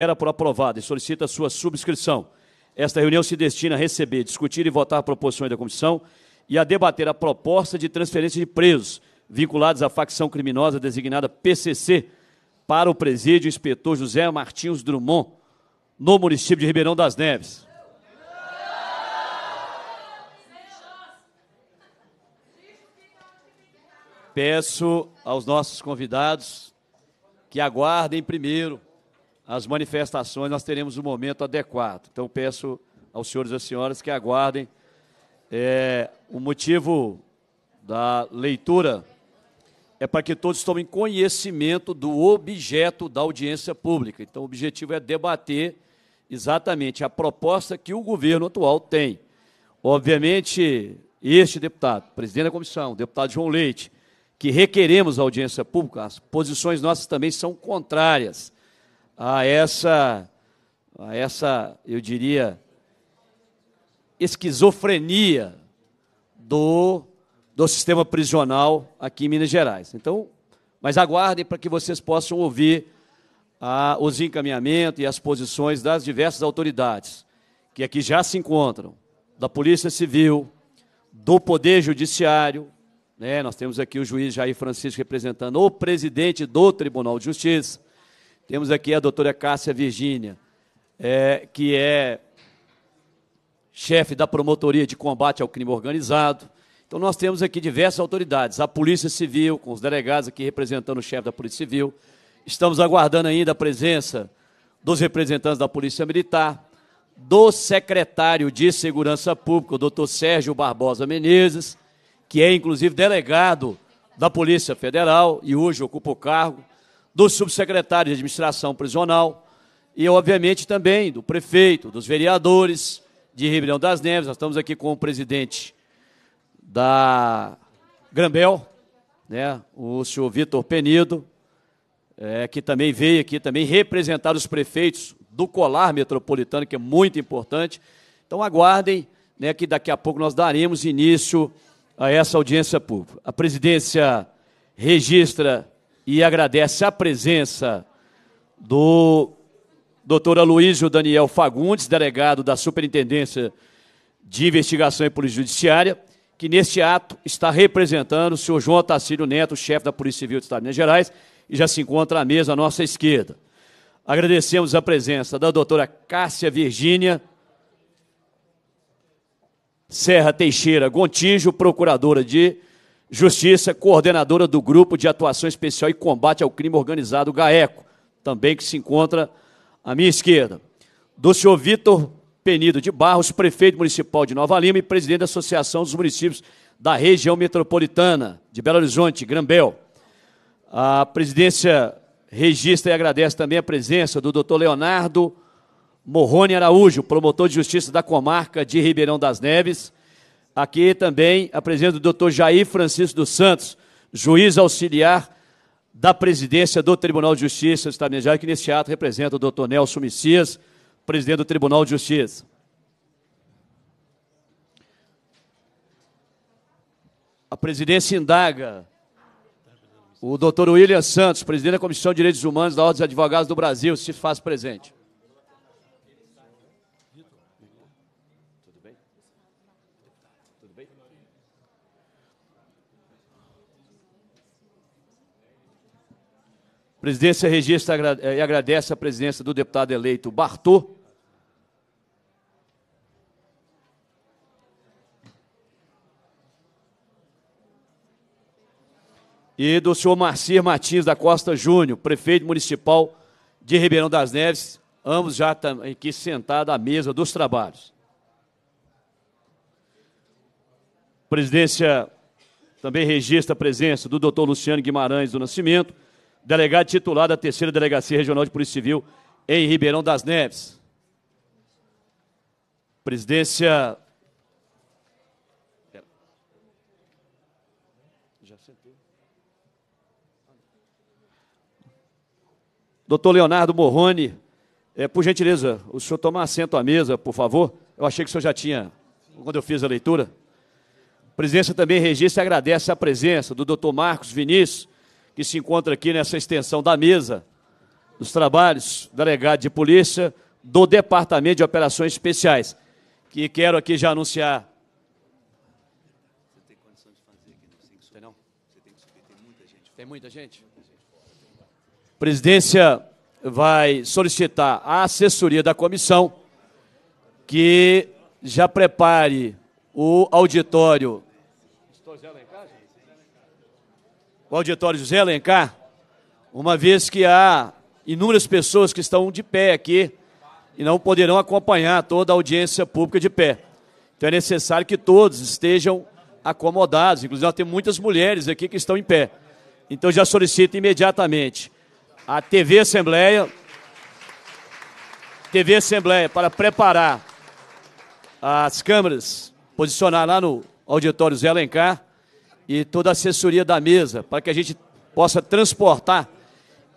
Era por aprovada e solicita sua subscrição. Esta reunião se destina a receber, discutir e votar proposições da comissão e a debater a proposta de transferência de presos vinculados à facção criminosa designada PCC para o presídio inspetor José Martins Drummond, no município de Ribeirão das Neves. Peço aos nossos convidados que aguardem primeiro as manifestações, nós teremos o um momento adequado. Então, peço aos senhores e às senhoras que aguardem é, o motivo da leitura é para que todos tomem conhecimento do objeto da audiência pública. Então, o objetivo é debater exatamente a proposta que o governo atual tem. Obviamente, este deputado, presidente da comissão, deputado João Leite, que requeremos a audiência pública, as posições nossas também são contrárias a essa, a essa, eu diria, esquizofrenia do, do sistema prisional aqui em Minas Gerais. Então, mas aguardem para que vocês possam ouvir a, ah, os encaminhamentos e as posições das diversas autoridades que aqui já se encontram, da Polícia Civil, do Poder Judiciário, né? nós temos aqui o juiz Jair Francisco representando o presidente do Tribunal de Justiça, temos aqui a doutora Cássia Virgínia, é, que é chefe da Promotoria de Combate ao Crime Organizado. Então, nós temos aqui diversas autoridades, a Polícia Civil, com os delegados aqui representando o chefe da Polícia Civil. Estamos aguardando ainda a presença dos representantes da Polícia Militar, do secretário de Segurança Pública, o doutor Sérgio Barbosa Menezes, que é, inclusive, delegado da Polícia Federal e hoje ocupa o cargo do subsecretário de administração prisional e, obviamente, também do prefeito, dos vereadores de Ribeirão das Neves. Nós estamos aqui com o presidente da Grambel, né, o senhor Vitor Penido, é, que também veio aqui também representar os prefeitos do colar metropolitano, que é muito importante. Então, aguardem né, que daqui a pouco nós daremos início a essa audiência pública. A presidência registra e agradece a presença do doutor Aloysio Daniel Fagundes, delegado da Superintendência de Investigação e Polícia Judiciária, que neste ato está representando o senhor João Tacílio Neto, chefe da Polícia Civil do Estado de Minas Gerais, e já se encontra à mesa à nossa esquerda. Agradecemos a presença da doutora Cássia Virgínia Serra Teixeira Gontijo, procuradora de Justiça, coordenadora do Grupo de Atuação Especial e Combate ao Crime Organizado, GAECO, também que se encontra à minha esquerda. Do senhor Vitor Penido de Barros, prefeito municipal de Nova Lima e presidente da Associação dos Municípios da Região Metropolitana de Belo Horizonte, Grambel. A presidência registra e agradece também a presença do doutor Leonardo Morrone Araújo, promotor de justiça da comarca de Ribeirão das Neves, Aqui também a presença do Dr. Jair Francisco dos Santos, juiz auxiliar da presidência do Tribunal de Justiça do Estado de Minas Gerais, que neste ato representa o Dr. Nelson Messias, presidente do Tribunal de Justiça. A presidência indaga o doutor William Santos, presidente da Comissão de Direitos Humanos da Ordem dos Advogados do Brasil, se faz presente. presidência registra eh, e agradece a presença do deputado eleito Bartô. E do senhor Marcir Martins da Costa Júnior, prefeito municipal de Ribeirão das Neves, ambos já aqui sentados à mesa dos trabalhos. A presidência também registra a presença do doutor Luciano Guimarães do Nascimento, delegado titular da terceira Delegacia Regional de Polícia Civil em Ribeirão das Neves. Presidência. Doutor Leonardo Morrone, é, por gentileza, o senhor tomar assento à mesa, por favor. Eu achei que o senhor já tinha, quando eu fiz a leitura. A também registra e agradece a presença do doutor Marcos Vinícius, que se encontra aqui nessa extensão da mesa dos trabalhos, delegado de polícia do Departamento de Operações Especiais, que quero aqui já anunciar. Você tem condição de fazer aqui, não tem que subir, não? Você tem que subir, tem muita gente. Tem muita gente? Presidência vai solicitar a assessoria da comissão que já prepare o auditório. Estou já o auditório José Alencar, uma vez que há inúmeras pessoas que estão de pé aqui e não poderão acompanhar toda a audiência pública de pé. Então é necessário que todos estejam acomodados, inclusive tem muitas mulheres aqui que estão em pé. Então já solicito imediatamente a TV Assembleia, TV Assembleia, para preparar as câmeras, posicionar lá no auditório Zé Alencar, e toda a assessoria da mesa, para que a gente possa transportar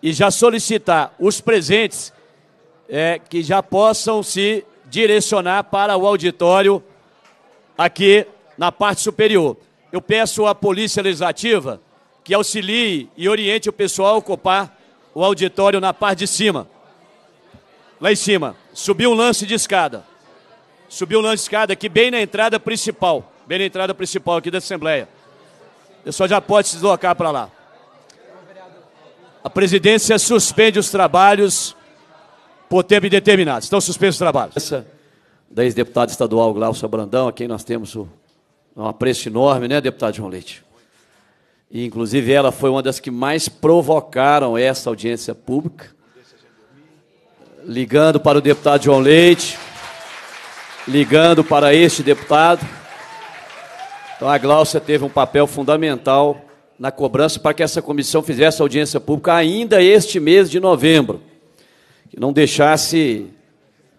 e já solicitar os presentes é, que já possam se direcionar para o auditório aqui na parte superior. Eu peço à Polícia Legislativa que auxilie e oriente o pessoal a ocupar o auditório na parte de cima. Lá em cima, subiu um lance de escada. Subiu um lance de escada aqui bem na entrada principal, bem na entrada principal aqui da Assembleia. O pessoal já pode se deslocar para lá. A presidência suspende os trabalhos por tempo indeterminado. Estão suspensos os trabalhos. Essa da ex-deputada estadual Glaucia Brandão, a quem nós temos um, um apreço enorme, né, deputado João Leite? E, inclusive, ela foi uma das que mais provocaram essa audiência pública, ligando para o deputado João Leite, ligando para este deputado. Então a Gláucia teve um papel fundamental na cobrança para que essa comissão fizesse audiência pública ainda este mês de novembro, que não deixasse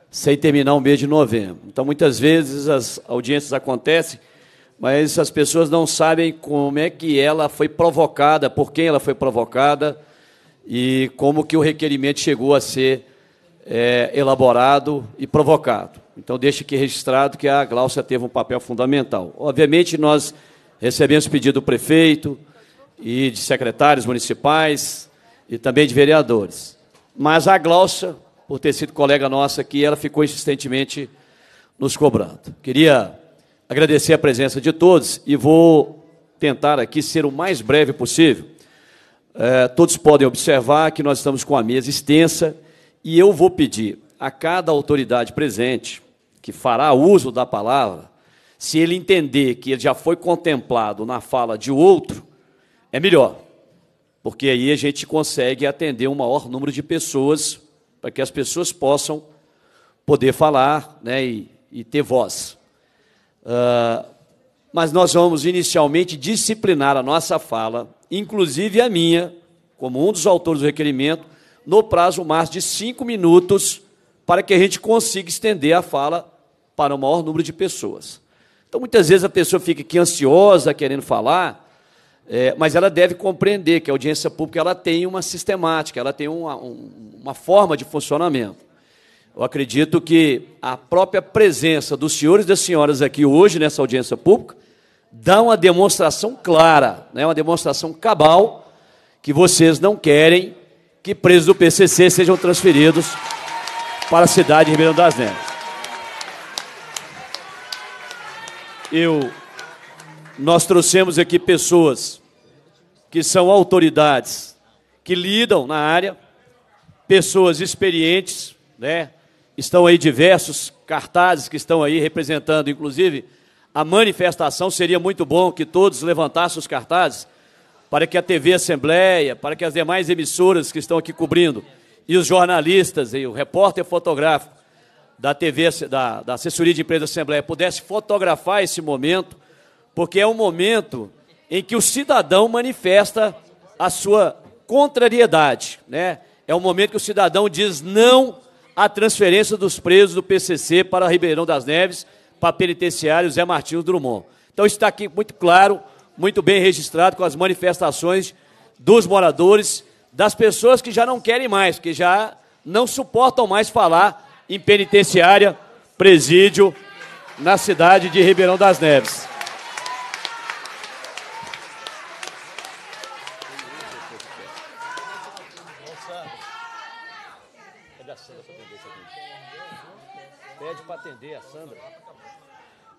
sem terminar o mês de novembro. Então, muitas vezes as audiências acontecem, mas as pessoas não sabem como é que ela foi provocada, por quem ela foi provocada e como que o requerimento chegou a ser é, elaborado e provocado. Então, deixe aqui registrado que a Gláucia teve um papel fundamental. Obviamente, nós recebemos pedido do prefeito e de secretários municipais e também de vereadores. Mas a Gláucia, por ter sido colega nossa aqui, ela ficou insistentemente nos cobrando. Queria agradecer a presença de todos e vou tentar aqui ser o mais breve possível. É, todos podem observar que nós estamos com a mesa extensa e eu vou pedir a cada autoridade presente que fará uso da palavra, se ele entender que ele já foi contemplado na fala de outro, é melhor, porque aí a gente consegue atender um maior número de pessoas, para que as pessoas possam poder falar né, e, e ter voz. Uh, mas nós vamos inicialmente disciplinar a nossa fala, inclusive a minha, como um dos autores do requerimento, no prazo máximo de cinco minutos, para que a gente consiga estender a fala para o maior número de pessoas. Então, muitas vezes a pessoa fica aqui ansiosa, querendo falar, é, mas ela deve compreender que a audiência pública ela tem uma sistemática, ela tem uma, uma forma de funcionamento. Eu acredito que a própria presença dos senhores e das senhoras aqui hoje nessa audiência pública dá uma demonstração clara, né, uma demonstração cabal, que vocês não querem que presos do PCC sejam transferidos para a cidade de Ribeirão das Neves. eu nós trouxemos aqui pessoas que são autoridades, que lidam na área, pessoas experientes, né? Estão aí diversos cartazes que estão aí representando, inclusive, a manifestação. Seria muito bom que todos levantassem os cartazes para que a TV Assembleia, para que as demais emissoras que estão aqui cobrindo, e os jornalistas, e o repórter fotográfico, da TV, da, da assessoria de empresa Assembleia, pudesse fotografar esse momento, porque é um momento em que o cidadão manifesta a sua contrariedade. Né? É um momento que o cidadão diz não à transferência dos presos do PCC para Ribeirão das Neves, para penitenciário Zé Martins Drummond. Então, está aqui muito claro, muito bem registrado com as manifestações dos moradores, das pessoas que já não querem mais, que já não suportam mais falar em penitenciária, presídio, na cidade de Ribeirão das Neves.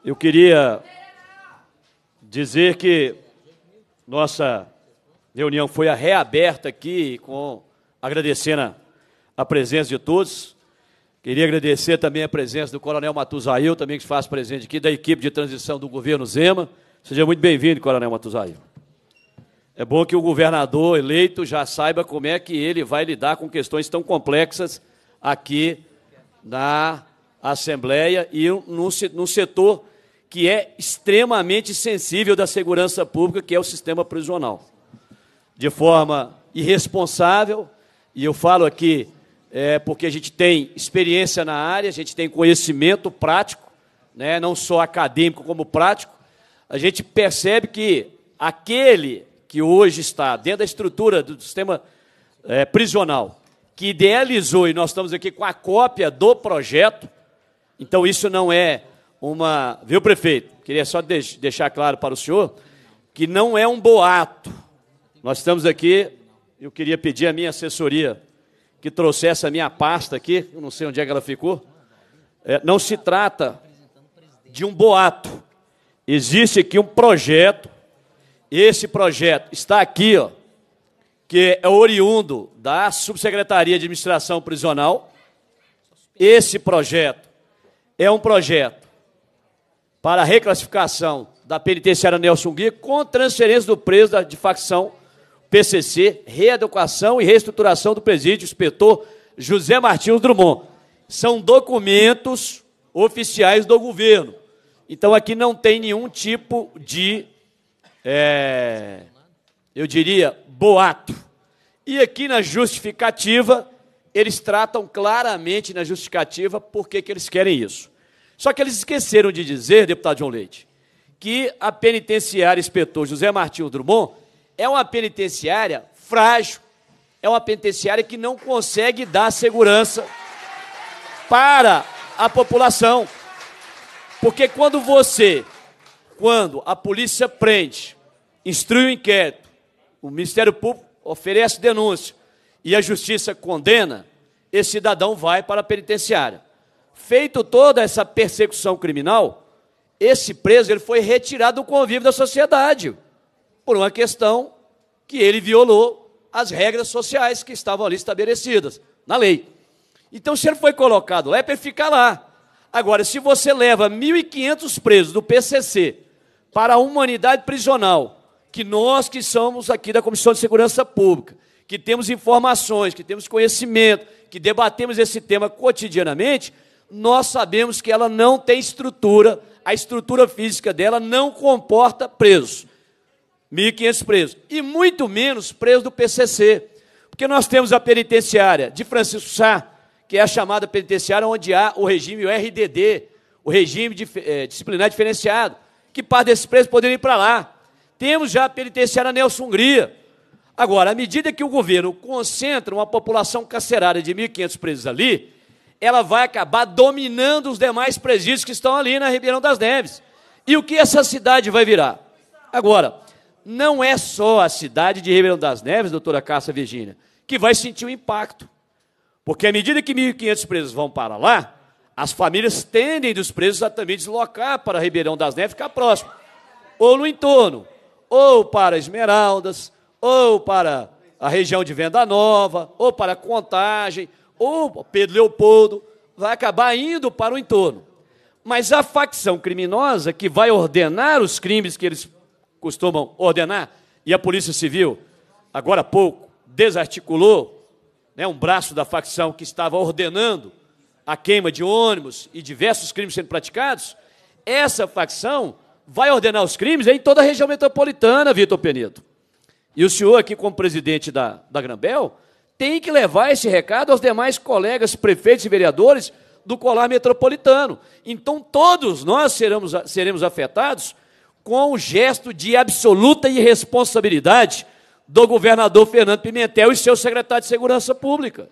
Eu queria dizer que nossa reunião foi reaberta aqui, com, agradecendo a presença de todos. Queria agradecer também a presença do Coronel matuzail também que faz presente aqui, da equipe de transição do governo Zema. Seja muito bem-vindo, Coronel matuzail É bom que o governador eleito já saiba como é que ele vai lidar com questões tão complexas aqui na Assembleia e num setor que é extremamente sensível da segurança pública, que é o sistema prisional. De forma irresponsável, e eu falo aqui é, porque a gente tem experiência na área, a gente tem conhecimento prático, né, não só acadêmico como prático. A gente percebe que aquele que hoje está dentro da estrutura do sistema é, prisional, que idealizou, e nós estamos aqui com a cópia do projeto, então isso não é uma. Viu, prefeito? Queria só de deixar claro para o senhor que não é um boato. Nós estamos aqui, eu queria pedir a minha assessoria que trouxesse a minha pasta aqui, eu não sei onde é que ela ficou. É, não se trata de um boato. Existe aqui um projeto. Esse projeto está aqui, ó, que é oriundo da Subsecretaria de Administração Prisional. Esse projeto é um projeto para a reclassificação da penitenciária Nelson Gui com transferência do preso de facção PCC, Readequação e Reestruturação do Presídio Inspetor José Martins Drummond. São documentos oficiais do governo. Então, aqui não tem nenhum tipo de, é, eu diria, boato. E aqui na justificativa, eles tratam claramente na justificativa por que, que eles querem isso. Só que eles esqueceram de dizer, deputado João Leite, que a penitenciária inspetor José Martins Drummond é uma penitenciária frágil, é uma penitenciária que não consegue dar segurança para a população. Porque quando você, quando a polícia prende, instrui o inquérito, o Ministério Público oferece denúncia e a justiça condena, esse cidadão vai para a penitenciária. Feito toda essa persecução criminal, esse preso ele foi retirado do convívio da sociedade por uma questão que ele violou as regras sociais que estavam ali estabelecidas na lei. Então, se ele foi colocado lá, é para ele ficar lá. Agora, se você leva 1.500 presos do PCC para a humanidade prisional, que nós que somos aqui da Comissão de Segurança Pública, que temos informações, que temos conhecimento, que debatemos esse tema cotidianamente, nós sabemos que ela não tem estrutura, a estrutura física dela não comporta presos. 1.500 presos. E muito menos presos do PCC. Porque nós temos a penitenciária de Francisco Sá, que é a chamada penitenciária onde há o regime o RDD, o regime de, é, eh, disciplinar diferenciado, que parte desses presos poderiam ir para lá. Temos já a penitenciária Nelson Hungria. Agora, à medida que o governo concentra uma população carcerária de 1.500 presos ali, ela vai acabar dominando os demais presídios que estão ali na Ribeirão das Neves. E o que essa cidade vai virar? Agora, não é só a cidade de Ribeirão das Neves, doutora Cássia Virgínia, que vai sentir o impacto. Porque à medida que 1.500 presos vão para lá, as famílias tendem dos presos a também deslocar para Ribeirão das Neves, ficar próximo, ou no entorno, ou para Esmeraldas, ou para a região de Venda Nova, ou para Contagem, ou Pedro Leopoldo, vai acabar indo para o entorno. Mas a facção criminosa que vai ordenar os crimes que eles costumam ordenar, e a Polícia Civil, agora há pouco, desarticulou né, um braço da facção que estava ordenando a queima de ônibus e diversos crimes sendo praticados, essa facção vai ordenar os crimes em toda a região metropolitana, Vitor Penedo. E o senhor, aqui como presidente da, da Grambel, tem que levar esse recado aos demais colegas prefeitos e vereadores do colar metropolitano. Então, todos nós seremos, seremos afetados com o gesto de absoluta irresponsabilidade do governador Fernando Pimentel e seu secretário de Segurança Pública.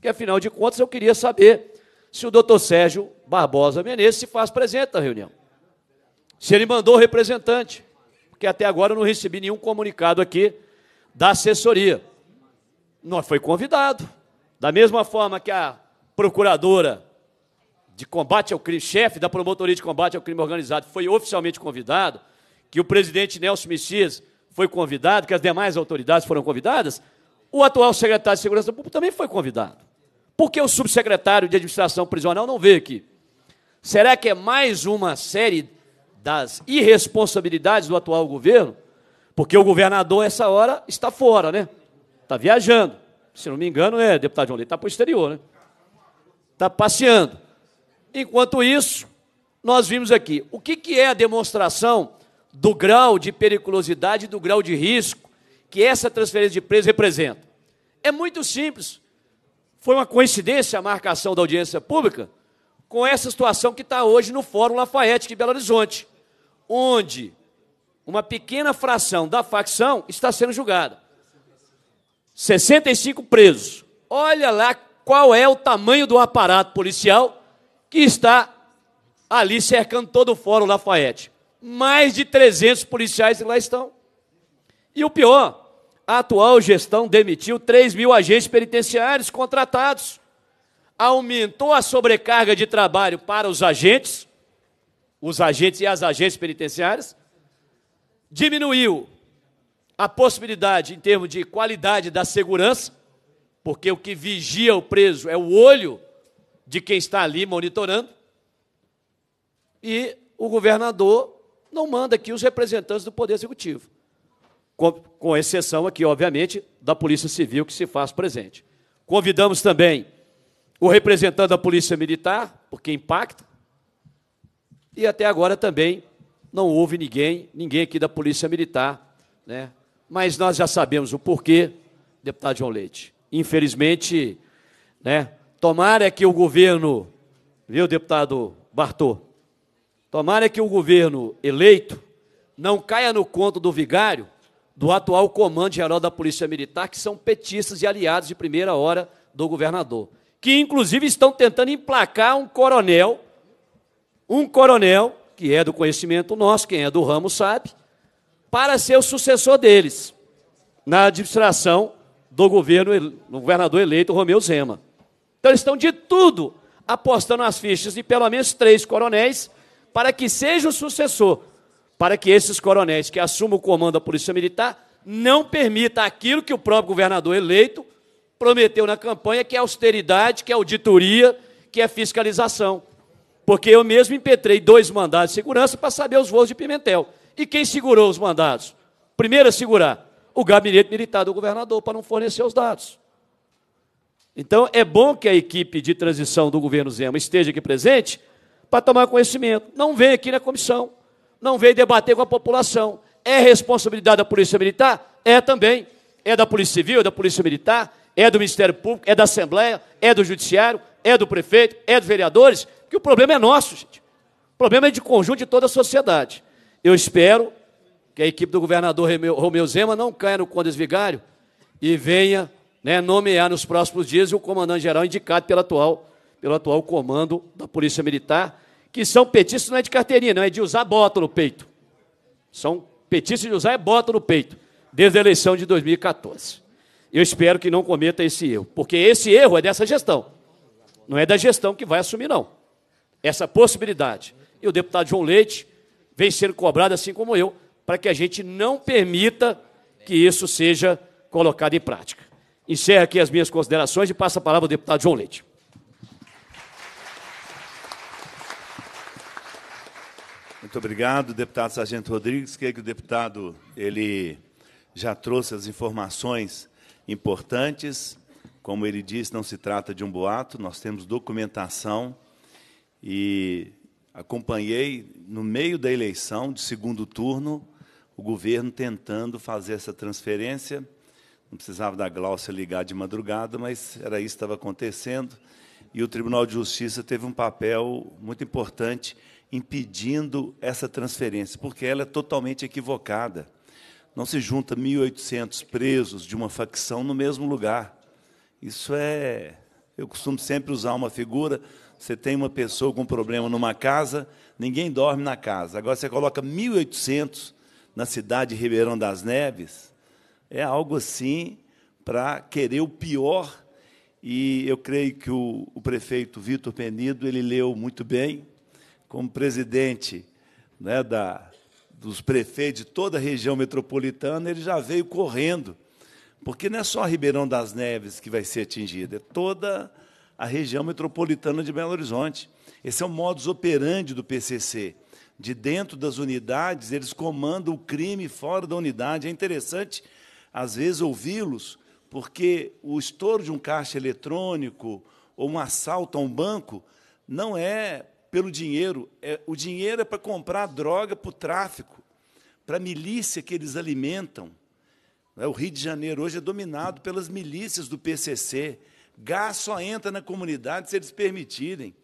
Que, afinal de contas, eu queria saber se o doutor Sérgio Barbosa Menezes se faz presente na reunião. Se ele mandou o representante, porque até agora eu não recebi nenhum comunicado aqui da assessoria. não foi convidado. Da mesma forma que a procuradora de combate ao crime, chefe da promotoria de combate ao crime organizado, foi oficialmente convidado, que o presidente Nelson Messias foi convidado, que as demais autoridades foram convidadas, o atual secretário de Segurança Pública também foi convidado. Por que o subsecretário de Administração Prisional não veio aqui? Será que é mais uma série das irresponsabilidades do atual governo? Porque o governador, essa hora, está fora, né? Está viajando. Se não me engano, é, deputado João Leite, está para o exterior, né? Está passeando. Enquanto isso, nós vimos aqui o que, que é a demonstração do grau de periculosidade e do grau de risco que essa transferência de preso representa. É muito simples. Foi uma coincidência a marcação da audiência pública com essa situação que está hoje no Fórum Lafayette de Belo Horizonte, onde uma pequena fração da facção está sendo julgada. 65 presos. Olha lá qual é o tamanho do aparato policial que está ali cercando todo o Fórum Lafayette. Mais de 300 policiais lá estão. E o pior, a atual gestão demitiu 3 mil agentes penitenciários contratados, aumentou a sobrecarga de trabalho para os agentes, os agentes e as agentes penitenciárias, diminuiu a possibilidade em termos de qualidade da segurança, porque o que vigia o preso é o olho de quem está ali monitorando, e o governador não manda aqui os representantes do Poder Executivo, com, com exceção aqui, obviamente, da Polícia Civil que se faz presente. Convidamos também o representante da Polícia Militar, porque impacta, e até agora também não houve ninguém, ninguém aqui da Polícia Militar, né? mas nós já sabemos o porquê, deputado João Leite. Infelizmente, né, Tomara que o governo, viu, deputado Bartô? Tomara que o governo eleito não caia no conto do vigário do atual comando geral da Polícia Militar, que são petistas e aliados de primeira hora do governador, que inclusive estão tentando emplacar um coronel, um coronel que é do conhecimento nosso, quem é do ramo sabe, para ser o sucessor deles na administração do governo, do governador eleito Romeu Zema. Então eles estão de tudo apostando as fichas de pelo menos três coronéis para que seja o sucessor, para que esses coronéis que assumam o comando da Polícia Militar não permita aquilo que o próprio governador eleito prometeu na campanha, que é austeridade, que é auditoria, que é fiscalização. Porque eu mesmo impetrei dois mandados de segurança para saber os voos de Pimentel. E quem segurou os mandados? Primeiro a segurar, o gabinete militar do governador, para não fornecer os dados. Então é bom que a equipe de transição do governo Zema esteja aqui presente para tomar conhecimento. Não vem aqui na comissão, não vem debater com a população. É responsabilidade da Polícia Militar? É também. É da Polícia Civil, é da Polícia Militar, é do Ministério Público, é da Assembleia, é do Judiciário, é do prefeito, é dos vereadores, que o problema é nosso, gente. O problema é de conjunto de toda a sociedade. Eu espero que a equipe do governador Romeu Zema não caia no Condes Vigário e venha né, nomear nos próximos dias o comandante-geral indicado pelo atual, pelo atual comando da Polícia Militar, que são petistas não é de carteirinha, não, é de usar bota no peito. São petistas de usar é bota no peito, desde a eleição de 2014. Eu espero que não cometa esse erro, porque esse erro é dessa gestão. Não é da gestão que vai assumir, não. Essa possibilidade. E o deputado João Leite vem sendo cobrado, assim como eu, para que a gente não permita que isso seja colocado em prática. Encerro aqui as minhas considerações e passo a palavra ao deputado João Leite. Muito obrigado, deputado Sargento Rodrigues. Creio que o deputado ele já trouxe as informações importantes. Como ele disse, não se trata de um boato, nós temos documentação e acompanhei no meio da eleição de segundo turno o governo tentando fazer essa transferência não precisava da Glaucia ligar de madrugada, mas era isso que estava acontecendo. E o Tribunal de Justiça teve um papel muito importante impedindo essa transferência, porque ela é totalmente equivocada. Não se junta 1.800 presos de uma facção no mesmo lugar. Isso é. Eu costumo sempre usar uma figura. Você tem uma pessoa com problema numa casa, ninguém dorme na casa. Agora você coloca 1.800 na cidade de Ribeirão das Neves, é algo assim para querer o pior. E eu creio que o, o prefeito Vitor Penido ele leu muito bem, como presidente né, da, dos prefeitos de toda a região metropolitana, ele já veio correndo, porque não é só Ribeirão das Neves que vai ser atingida, é toda a região metropolitana de Belo Horizonte. Esse é o modus operandi do PCC. De dentro das unidades, eles comandam o crime fora da unidade. É interessante às vezes, ouvi-los, porque o estouro de um caixa eletrônico ou um assalto a um banco não é pelo dinheiro, é, o dinheiro é para comprar droga para o tráfico, para a milícia que eles alimentam. Né? O Rio de Janeiro hoje é dominado pelas milícias do PCC. Gás só entra na comunidade se eles permitirem.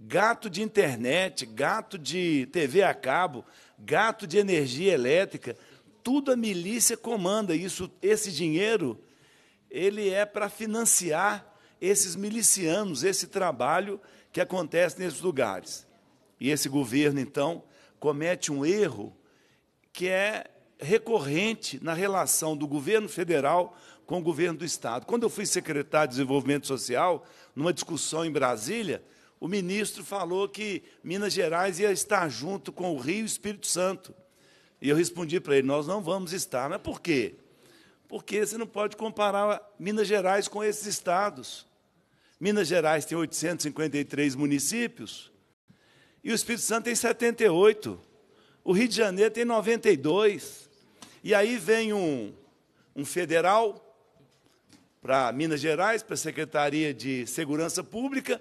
Gato de internet, gato de TV a cabo, gato de energia elétrica, tudo a milícia comanda. Isso, esse dinheiro, ele é para financiar esses milicianos, esse trabalho que acontece nesses lugares. E esse governo, então, comete um erro que é recorrente na relação do governo federal com o governo do Estado. Quando eu fui secretário de Desenvolvimento Social, numa discussão em Brasília, o ministro falou que Minas Gerais ia estar junto com o Rio e Espírito Santo. E eu respondi para ele: nós não vamos estar. Mas por quê? Porque você não pode comparar Minas Gerais com esses estados. Minas Gerais tem 853 municípios e o Espírito Santo tem 78. O Rio de Janeiro tem 92. E aí vem um, um federal para Minas Gerais, para a Secretaria de Segurança Pública,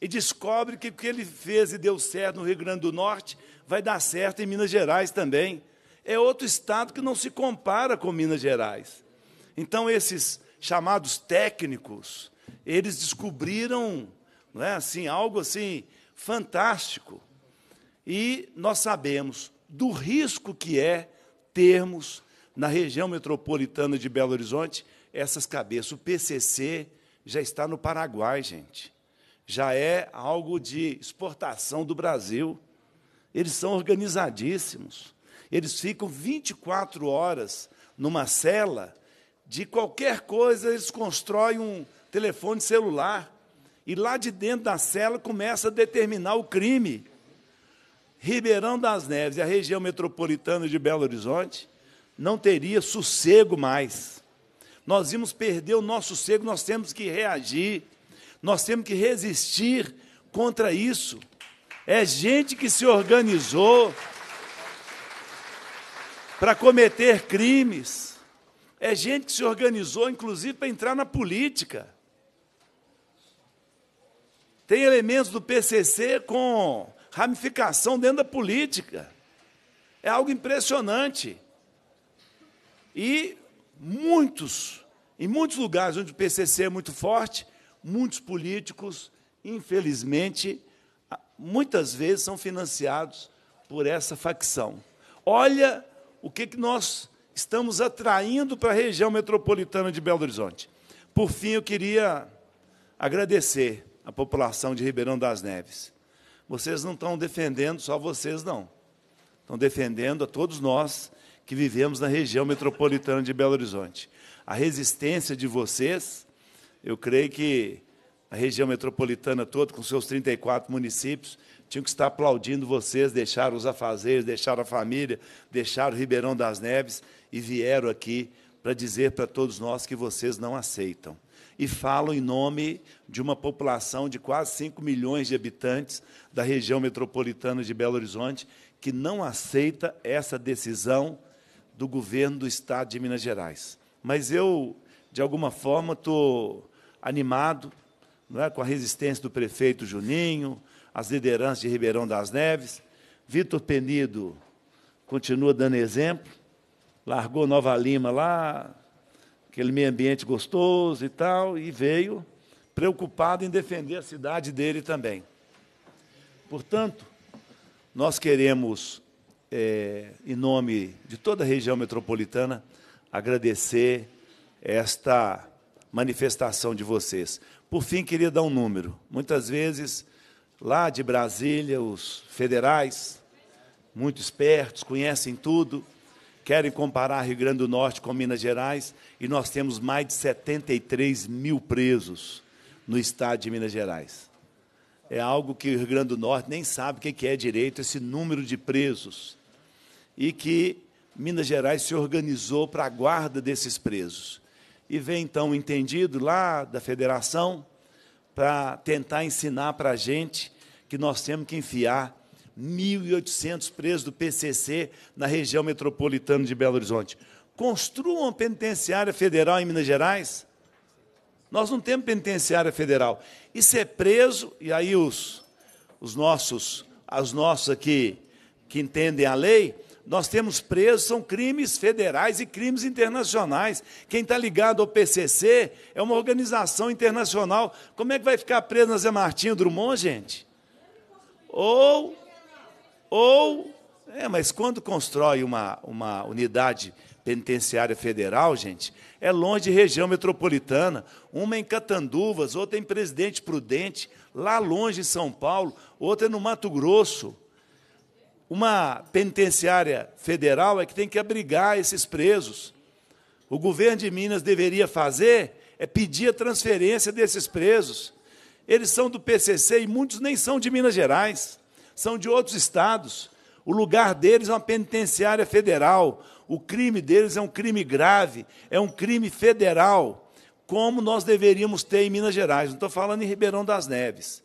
e descobre que o que ele fez e deu certo no Rio Grande do Norte vai dar certo em Minas Gerais também. É outro estado que não se compara com Minas Gerais. Então, esses chamados técnicos, eles descobriram não é, assim, algo assim fantástico. E nós sabemos do risco que é termos na região metropolitana de Belo Horizonte essas cabeças. O PCC já está no Paraguai, gente. Já é algo de exportação do Brasil. Eles são organizadíssimos. Eles ficam 24 horas numa cela, de qualquer coisa eles constroem um telefone celular e lá de dentro da cela começa a determinar o crime. Ribeirão das Neves e a região metropolitana de Belo Horizonte não teria sossego mais. Nós vimos perder o nosso sossego, nós temos que reagir, nós temos que resistir contra isso. É gente que se organizou para cometer crimes. É gente que se organizou, inclusive, para entrar na política. Tem elementos do PCC com ramificação dentro da política. É algo impressionante. E muitos, em muitos lugares onde o PCC é muito forte, muitos políticos, infelizmente, muitas vezes são financiados por essa facção. Olha o que, que nós estamos atraindo para a região metropolitana de Belo Horizonte. Por fim, eu queria agradecer à população de Ribeirão das Neves. Vocês não estão defendendo só vocês, não. Estão defendendo a todos nós que vivemos na região metropolitana de Belo Horizonte. A resistência de vocês, eu creio que a região metropolitana toda, com seus 34 municípios, tinham que estar aplaudindo vocês, deixaram os afazeres, deixaram a família, deixaram o Ribeirão das Neves e vieram aqui para dizer para todos nós que vocês não aceitam. E falam em nome de uma população de quase 5 milhões de habitantes da região metropolitana de Belo Horizonte, que não aceita essa decisão do governo do Estado de Minas Gerais. Mas eu, de alguma forma, estou animado, é? com a resistência do prefeito Juninho, as lideranças de Ribeirão das Neves. Vitor Penido continua dando exemplo, largou Nova Lima lá, aquele meio ambiente gostoso e tal, e veio preocupado em defender a cidade dele também. Portanto, nós queremos, é, em nome de toda a região metropolitana, agradecer esta manifestação de vocês. Por fim, queria dar um número. Muitas vezes, lá de Brasília, os federais, muito espertos, conhecem tudo, querem comparar Rio Grande do Norte com Minas Gerais, e nós temos mais de 73 mil presos no estado de Minas Gerais. É algo que o Rio Grande do Norte nem sabe o que é direito, esse número de presos. E que Minas Gerais se organizou para a guarda desses presos e vem então o entendido lá da federação para tentar ensinar para a gente que nós temos que enfiar 1.800 presos do PCC na região metropolitana de Belo Horizonte. Construam uma penitenciária federal em Minas Gerais? Nós não temos penitenciária federal. E ser é preso, e aí os, os nossos, os nossos aqui que entendem a lei, nós temos presos são crimes federais e crimes internacionais. Quem está ligado ao PCC é uma organização internacional. Como é que vai ficar preso na Zé Martinho Drummond, gente? Ou, ou, é, mas quando constrói uma, uma unidade penitenciária federal, gente, é longe de região metropolitana, uma em Catanduvas, outra em Presidente Prudente, lá longe em São Paulo, outra no Mato Grosso. Uma penitenciária federal é que tem que abrigar esses presos. O governo de Minas deveria fazer é pedir a transferência desses presos. Eles são do PCC e muitos nem são de Minas Gerais, são de outros estados. O lugar deles é uma penitenciária federal. O crime deles é um crime grave, é um crime federal, como nós deveríamos ter em Minas Gerais. Não estou falando em Ribeirão das Neves.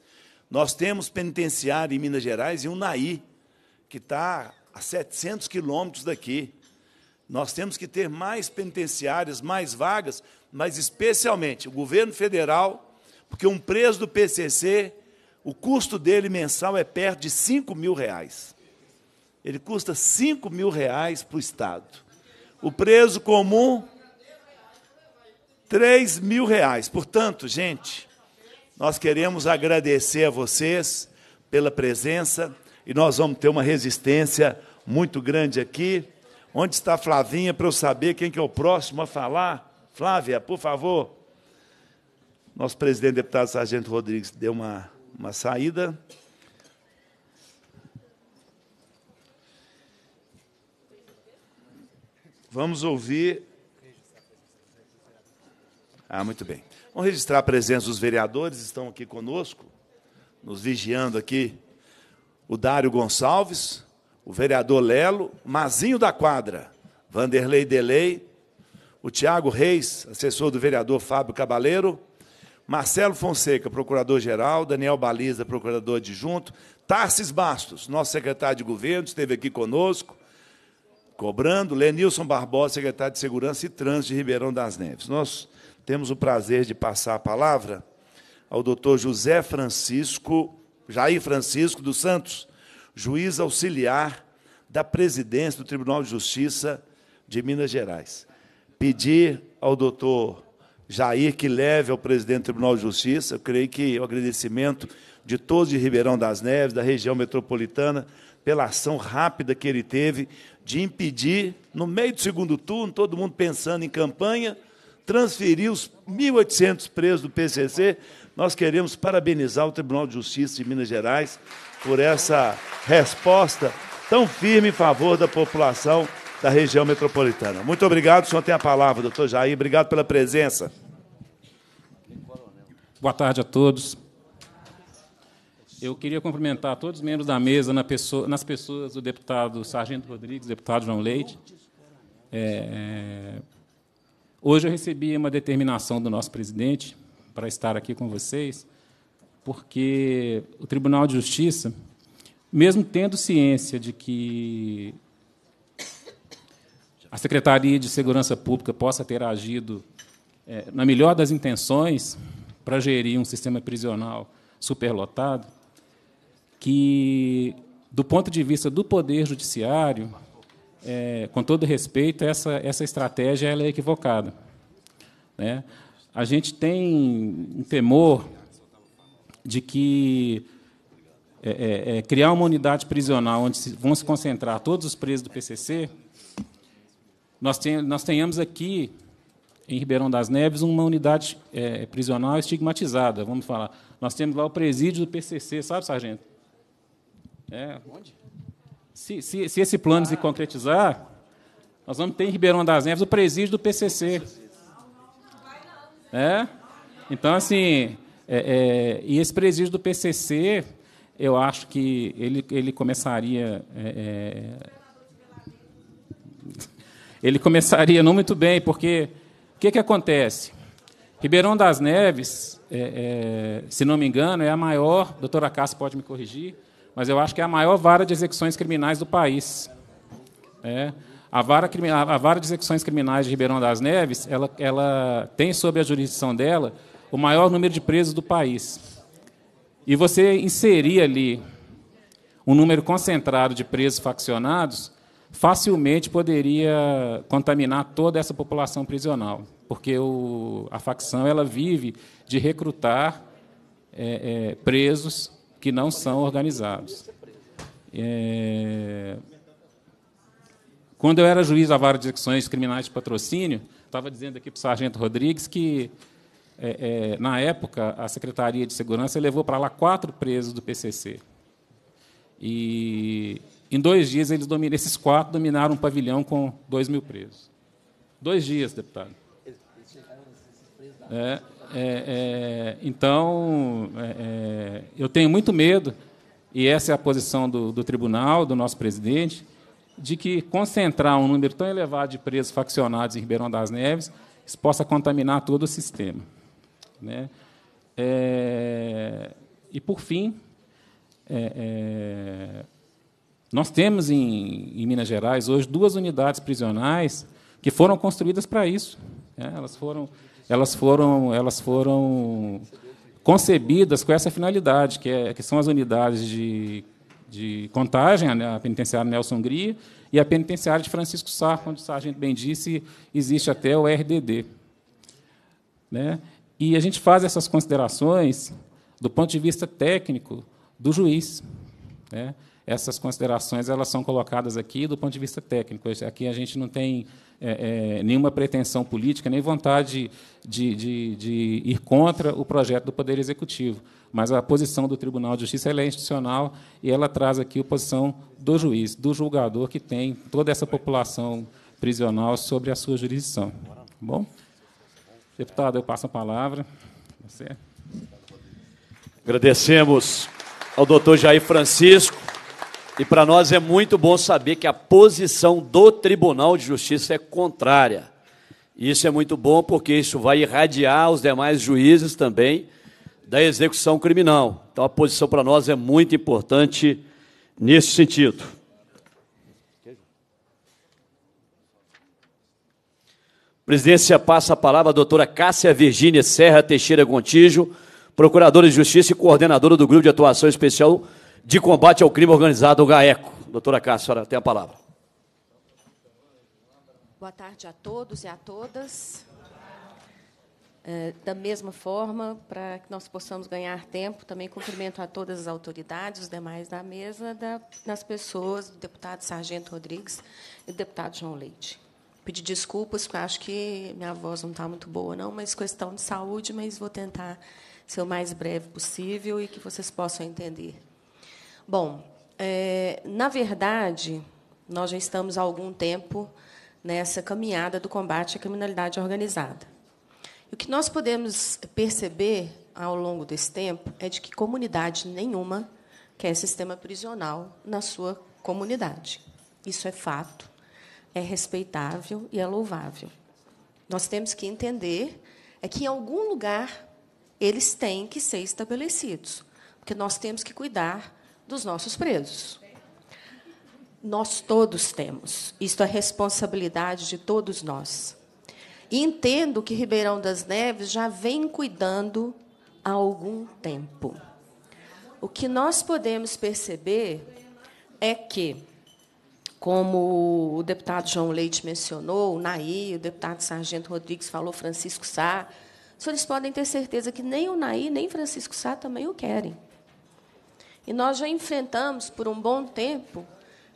Nós temos penitenciária em Minas Gerais e um Nair, que está a 700 quilômetros daqui. Nós temos que ter mais penitenciárias, mais vagas, mas especialmente o governo federal, porque um preso do PCC, o custo dele mensal é perto de 5 mil reais. Ele custa 5 mil reais para o Estado. O preso comum, 3 mil reais. Portanto, gente, nós queremos agradecer a vocês pela presença e nós vamos ter uma resistência muito grande aqui. Onde está a Flavinha para eu saber quem que é o próximo a falar? Flávia, por favor. Nosso presidente deputado Sargento Rodrigues deu uma, uma saída. Vamos ouvir. Ah, muito bem. Vamos registrar a presença dos vereadores, estão aqui conosco, nos vigiando aqui o Dário Gonçalves, o vereador Lelo, Mazinho da Quadra, Vanderlei Delei, o Tiago Reis, assessor do vereador Fábio Cabaleiro, Marcelo Fonseca, procurador-geral, Daniel Baliza, procurador adjunto, Tarsis Bastos, nosso secretário de governo, esteve aqui conosco, cobrando, Lenilson Barbosa, secretário de Segurança e Trânsito de Ribeirão das Neves. Nós temos o prazer de passar a palavra ao doutor José Francisco Jair Francisco dos Santos, juiz auxiliar da presidência do Tribunal de Justiça de Minas Gerais. Pedir ao doutor Jair que leve ao presidente do Tribunal de Justiça, eu creio que o agradecimento de todos de Ribeirão das Neves, da região metropolitana, pela ação rápida que ele teve de impedir, no meio do segundo turno, todo mundo pensando em campanha, transferir os 1.800 presos do PCC nós queremos parabenizar o Tribunal de Justiça de Minas Gerais por essa resposta tão firme em favor da população da região metropolitana. Muito obrigado. O senhor tem a palavra, doutor Jair. Obrigado pela presença. Boa tarde a todos. Eu queria cumprimentar todos os membros da mesa, nas pessoas do deputado Sargento Rodrigues, deputado João Leite. É, hoje eu recebi uma determinação do nosso presidente para estar aqui com vocês, porque o Tribunal de Justiça, mesmo tendo ciência de que a Secretaria de Segurança Pública possa ter agido é, na melhor das intenções para gerir um sistema prisional superlotado, que, do ponto de vista do Poder Judiciário, é, com todo respeito, essa, essa estratégia ela é equivocada. Né? a gente tem um temor de que é, é, é criar uma unidade prisional onde vão se concentrar todos os presos do PCC, nós, ten nós tenhamos aqui, em Ribeirão das Neves, uma unidade é, prisional estigmatizada. Vamos falar. Nós temos lá o presídio do PCC, sabe, sargento? É. Onde? Se, se, se esse plano ah. se concretizar, nós vamos ter em Ribeirão das Neves o presídio do PCC. É? Então, assim, é, é, e esse presídio do PCC, eu acho que ele, ele começaria. É, é, ele começaria não muito bem, porque o que, que acontece? Ribeirão das Neves, se não me engano, é a maior, doutora Cássio pode me corrigir, mas eu acho que é a maior vara de execuções criminais do país. É. A vara, a vara de execuções criminais de Ribeirão das Neves, ela, ela tem sob a jurisdição dela o maior número de presos do país. E você inserir ali um número concentrado de presos faccionados, facilmente poderia contaminar toda essa população prisional, porque o, a facção ela vive de recrutar é, é, presos que não são organizados. É, quando eu era juiz da vara de execuções criminais de patrocínio, estava dizendo aqui para o Sargento Rodrigues que, é, é, na época, a Secretaria de Segurança levou para lá quatro presos do PCC. E, em dois dias, eles dominaram, esses quatro dominaram um pavilhão com dois mil presos. Dois dias, deputado. É, é, é, então, é, é, eu tenho muito medo, e essa é a posição do, do tribunal, do nosso presidente, de que concentrar um número tão elevado de presos faccionados em Ribeirão das Neves isso possa contaminar todo o sistema. Né? É, e, por fim, é, é, nós temos em, em, Minas Gerais hoje duas unidades prisionais que foram construídas para isso. Né? Elas foram, elas foram, elas foram concebidas com essa finalidade, que, é, que são as unidades de de Contagem, a penitenciária Nelson Gria, e a penitenciária de Francisco Sá, onde o sargento bem disse, existe até o RDD. Né? E a gente faz essas considerações do ponto de vista técnico do juiz. Né? essas considerações elas são colocadas aqui do ponto de vista técnico. Aqui a gente não tem é, é, nenhuma pretensão política, nem vontade de, de, de, ir contra o projeto do Poder Executivo. Mas a posição do Tribunal de Justiça é institucional e ela traz aqui a posição do juiz, do julgador que tem toda essa população prisional sobre a sua jurisdição. Tá bom? Deputado, eu passo a palavra. Você. Agradecemos ao doutor Jair Francisco e para nós é muito bom saber que a posição do Tribunal de Justiça é contrária. Isso é muito bom porque isso vai irradiar os demais juízes também da execução criminal. Então a posição para nós é muito importante nesse sentido. Presidência passa a palavra à doutora Cássia Virgínia Serra Teixeira Gontijo, procuradora de justiça e coordenadora do Grupo de Atuação Especial de combate ao crime organizado, o GAECO. Doutora Cássia, a senhora tem a palavra. Boa tarde a todos e a todas. É, da mesma forma, para que nós possamos ganhar tempo, também cumprimento a todas as autoridades, os demais da mesa, das pessoas, do deputado Sargento Rodrigues e do deputado João Leite. Pedir desculpas, porque acho que minha voz não está muito boa, não, mas questão de saúde, mas vou tentar ser o mais breve possível e que vocês possam entender. Bom, é, na verdade, nós já estamos há algum tempo nessa caminhada do combate à criminalidade organizada. E o que nós podemos perceber ao longo desse tempo é de que comunidade nenhuma quer sistema prisional na sua comunidade. Isso é fato, é respeitável e é louvável. Nós temos que entender é que em algum lugar eles têm que ser estabelecidos, porque nós temos que cuidar dos nossos presos. Nós todos temos. Isto é responsabilidade de todos nós. E entendo que Ribeirão das Neves já vem cuidando há algum tempo. O que nós podemos perceber é que, como o deputado João Leite mencionou, o Naí, o deputado Sargento Rodrigues falou, Francisco Sá, os senhores podem ter certeza que nem o Naí, nem Francisco Sá também o querem. E nós já enfrentamos por um bom tempo,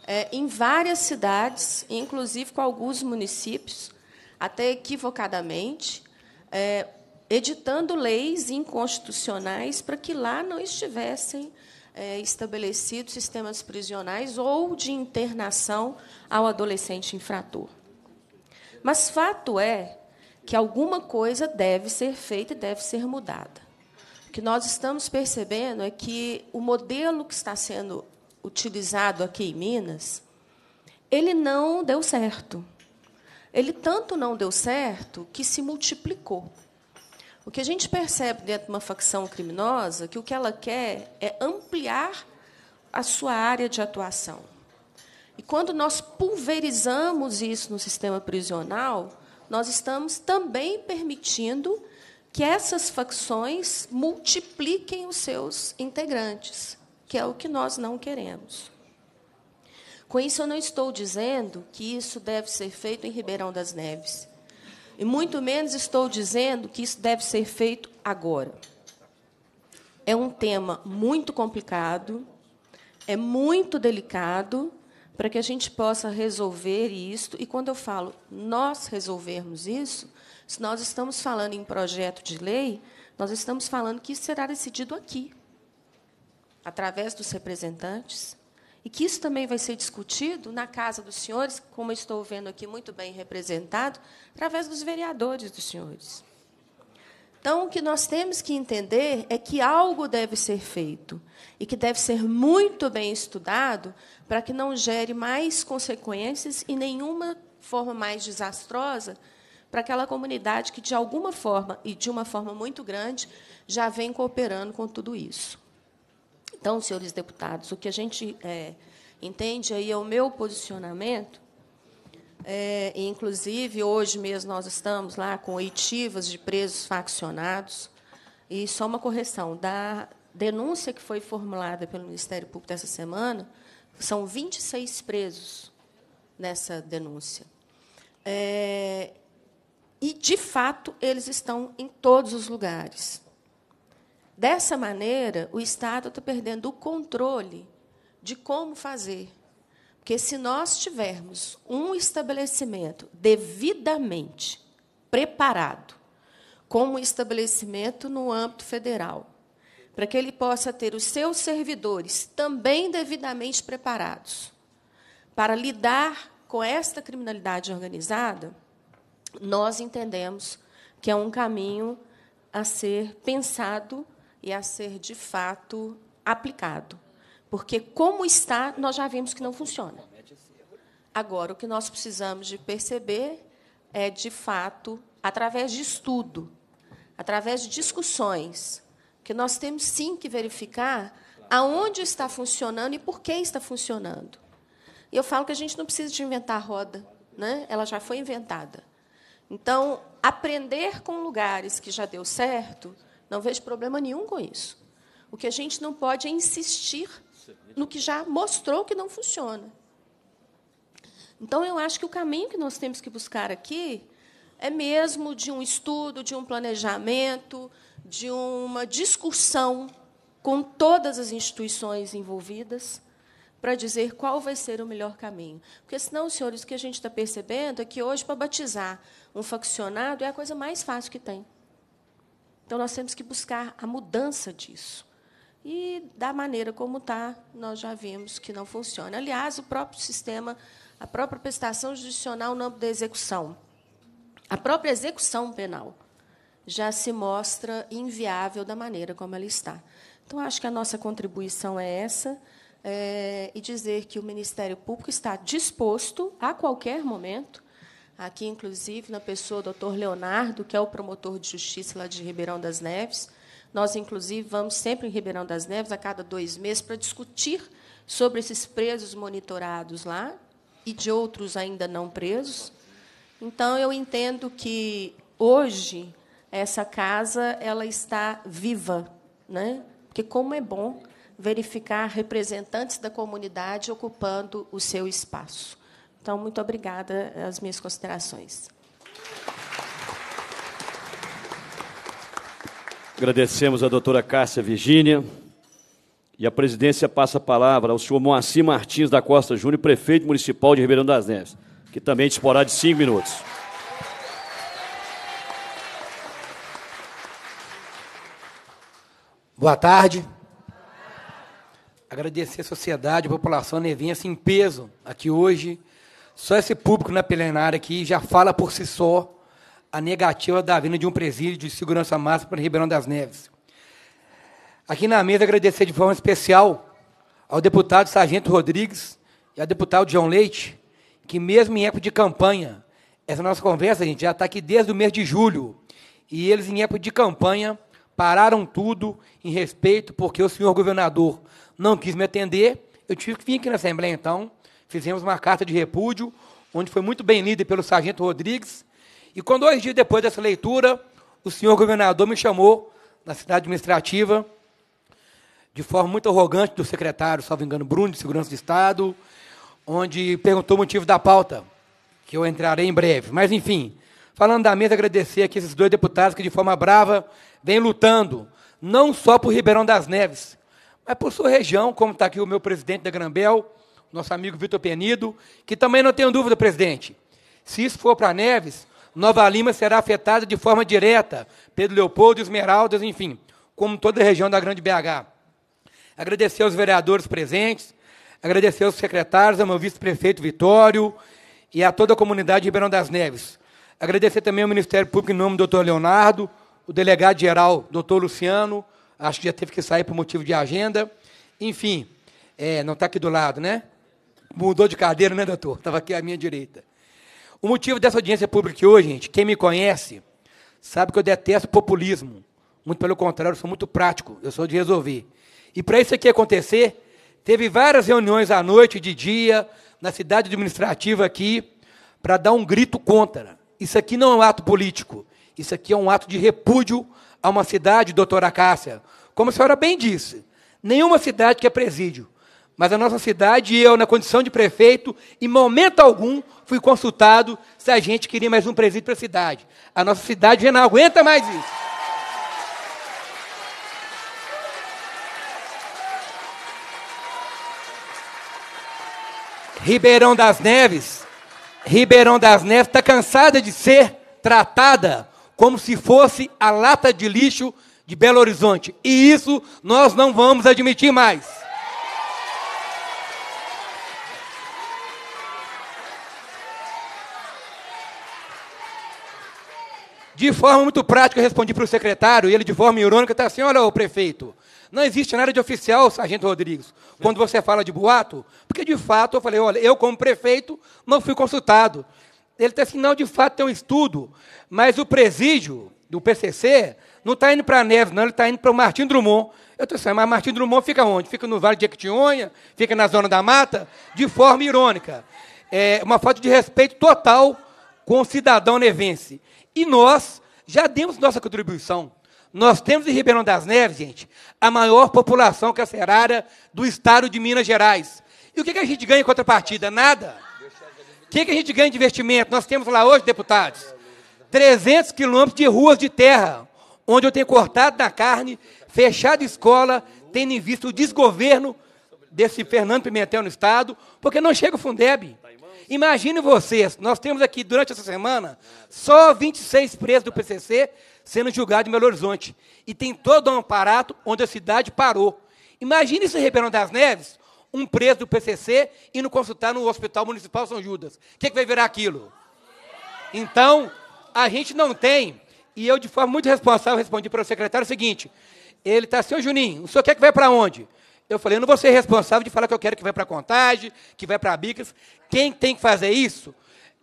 é, em várias cidades, inclusive com alguns municípios, até equivocadamente, é, editando leis inconstitucionais para que lá não estivessem é, estabelecidos sistemas prisionais ou de internação ao adolescente infrator. Mas fato é que alguma coisa deve ser feita e deve ser mudada. O que nós estamos percebendo é que o modelo que está sendo utilizado aqui em Minas, ele não deu certo. Ele tanto não deu certo que se multiplicou. O que a gente percebe dentro de uma facção criminosa, é que o que ela quer é ampliar a sua área de atuação. E quando nós pulverizamos isso no sistema prisional, nós estamos também permitindo que essas facções multipliquem os seus integrantes, que é o que nós não queremos. Com isso, eu não estou dizendo que isso deve ser feito em Ribeirão das Neves. E muito menos estou dizendo que isso deve ser feito agora. É um tema muito complicado, é muito delicado para que a gente possa resolver isso. E quando eu falo nós resolvermos isso, se nós estamos falando em projeto de lei, nós estamos falando que isso será decidido aqui, através dos representantes, e que isso também vai ser discutido na Casa dos Senhores, como estou vendo aqui muito bem representado, através dos vereadores dos senhores. Então, o que nós temos que entender é que algo deve ser feito e que deve ser muito bem estudado para que não gere mais consequências e nenhuma forma mais desastrosa para aquela comunidade que, de alguma forma, e de uma forma muito grande, já vem cooperando com tudo isso. Então, senhores deputados, o que a gente é, entende aí é o meu posicionamento. É, inclusive, hoje mesmo nós estamos lá com oitivas de presos faccionados. E só uma correção: da denúncia que foi formulada pelo Ministério Público dessa semana, são 26 presos nessa denúncia. É, e, de fato, eles estão em todos os lugares. Dessa maneira, o Estado está perdendo o controle de como fazer. Porque, se nós tivermos um estabelecimento devidamente preparado, como estabelecimento no âmbito federal, para que ele possa ter os seus servidores também devidamente preparados para lidar com esta criminalidade organizada, nós entendemos que é um caminho a ser pensado e a ser, de fato, aplicado. Porque, como está, nós já vimos que não funciona. Agora, o que nós precisamos de perceber é, de fato, através de estudo, através de discussões, que nós temos sim que verificar aonde está funcionando e por que está funcionando. E eu falo que a gente não precisa de inventar a roda, né? ela já foi inventada. Então, aprender com lugares que já deu certo, não vejo problema nenhum com isso. O que a gente não pode é insistir no que já mostrou que não funciona. Então, eu acho que o caminho que nós temos que buscar aqui é mesmo de um estudo, de um planejamento, de uma discussão com todas as instituições envolvidas, para dizer qual vai ser o melhor caminho. Porque senão, senhores, o que a gente está percebendo é que hoje, para batizar um faccionado, é a coisa mais fácil que tem. Então, nós temos que buscar a mudança disso. E, da maneira como está, nós já vimos que não funciona. Aliás, o próprio sistema, a própria prestação judicial no âmbito da execução, a própria execução penal, já se mostra inviável da maneira como ela está. Então, acho que a nossa contribuição é essa é, e dizer que o Ministério Público está disposto, a qualquer momento, aqui, inclusive, na pessoa do Dr. Leonardo, que é o promotor de justiça lá de Ribeirão das Neves. Nós, inclusive, vamos sempre em Ribeirão das Neves, a cada dois meses, para discutir sobre esses presos monitorados lá e de outros ainda não presos. Então, eu entendo que, hoje, essa casa ela está viva, né? porque como é bom verificar representantes da comunidade ocupando o seu espaço. Então, muito obrigada as minhas considerações. Agradecemos a doutora Cássia Virgínia. E a presidência passa a palavra ao senhor Moacir Martins da Costa Júnior, prefeito municipal de Ribeirão das Neves, que também disporá de cinco minutos. Boa tarde agradecer a sociedade, a população nevinha assim, em peso aqui hoje. Só esse público na né, plenária aqui já fala por si só a negativa da vinda de um presídio de segurança máxima para Ribeirão das Neves. Aqui na mesa, agradecer de forma especial ao deputado Sargento Rodrigues e ao deputado João Leite, que mesmo em época de campanha, essa nossa conversa, gente, já está aqui desde o mês de julho, e eles em época de campanha pararam tudo em respeito, porque o senhor governador não quis me atender, eu tive que vir aqui na Assembleia, então, fizemos uma carta de repúdio, onde foi muito bem lida pelo Sargento Rodrigues, e quando dois dias depois dessa leitura, o senhor governador me chamou na cidade administrativa, de forma muito arrogante do secretário, salvo engano, Bruno, de Segurança do Estado, onde perguntou o motivo da pauta, que eu entrarei em breve. Mas, enfim, falando da mesa, agradecer aqui esses dois deputados que, de forma brava, vêm lutando, não só por Ribeirão das Neves, mas é por sua região, como está aqui o meu presidente da Granbel, nosso amigo Vitor Penido, que também não tenho dúvida, presidente, se isso for para Neves, Nova Lima será afetada de forma direta, Pedro Leopoldo, Esmeraldas, enfim, como toda a região da Grande BH. Agradecer aos vereadores presentes, agradecer aos secretários, ao meu vice-prefeito Vitório e a toda a comunidade de Ribeirão das Neves. Agradecer também ao Ministério Público em nome do doutor Leonardo, o delegado-geral, doutor Luciano, Acho que já teve que sair por motivo de agenda. Enfim, é, não está aqui do lado, né? Mudou de cadeira, né, doutor? Estava aqui à minha direita. O motivo dessa audiência pública hoje, gente, quem me conhece, sabe que eu detesto populismo. Muito pelo contrário, eu sou muito prático, eu sou de resolver. E para isso aqui acontecer, teve várias reuniões à noite, de dia, na cidade administrativa aqui, para dar um grito contra. Isso aqui não é um ato político, isso aqui é um ato de repúdio a uma cidade, doutora Cássia, como a senhora bem disse, nenhuma cidade que é presídio. Mas a nossa cidade, eu, na condição de prefeito, em momento algum, fui consultado se a gente queria mais um presídio para a cidade. A nossa cidade já não aguenta mais isso. Ribeirão das Neves, Ribeirão das Neves está cansada de ser tratada como se fosse a lata de lixo de Belo Horizonte. E isso nós não vamos admitir mais. De forma muito prática, eu respondi para o secretário, e ele, de forma irônica, está assim: olha, ô prefeito, não existe nada de oficial, sargento Rodrigues, quando você fala de boato, porque de fato eu falei: olha, eu, como prefeito, não fui consultado ele está assim, não, de fato tem um estudo, mas o presídio do PCC não está indo para a Neves, não, ele está indo para o Martin Drummond. Eu estou assim, mas Martin Drummond fica onde? Fica no Vale de Equitinhonha? Fica na Zona da Mata? De forma irônica. É uma falta de respeito total com o cidadão nevense. E nós já demos nossa contribuição. Nós temos em Ribeirão das Neves, gente, a maior população carcerária é do estado de Minas Gerais. E o que a gente ganha em contrapartida? Nada que, que a gente ganha de investimento? Nós temos lá hoje, deputados, 300 quilômetros de ruas de terra, onde eu tenho cortado na carne, fechado escola, tendo em vista o desgoverno desse Fernando Pimentel no Estado, porque não chega o Fundeb. Imagine vocês, nós temos aqui, durante essa semana, só 26 presos do PCC sendo julgados em Belo Horizonte. E tem todo um aparato onde a cidade parou. Imagine isso em Ribeirão das Neves, um preso do PCC indo consultar no Hospital Municipal São Judas. O que, que vai virar aquilo? Então, a gente não tem, e eu, de forma muito responsável, respondi para o secretário o seguinte: ele está, seu Juninho, o senhor quer que vá para onde? Eu falei, eu não vou ser responsável de falar que eu quero que vá para Contagem, que vá para Bicas. Quem tem que fazer isso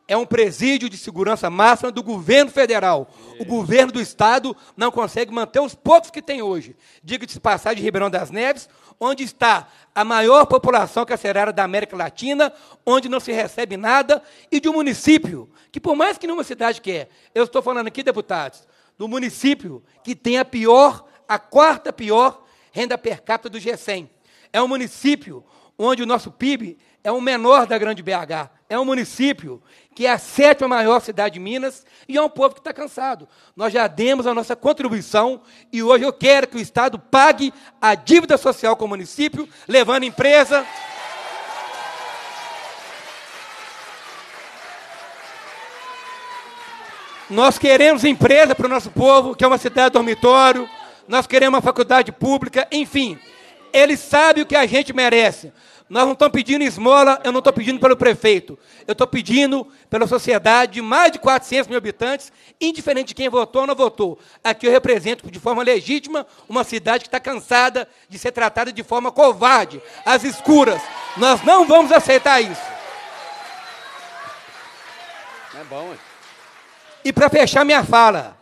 é um presídio de segurança máxima do governo federal. O governo do estado não consegue manter os poucos que tem hoje. Diga-se passar de Ribeirão das Neves, onde está a maior população é carcerária da América Latina, onde não se recebe nada, e de um município que, por mais que nenhuma cidade quer, é, eu estou falando aqui, deputados, do município que tem a pior, a quarta pior renda per capita do G100. É um município onde o nosso PIB é o menor da grande BH. É um município que é a sétima maior cidade de Minas, e é um povo que está cansado. Nós já demos a nossa contribuição e hoje eu quero que o Estado pague a dívida social com o município, levando empresa. Nós queremos empresa para o nosso povo, que é uma cidade dormitório, nós queremos uma faculdade pública, enfim. Ele sabe o que a gente merece. Nós não estamos pedindo esmola, eu não estou pedindo pelo prefeito. Eu estou pedindo pela sociedade de mais de 400 mil habitantes, indiferente de quem votou ou não votou. Aqui eu represento de forma legítima uma cidade que está cansada de ser tratada de forma covarde, às escuras. Nós não vamos aceitar isso. É bom, hein? E para fechar minha fala,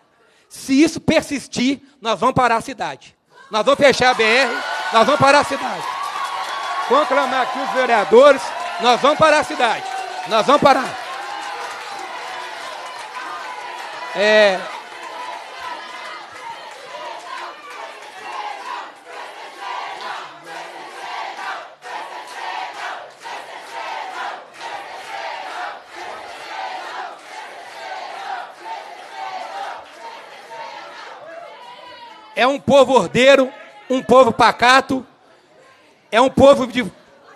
se isso persistir, nós vamos parar a cidade. Nós vamos fechar a BR, nós vamos parar a cidade conclamar aqui os vereadores. Nós vamos parar a cidade. Nós vamos parar. É, é um povo ordeiro, um povo pacato, é um povo de,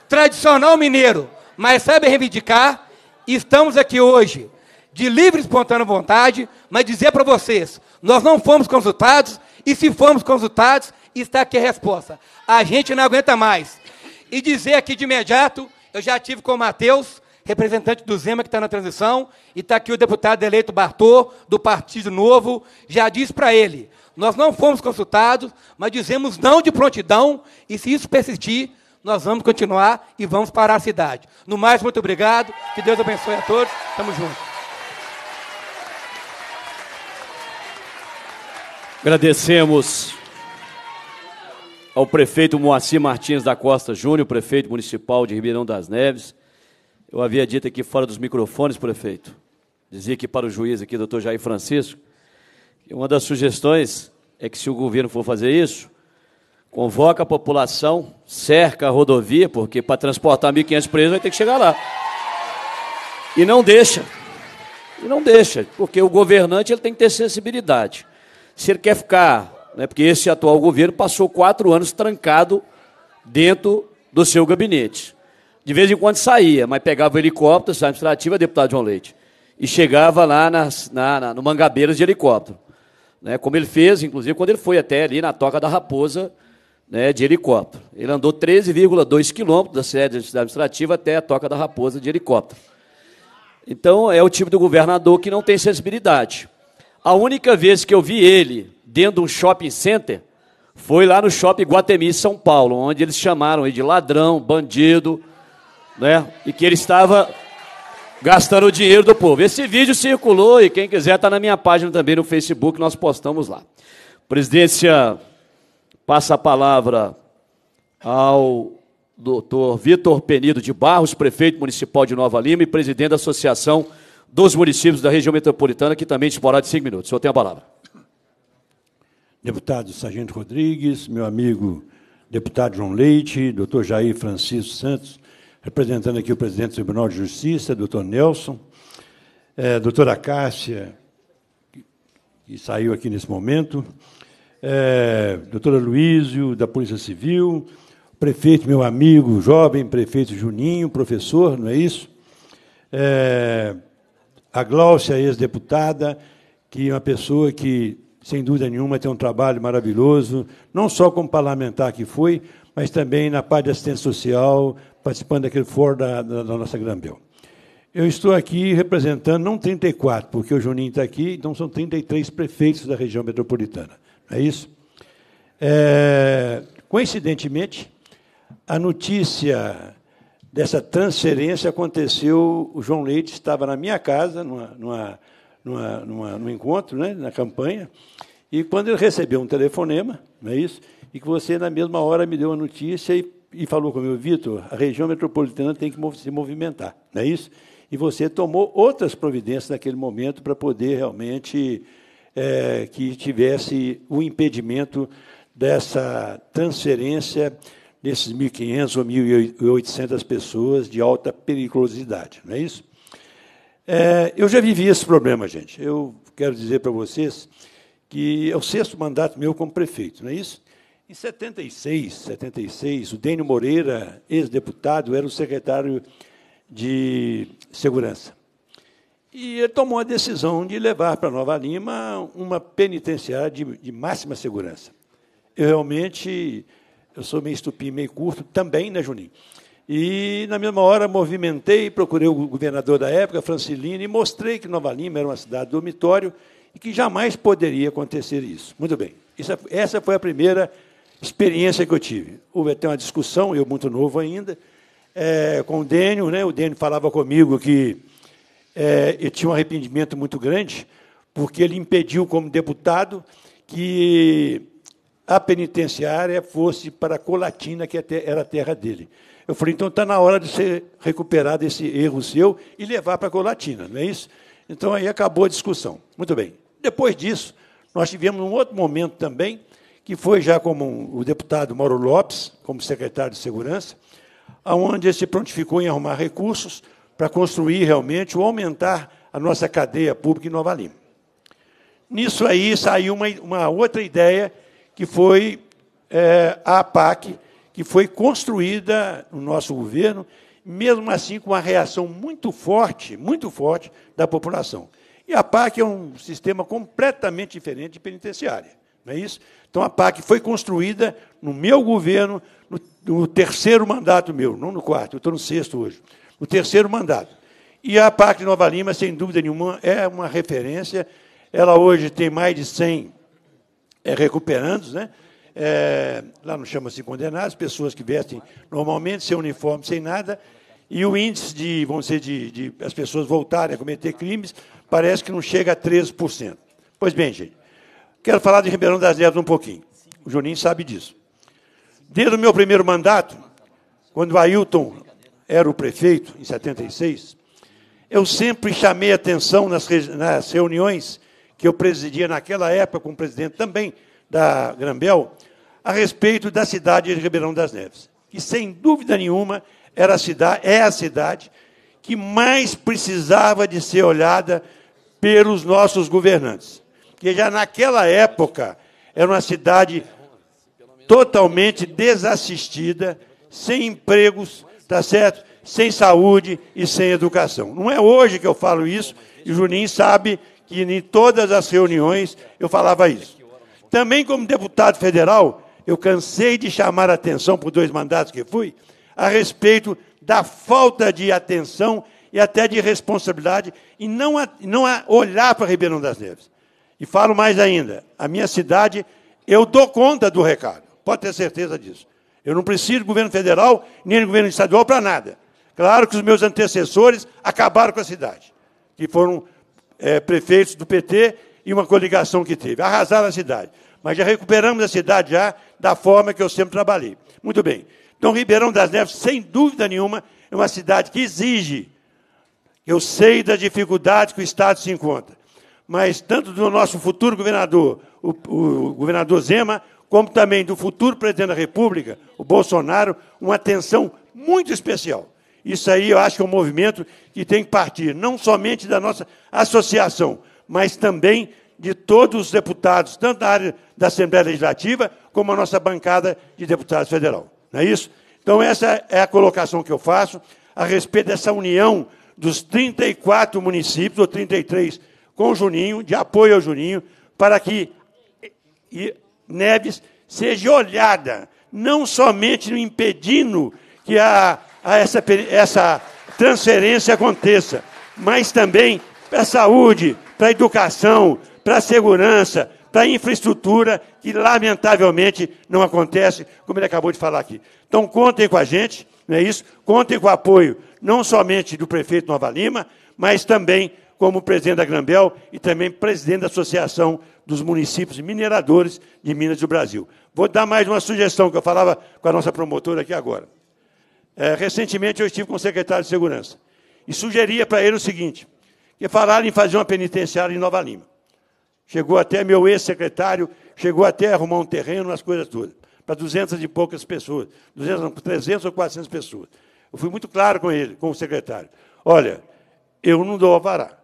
tradicional mineiro, mas sabe reivindicar. Estamos aqui hoje, de livre e espontânea vontade, mas dizer para vocês: nós não fomos consultados, e se fomos consultados, está aqui a resposta. A gente não aguenta mais. E dizer aqui de imediato: eu já tive com o Matheus, representante do Zema, que está na transição, e está aqui o deputado eleito Bartô, do Partido Novo, já disse para ele: nós não fomos consultados, mas dizemos não de prontidão, e se isso persistir, nós vamos continuar e vamos parar a cidade. No mais, muito obrigado, que Deus abençoe a todos, estamos juntos. Agradecemos ao prefeito Moacir Martins da Costa Júnior, prefeito municipal de Ribeirão das Neves. Eu havia dito aqui fora dos microfones, prefeito, dizia aqui para o juiz aqui, doutor Jair Francisco, uma das sugestões é que, se o governo for fazer isso, convoca a população, cerca a rodovia, porque para transportar 1.500 presos vai ter que chegar lá. E não deixa. E não deixa, porque o governante ele tem que ter sensibilidade. Se ele quer ficar, né, porque esse atual governo passou quatro anos trancado dentro do seu gabinete. De vez em quando saía, mas pegava o helicóptero, administrativa, deputado João Leite, e chegava lá nas, na, na, no Mangabeiras de helicóptero né, como ele fez, inclusive, quando ele foi até ali na Toca da Raposa, né, de helicóptero. Ele andou 13,2 quilômetros da sede administrativa até a Toca da Raposa de helicóptero. Então, é o tipo do governador que não tem sensibilidade. A única vez que eu vi ele dentro de um shopping center foi lá no shopping Guatemi, São Paulo, onde eles chamaram ele de ladrão, bandido, né? E que ele estava Gastando o dinheiro do povo. Esse vídeo circulou e quem quiser está na minha página também no Facebook, nós postamos lá. Presidência, passa a palavra ao doutor Vitor Penido de Barros, prefeito municipal de Nova Lima e presidente da Associação dos Municípios da Região Metropolitana, que também é disporá de cinco minutos. O senhor tem a palavra. Deputado Sargento Rodrigues, meu amigo deputado João Leite, doutor Jair Francisco Santos, representando aqui o presidente do Tribunal de Justiça, doutor Nelson, é, doutora Cássia, que saiu aqui nesse momento, é, doutora Luísio, da Polícia Civil, prefeito, meu amigo, jovem prefeito Juninho, professor, não é isso? É, a Gláucia, ex-deputada, que é uma pessoa que, sem dúvida nenhuma, tem um trabalho maravilhoso, não só como parlamentar que foi, mas também na parte de assistência social, participando daquele foro da, da, da nossa Grambel. Eu estou aqui representando, não 34, porque o Juninho está aqui, então são 33 prefeitos da região metropolitana. Não é isso? É, coincidentemente, a notícia dessa transferência aconteceu. O João Leite estava na minha casa, numa, numa, numa, numa, num encontro, né, na campanha, e quando ele recebeu um telefonema, não é isso? E que você, na mesma hora, me deu a notícia e e falou comigo, Vitor, a região metropolitana tem que se movimentar, não é isso? E você tomou outras providências naquele momento para poder realmente é, que tivesse o um impedimento dessa transferência desses 1.500 ou 1.800 pessoas de alta periculosidade, não é isso? É, eu já vivi esse problema, gente. Eu quero dizer para vocês que é o sexto mandato meu como prefeito, não é isso? Em 76, 76, o Dênio Moreira, ex-deputado, era o secretário de Segurança. E ele tomou a decisão de levar para Nova Lima uma penitenciária de, de máxima segurança. Eu realmente, eu sou meio estupim, meio curto, também, né, Juninho? E, na mesma hora, movimentei, procurei o governador da época, Francilino, e mostrei que Nova Lima era uma cidade dormitório e que jamais poderia acontecer isso. Muito bem, essa, essa foi a primeira experiência que eu tive. Houve até uma discussão, eu muito novo ainda, é, com o Dênio. Né? O Dênio falava comigo que é, eu tinha um arrependimento muito grande, porque ele impediu, como deputado, que a penitenciária fosse para Colatina, que é era a terra dele. Eu falei, então está na hora de você recuperar desse erro seu e levar para Colatina, não é isso? Então aí acabou a discussão. Muito bem. Depois disso, nós tivemos um outro momento também, que foi já como o deputado Mauro Lopes, como secretário de Segurança, aonde ele se prontificou em arrumar recursos para construir realmente ou aumentar a nossa cadeia pública em Nova Lima. Nisso aí saiu uma, uma outra ideia, que foi é, a APAC, que foi construída no nosso governo, mesmo assim com uma reação muito forte, muito forte da população. E a PAC é um sistema completamente diferente de penitenciária. Não é isso? Então a PAC foi construída no meu governo, no, no terceiro mandato meu, não no quarto, eu estou no sexto hoje, no terceiro mandato. E a PAC Nova Lima, sem dúvida nenhuma, é uma referência. Ela hoje tem mais de 100 é, eh, recuperandos, né? É, lá não chama-se condenados, pessoas que vestem normalmente, sem uniforme, sem nada, e o índice de, vamos dizer, de, de as pessoas voltarem a cometer crimes parece que não chega a 13%. Pois bem, gente, Quero falar de Ribeirão das Neves um pouquinho. O Juninho sabe disso. Desde o meu primeiro mandato, quando o Ailton era o prefeito, em 76, eu sempre chamei atenção nas, nas reuniões que eu presidia naquela época com o presidente também da Grambel, a respeito da cidade de Ribeirão das Neves, que sem dúvida nenhuma era a cidade, é a cidade que mais precisava de ser olhada pelos nossos governantes que já naquela época era uma cidade totalmente desassistida, sem empregos, tá certo? Sem saúde e sem educação. Não é hoje que eu falo isso, e o Juninho sabe que em todas as reuniões eu falava isso. Também, como deputado federal, eu cansei de chamar a atenção, por dois mandatos que fui, a respeito da falta de atenção e até de responsabilidade e não, não a olhar para Ribeirão das Neves. E falo mais ainda: a minha cidade, eu dou conta do recado, pode ter certeza disso. Eu não preciso do governo federal nem do governo estadual para nada. Claro que os meus antecessores acabaram com a cidade, que foram é, prefeitos do PT e uma coligação que teve. Arrasaram a cidade. Mas já recuperamos a cidade já da forma que eu sempre trabalhei. Muito bem. Então, Ribeirão das Neves, sem dúvida nenhuma, é uma cidade que exige. Eu sei das dificuldades que o Estado se encontra mas tanto do nosso futuro governador, o, o governador Zema, como também do futuro presidente da República, o Bolsonaro, uma atenção muito especial. Isso aí eu acho que é um movimento que tem que partir não somente da nossa associação, mas também de todos os deputados, tanto da área da Assembleia Legislativa, como a nossa bancada de deputados federal. Não é isso? Então, essa é a colocação que eu faço a respeito dessa união dos 34 municípios, ou 33 com o Juninho, de apoio ao Juninho, para que Neves seja olhada, não somente no impedindo que a, a essa, essa transferência aconteça, mas também para a saúde, para a educação, para a segurança, para a infraestrutura, que lamentavelmente não acontece, como ele acabou de falar aqui. Então, contem com a gente, não é isso? Contem com o apoio, não somente do prefeito Nova Lima, mas também como presidente da Grambel e também presidente da Associação dos Municípios Mineradores de Minas do Brasil. Vou dar mais uma sugestão que eu falava com a nossa promotora aqui agora. É, recentemente eu estive com o secretário de Segurança e sugeria para ele o seguinte: que falaram em fazer uma penitenciária em Nova Lima. Chegou até meu ex-secretário, chegou até arrumar um terreno, as coisas todas, para duzentas e poucas pessoas, 200, 300 ou 400 pessoas. Eu fui muito claro com ele, com o secretário. Olha, eu não dou varar.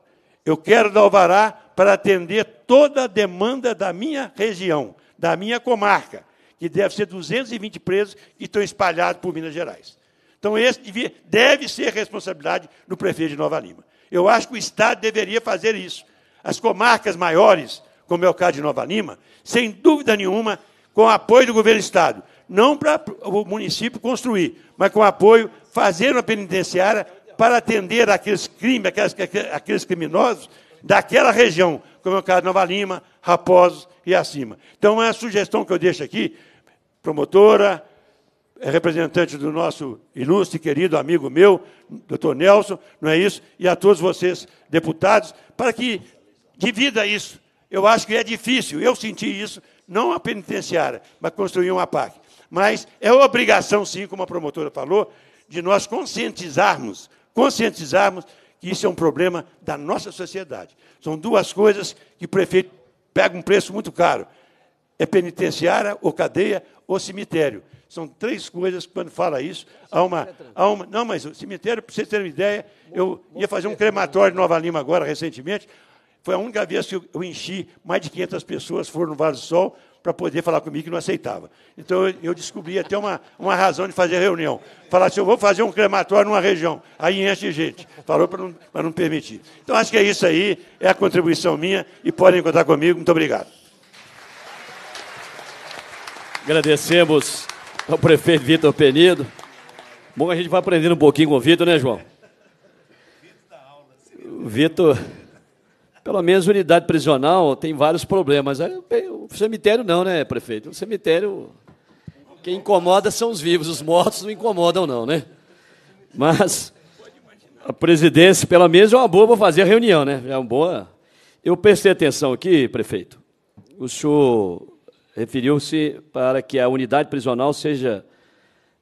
Eu quero dar alvará para atender toda a demanda da minha região, da minha comarca, que deve ser 220 presos que estão espalhados por Minas Gerais. Então, esse deve ser responsabilidade do prefeito de Nova Lima. Eu acho que o Estado deveria fazer isso. As comarcas maiores, como é o caso de Nova Lima, sem dúvida nenhuma, com apoio do governo do Estado, não para o município construir, mas com apoio, fazer uma penitenciária para atender aqueles crimes, aqueles, aqueles criminosos daquela região, como é o caso de Nova Lima, Raposos e acima. Então, é a sugestão que eu deixo aqui, promotora, é representante do nosso ilustre, querido amigo meu, doutor Nelson, não é isso? E a todos vocês, deputados, para que divida isso. Eu acho que é difícil, eu senti isso, não a penitenciária, mas construir uma PAC. Mas é obrigação, sim, como a promotora falou, de nós conscientizarmos conscientizarmos que isso é um problema da nossa sociedade. São duas coisas que o prefeito pega um preço muito caro. É penitenciária, ou cadeia, ou cemitério. São três coisas, quando fala isso, há uma, há uma... Não, mas o cemitério, para vocês terem uma ideia, eu ia fazer um crematório em Nova Lima agora, recentemente, foi a única vez que eu enchi, mais de 500 pessoas foram no Vale do Sol, para poder falar comigo que não aceitava. Então eu descobri até uma, uma razão de fazer reunião. Falar assim, eu vou fazer um crematório numa região. Aí enche gente. Falou para não, não permitir. Então acho que é isso aí, é a contribuição minha e podem contar comigo. Muito obrigado. Agradecemos ao prefeito Vitor Penido. Bom, a gente vai aprendendo um pouquinho com o Vitor, né, João? Vitor da aula. Vitor. Pelo menos unidade prisional tem vários problemas. O cemitério não, né, prefeito? O cemitério, quem incomoda são os vivos, os mortos não incomodam, não, né? Mas a presidência, pelo menos, é uma boa para fazer a reunião, né? É uma boa. Eu prestei atenção aqui, prefeito. O senhor referiu-se para que a unidade prisional seja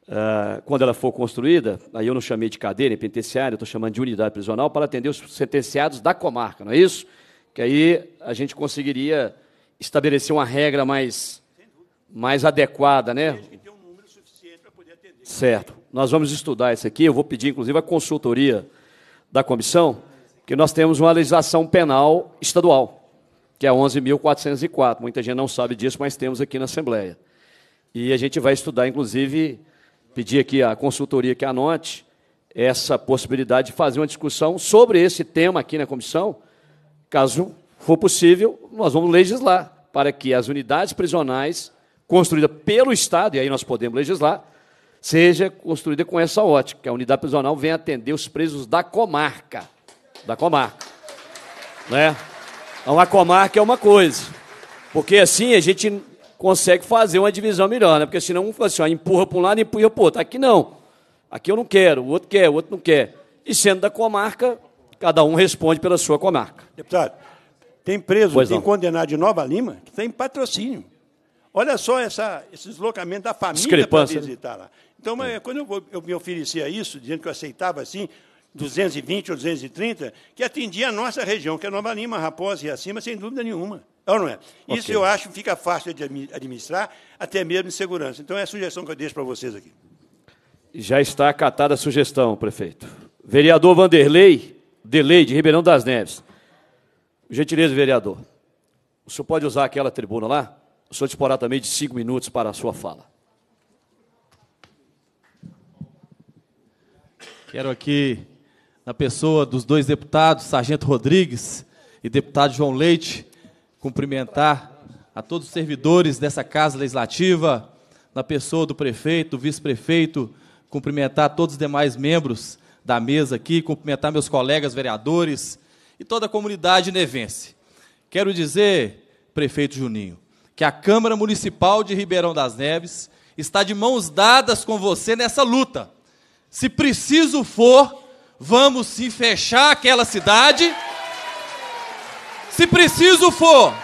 ah, quando ela for construída, aí eu não chamei de cadeira, penitenciária, estou chamando de unidade prisional, para atender os sentenciados da comarca, não é isso? Que aí a gente conseguiria estabelecer uma regra mais, mais adequada, né? Um certo. Nós vamos estudar isso aqui, eu vou pedir, inclusive, a consultoria da comissão, que nós temos uma legislação penal estadual, que é 11.404. Muita gente não sabe disso, mas temos aqui na Assembleia. E a gente vai estudar, inclusive pedir aqui à consultoria que anote essa possibilidade de fazer uma discussão sobre esse tema aqui na comissão. Caso for possível, nós vamos legislar para que as unidades prisionais construídas pelo Estado, e aí nós podemos legislar, seja construída com essa ótica, que a unidade prisional venha atender os presos da comarca. Da comarca. Né? Então, a comarca é uma coisa, porque assim a gente consegue fazer uma divisão melhor, né? Porque senão um fala assim, ó, empurra para um lado e empurra para o outro. Aqui não. Aqui eu não quero, o outro quer, o outro não quer. E sendo da comarca, cada um responde pela sua comarca. Deputado, tem preso, pois tem não. condenado de Nova Lima que tem patrocínio. Olha só essa, esse deslocamento da família para né? visitar lá. Então, quando eu, eu, me oferecia isso, dizendo que eu aceitava assim, 220 ou 230, que atendia a nossa região, que é Nova Lima, Raposa e acima, sem dúvida nenhuma. Ou não é? Isso okay. eu acho fica fácil de administrar, até mesmo em segurança. Então é a sugestão que eu deixo para vocês aqui. Já está acatada a sugestão, prefeito. Vereador Vanderlei, Delei, de Ribeirão das Neves. Gentileza, vereador. O senhor pode usar aquela tribuna lá? O senhor disporá também de cinco minutos para a sua fala. Quero aqui, na pessoa dos dois deputados, Sargento Rodrigues e deputado João Leite, cumprimentar a todos os servidores dessa Casa Legislativa, na pessoa do prefeito, do vice-prefeito, cumprimentar todos os demais membros da mesa aqui, cumprimentar meus colegas vereadores e toda a comunidade nevense. Quero dizer, prefeito Juninho, que a Câmara Municipal de Ribeirão das Neves está de mãos dadas com você nessa luta. Se preciso for, vamos sim fechar aquela cidade se preciso for,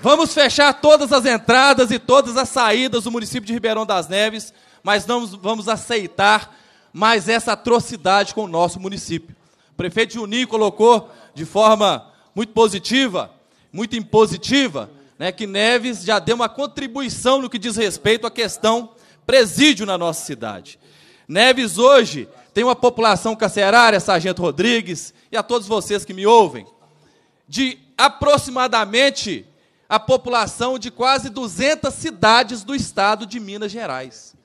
vamos fechar todas as entradas e todas as saídas do município de Ribeirão das Neves, mas não vamos aceitar mais essa atrocidade com o nosso município. O prefeito Juninho colocou de forma muito positiva, muito impositiva, né, que Neves já deu uma contribuição no que diz respeito à questão presídio na nossa cidade. Neves hoje tem uma população carcerária, Sargento Rodrigues, e a todos vocês que me ouvem, de aproximadamente a população de quase 200 cidades do estado de Minas Gerais.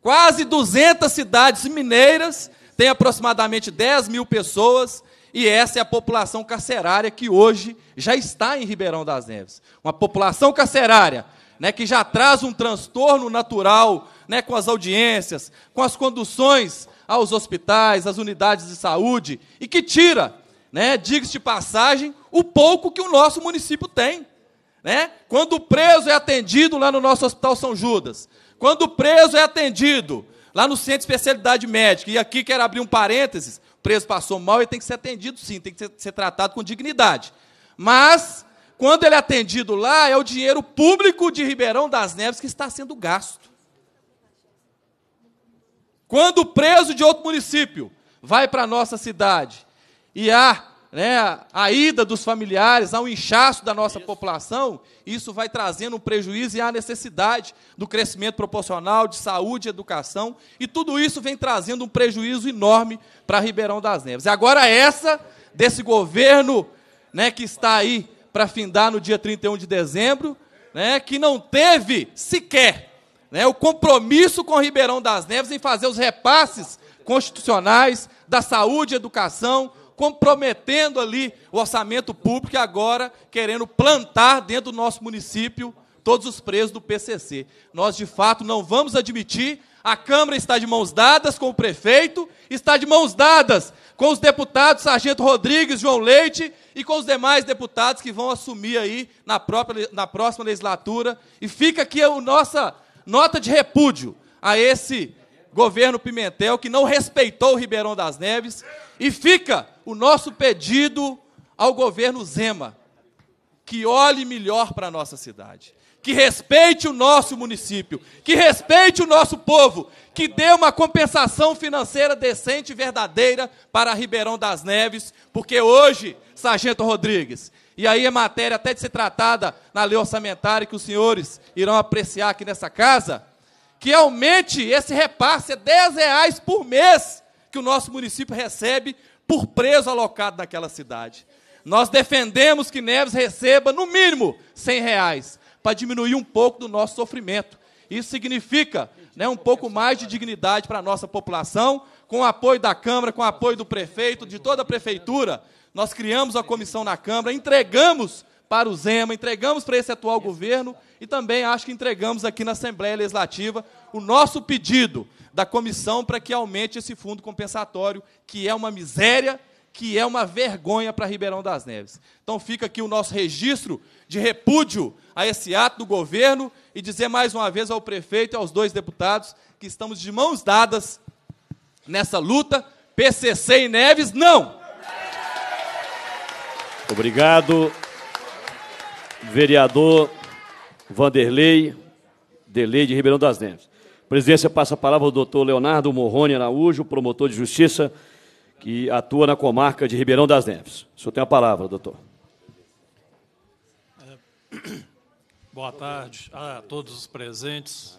Quase 200 cidades mineiras têm aproximadamente 10 mil pessoas, e essa é a população carcerária que hoje já está em Ribeirão das Neves. Uma população carcerária né, que já traz um transtorno natural né, com as audiências, com as conduções aos hospitais, às unidades de saúde, e que tira né? Diga-se de passagem, o pouco que o nosso município tem. Né? Quando o preso é atendido lá no nosso Hospital São Judas, quando o preso é atendido lá no Centro de Especialidade Médica, e aqui quero abrir um parênteses, o preso passou mal e tem que ser atendido sim, tem que ser, ser tratado com dignidade. Mas, quando ele é atendido lá, é o dinheiro público de Ribeirão das Neves que está sendo gasto. Quando o preso de outro município vai para a nossa cidade e há né, a ida dos familiares, há um inchaço da nossa isso. população, isso vai trazendo um prejuízo e há necessidade do crescimento proporcional, de saúde, educação, e tudo isso vem trazendo um prejuízo enorme para Ribeirão das Neves. E agora essa desse governo né, que está aí para findar no dia 31 de dezembro, né, que não teve sequer né, o compromisso com Ribeirão das Neves em fazer os repasses constitucionais da saúde, educação, comprometendo ali o orçamento público e agora querendo plantar dentro do nosso município todos os presos do PCC. Nós, de fato, não vamos admitir. A Câmara está de mãos dadas com o prefeito, está de mãos dadas com os deputados Sargento Rodrigues, João Leite e com os demais deputados que vão assumir aí na, própria, na próxima legislatura. E fica aqui a nossa nota de repúdio a esse governo Pimentel que não respeitou o Ribeirão das Neves. E fica o nosso pedido ao governo Zema, que olhe melhor para a nossa cidade, que respeite o nosso município, que respeite o nosso povo, que dê uma compensação financeira decente e verdadeira para Ribeirão das Neves, porque hoje, Sargento Rodrigues, e aí é matéria até de ser tratada na lei orçamentária que os senhores irão apreciar aqui nessa casa, que aumente esse repasse a 10 reais por mês que o nosso município recebe por preso alocado naquela cidade. Nós defendemos que Neves receba, no mínimo, 100 reais, para diminuir um pouco do nosso sofrimento. Isso significa né, um pouco mais de dignidade para a nossa população, com o apoio da Câmara, com o apoio do prefeito, de toda a prefeitura. Nós criamos a comissão na Câmara, entregamos para o Zema, entregamos para esse atual governo e também acho que entregamos aqui na Assembleia Legislativa o nosso pedido da comissão para que aumente esse fundo compensatório, que é uma miséria, que é uma vergonha para Ribeirão das Neves. Então fica aqui o nosso registro de repúdio a esse ato do governo e dizer mais uma vez ao prefeito e aos dois deputados que estamos de mãos dadas nessa luta. PCC e Neves, não! Obrigado, vereador Vanderlei, Delei de Ribeirão das Neves presidência passa a palavra ao doutor Leonardo Morrone Araújo, promotor de justiça, que atua na comarca de Ribeirão das Neves. O senhor tem a palavra, doutor. Boa tarde a todos os presentes.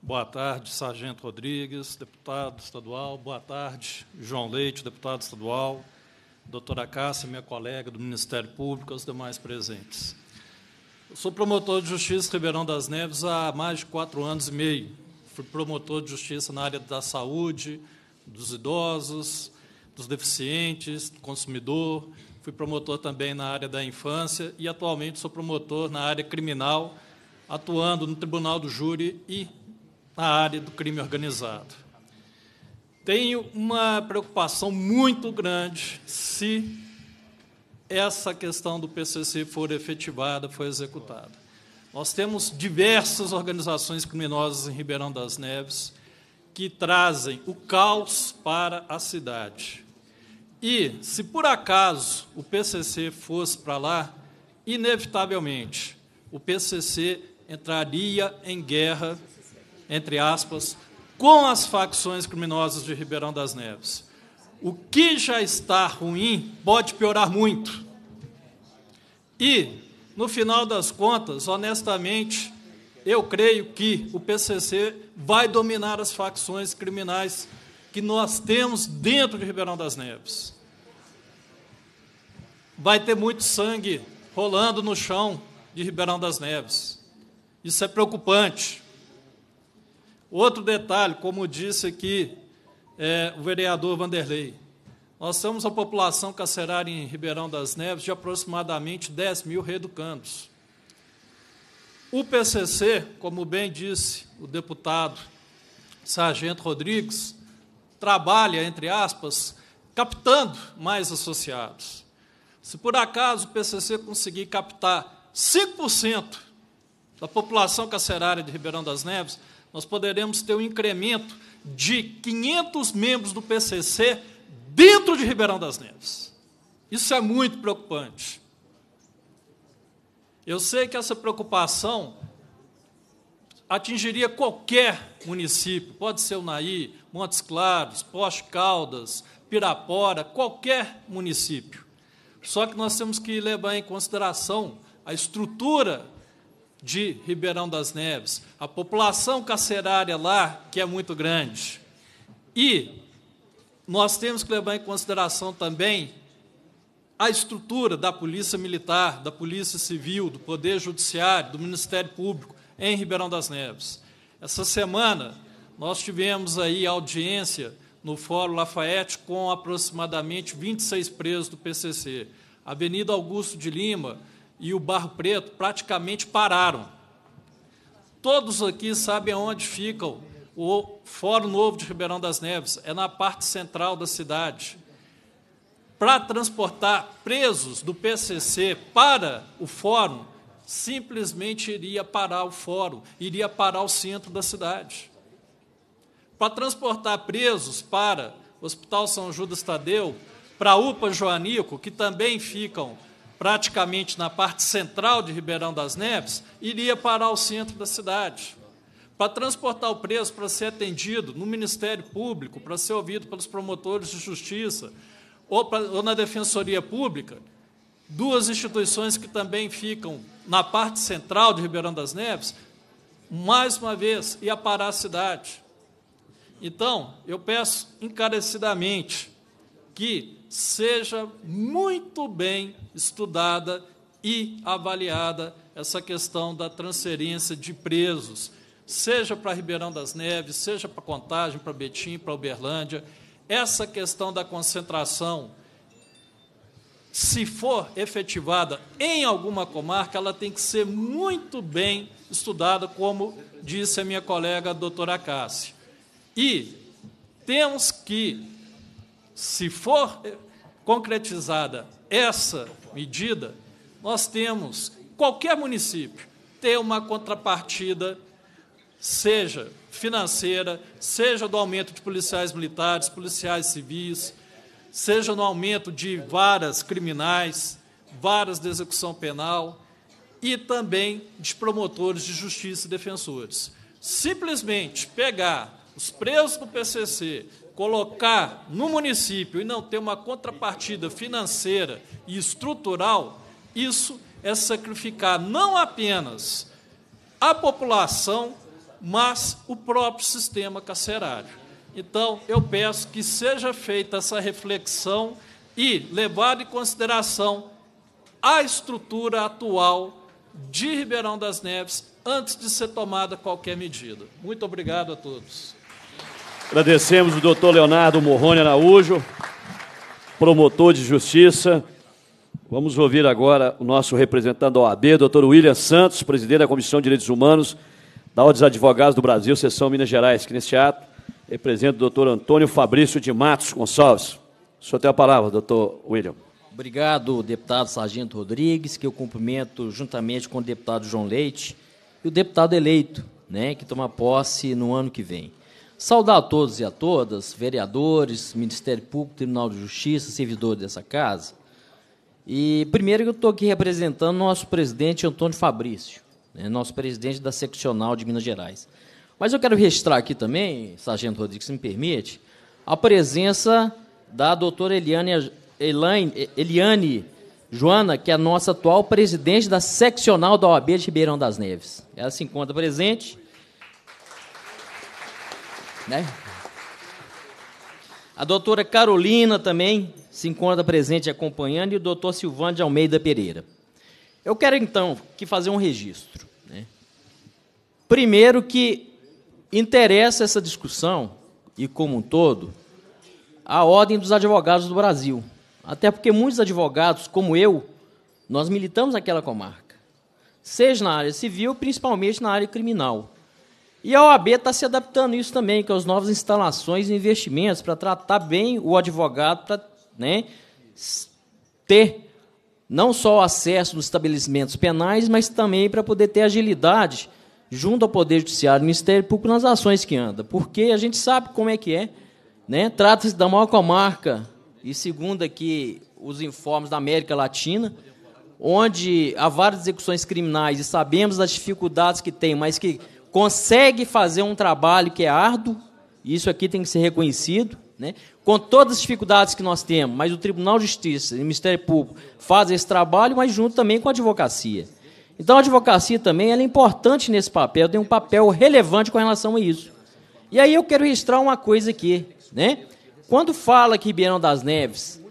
Boa tarde, Sargento Rodrigues, deputado estadual. Boa tarde, João Leite, deputado estadual. Doutora Cássia, minha colega do Ministério Público, aos demais presentes. Eu sou promotor de justiça Ribeirão das Neves há mais de quatro anos e meio fui promotor de justiça na área da saúde, dos idosos, dos deficientes, do consumidor, fui promotor também na área da infância e atualmente sou promotor na área criminal, atuando no Tribunal do Júri e na área do crime organizado. Tenho uma preocupação muito grande se essa questão do PCC for efetivada, for executada. Nós temos diversas organizações criminosas em Ribeirão das Neves que trazem o caos para a cidade. E, se por acaso o PCC fosse para lá, inevitavelmente o PCC entraria em guerra, entre aspas, com as facções criminosas de Ribeirão das Neves. O que já está ruim pode piorar muito. E no final das contas, honestamente, eu creio que o PCC vai dominar as facções criminais que nós temos dentro de Ribeirão das Neves. Vai ter muito sangue rolando no chão de Ribeirão das Neves. Isso é preocupante. Outro detalhe, como disse aqui é, o vereador Vanderlei, nós temos uma população carcerária em Ribeirão das Neves de aproximadamente 10 mil reeducandos. O PCC, como bem disse o deputado Sargento Rodrigues, trabalha, entre aspas, captando mais associados. Se por acaso o PCC conseguir captar 5% da população carcerária de Ribeirão das Neves, nós poderemos ter um incremento de 500 membros do PCC dentro de Ribeirão das Neves. Isso é muito preocupante. Eu sei que essa preocupação atingiria qualquer município, pode ser o Naí, Montes Claros, Poste Caldas, Pirapora, qualquer município. Só que nós temos que levar em consideração a estrutura de Ribeirão das Neves, a população carcerária lá, que é muito grande, e nós temos que levar em consideração também a estrutura da Polícia Militar, da Polícia Civil, do Poder Judiciário, do Ministério Público em Ribeirão das Neves. Essa semana nós tivemos aí audiência no Fórum Lafayette com aproximadamente 26 presos do PCC. A Avenida Augusto de Lima e o Barro Preto praticamente pararam. Todos aqui sabem onde ficam o Fórum Novo de Ribeirão das Neves, é na parte central da cidade. Para transportar presos do PCC para o Fórum, simplesmente iria parar o Fórum, iria parar o centro da cidade. Para transportar presos para o Hospital São Judas Tadeu, para a UPA Joanico, que também ficam praticamente na parte central de Ribeirão das Neves, iria parar o centro da cidade para transportar o preso, para ser atendido no Ministério Público, para ser ouvido pelos promotores de justiça ou, pra, ou na Defensoria Pública, duas instituições que também ficam na parte central de Ribeirão das Neves, mais uma vez, ia parar a cidade. Então, eu peço encarecidamente que seja muito bem estudada e avaliada essa questão da transferência de presos seja para Ribeirão das Neves, seja para Contagem, para Betim, para Uberlândia. Essa questão da concentração, se for efetivada em alguma comarca, ela tem que ser muito bem estudada, como disse a minha colega a doutora Cássia. E temos que, se for eh, concretizada essa medida, nós temos, qualquer município, ter uma contrapartida seja financeira, seja do aumento de policiais militares, policiais civis, seja no aumento de varas criminais, varas de execução penal e também de promotores de justiça e defensores. Simplesmente pegar os presos do PCC, colocar no município e não ter uma contrapartida financeira e estrutural, isso é sacrificar não apenas a população, mas o próprio sistema carcerário. Então, eu peço que seja feita essa reflexão e levado em consideração a estrutura atual de Ribeirão das Neves antes de ser tomada qualquer medida. Muito obrigado a todos. Agradecemos o doutor Leonardo Morrone Araújo, promotor de justiça. Vamos ouvir agora o nosso representante da OAB, doutor William Santos, presidente da Comissão de Direitos Humanos da Ordem dos Advogados do Brasil, Sessão Minas Gerais, que neste ato representa o doutor Antônio Fabrício de Matos Gonçalves. O senhor tem a palavra, doutor William. Obrigado, deputado Sargento Rodrigues, que eu cumprimento juntamente com o deputado João Leite e o deputado eleito, né, que toma posse no ano que vem. Saudar a todos e a todas, vereadores, Ministério Público, Tribunal de Justiça, servidor dessa casa. E primeiro eu estou aqui representando nosso presidente Antônio Fabrício, né, nosso presidente da seccional de Minas Gerais. Mas eu quero registrar aqui também, Sargento Rodrigues, se me permite, a presença da doutora Eliane, Elaine, Eliane Joana, que é a nossa atual presidente da seccional da OAB de Ribeirão das Neves. Ela se encontra presente. Né? A doutora Carolina também se encontra presente acompanhando e o doutor Silvano de Almeida Pereira. Eu quero então que fazer um registro. Né? Primeiro que interessa essa discussão e como um todo a ordem dos advogados do Brasil, até porque muitos advogados, como eu, nós militamos naquela comarca, seja na área civil, principalmente na área criminal. E a OAB está se adaptando a isso também, com as novas instalações e investimentos para tratar bem o advogado, para né, ter não só o acesso nos estabelecimentos penais, mas também para poder ter agilidade junto ao Poder Judiciário e Ministério Público nas ações que anda, porque a gente sabe como é que é, né? Trata-se da maior comarca e segundo aqui os informes da América Latina, onde há várias execuções criminais e sabemos das dificuldades que tem, mas que consegue fazer um trabalho que é árduo, isso aqui tem que ser reconhecido. Né? Com todas as dificuldades que nós temos, mas o Tribunal de Justiça e o Ministério Público fazem esse trabalho, mas junto também com a advocacia. Então, a advocacia também é importante nesse papel, tem um papel relevante com relação a isso. E aí eu quero registrar uma coisa aqui. Né? Quando fala que Ribeirão das Neves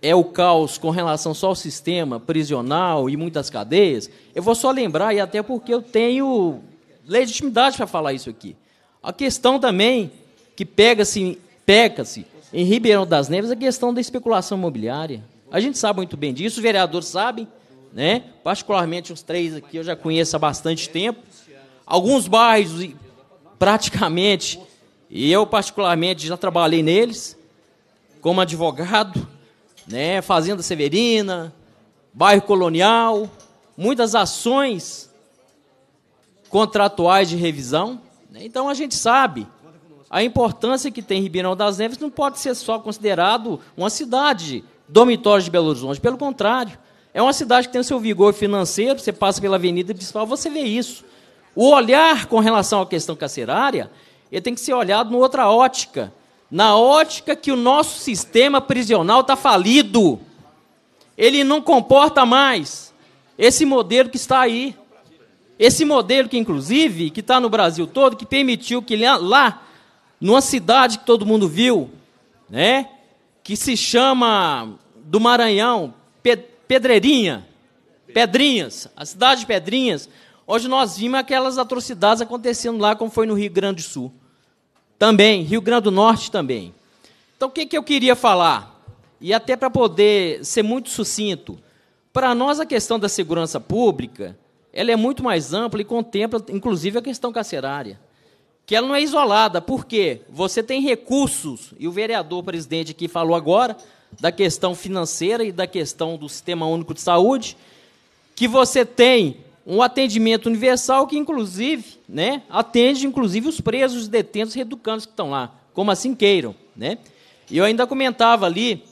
é o caos com relação só ao sistema prisional e muitas cadeias, eu vou só lembrar, e até porque eu tenho legitimidade para falar isso aqui. A questão também que pega-se pega em Ribeirão das Neves a questão da especulação imobiliária. A gente sabe muito bem disso, os vereadores sabem, né? particularmente os três aqui eu já conheço há bastante tempo. Alguns bairros, praticamente, e eu particularmente já trabalhei neles, como advogado, né? Fazenda Severina, bairro colonial, muitas ações contratuais de revisão. Né? Então a gente sabe a importância que tem Ribeirão das Neves não pode ser só considerado uma cidade dormitório de Belo Horizonte. Pelo contrário, é uma cidade que tem o seu vigor financeiro. Você passa pela Avenida Principal, você vê isso. O olhar com relação à questão carcerária, ele tem que ser olhado numa outra ótica. Na ótica que o nosso sistema prisional está falido. Ele não comporta mais esse modelo que está aí. Esse modelo que, inclusive, que está no Brasil todo, que permitiu que lá numa cidade que todo mundo viu, né? Que se chama do Maranhão, Pedreirinha, Pedrinhas, a cidade de Pedrinhas, onde nós vimos aquelas atrocidades acontecendo lá, como foi no Rio Grande do Sul. Também, Rio Grande do Norte também. Então, o que, que eu queria falar? E até para poder ser muito sucinto, para nós a questão da segurança pública, ela é muito mais ampla e contempla, inclusive, a questão carcerária que ela não é isolada. porque Você tem recursos, e o vereador presidente aqui falou agora, da questão financeira e da questão do Sistema Único de Saúde, que você tem um atendimento universal que, inclusive, né, atende inclusive os presos, detentos, reeducandos que estão lá, como assim queiram. Né? E eu ainda comentava ali,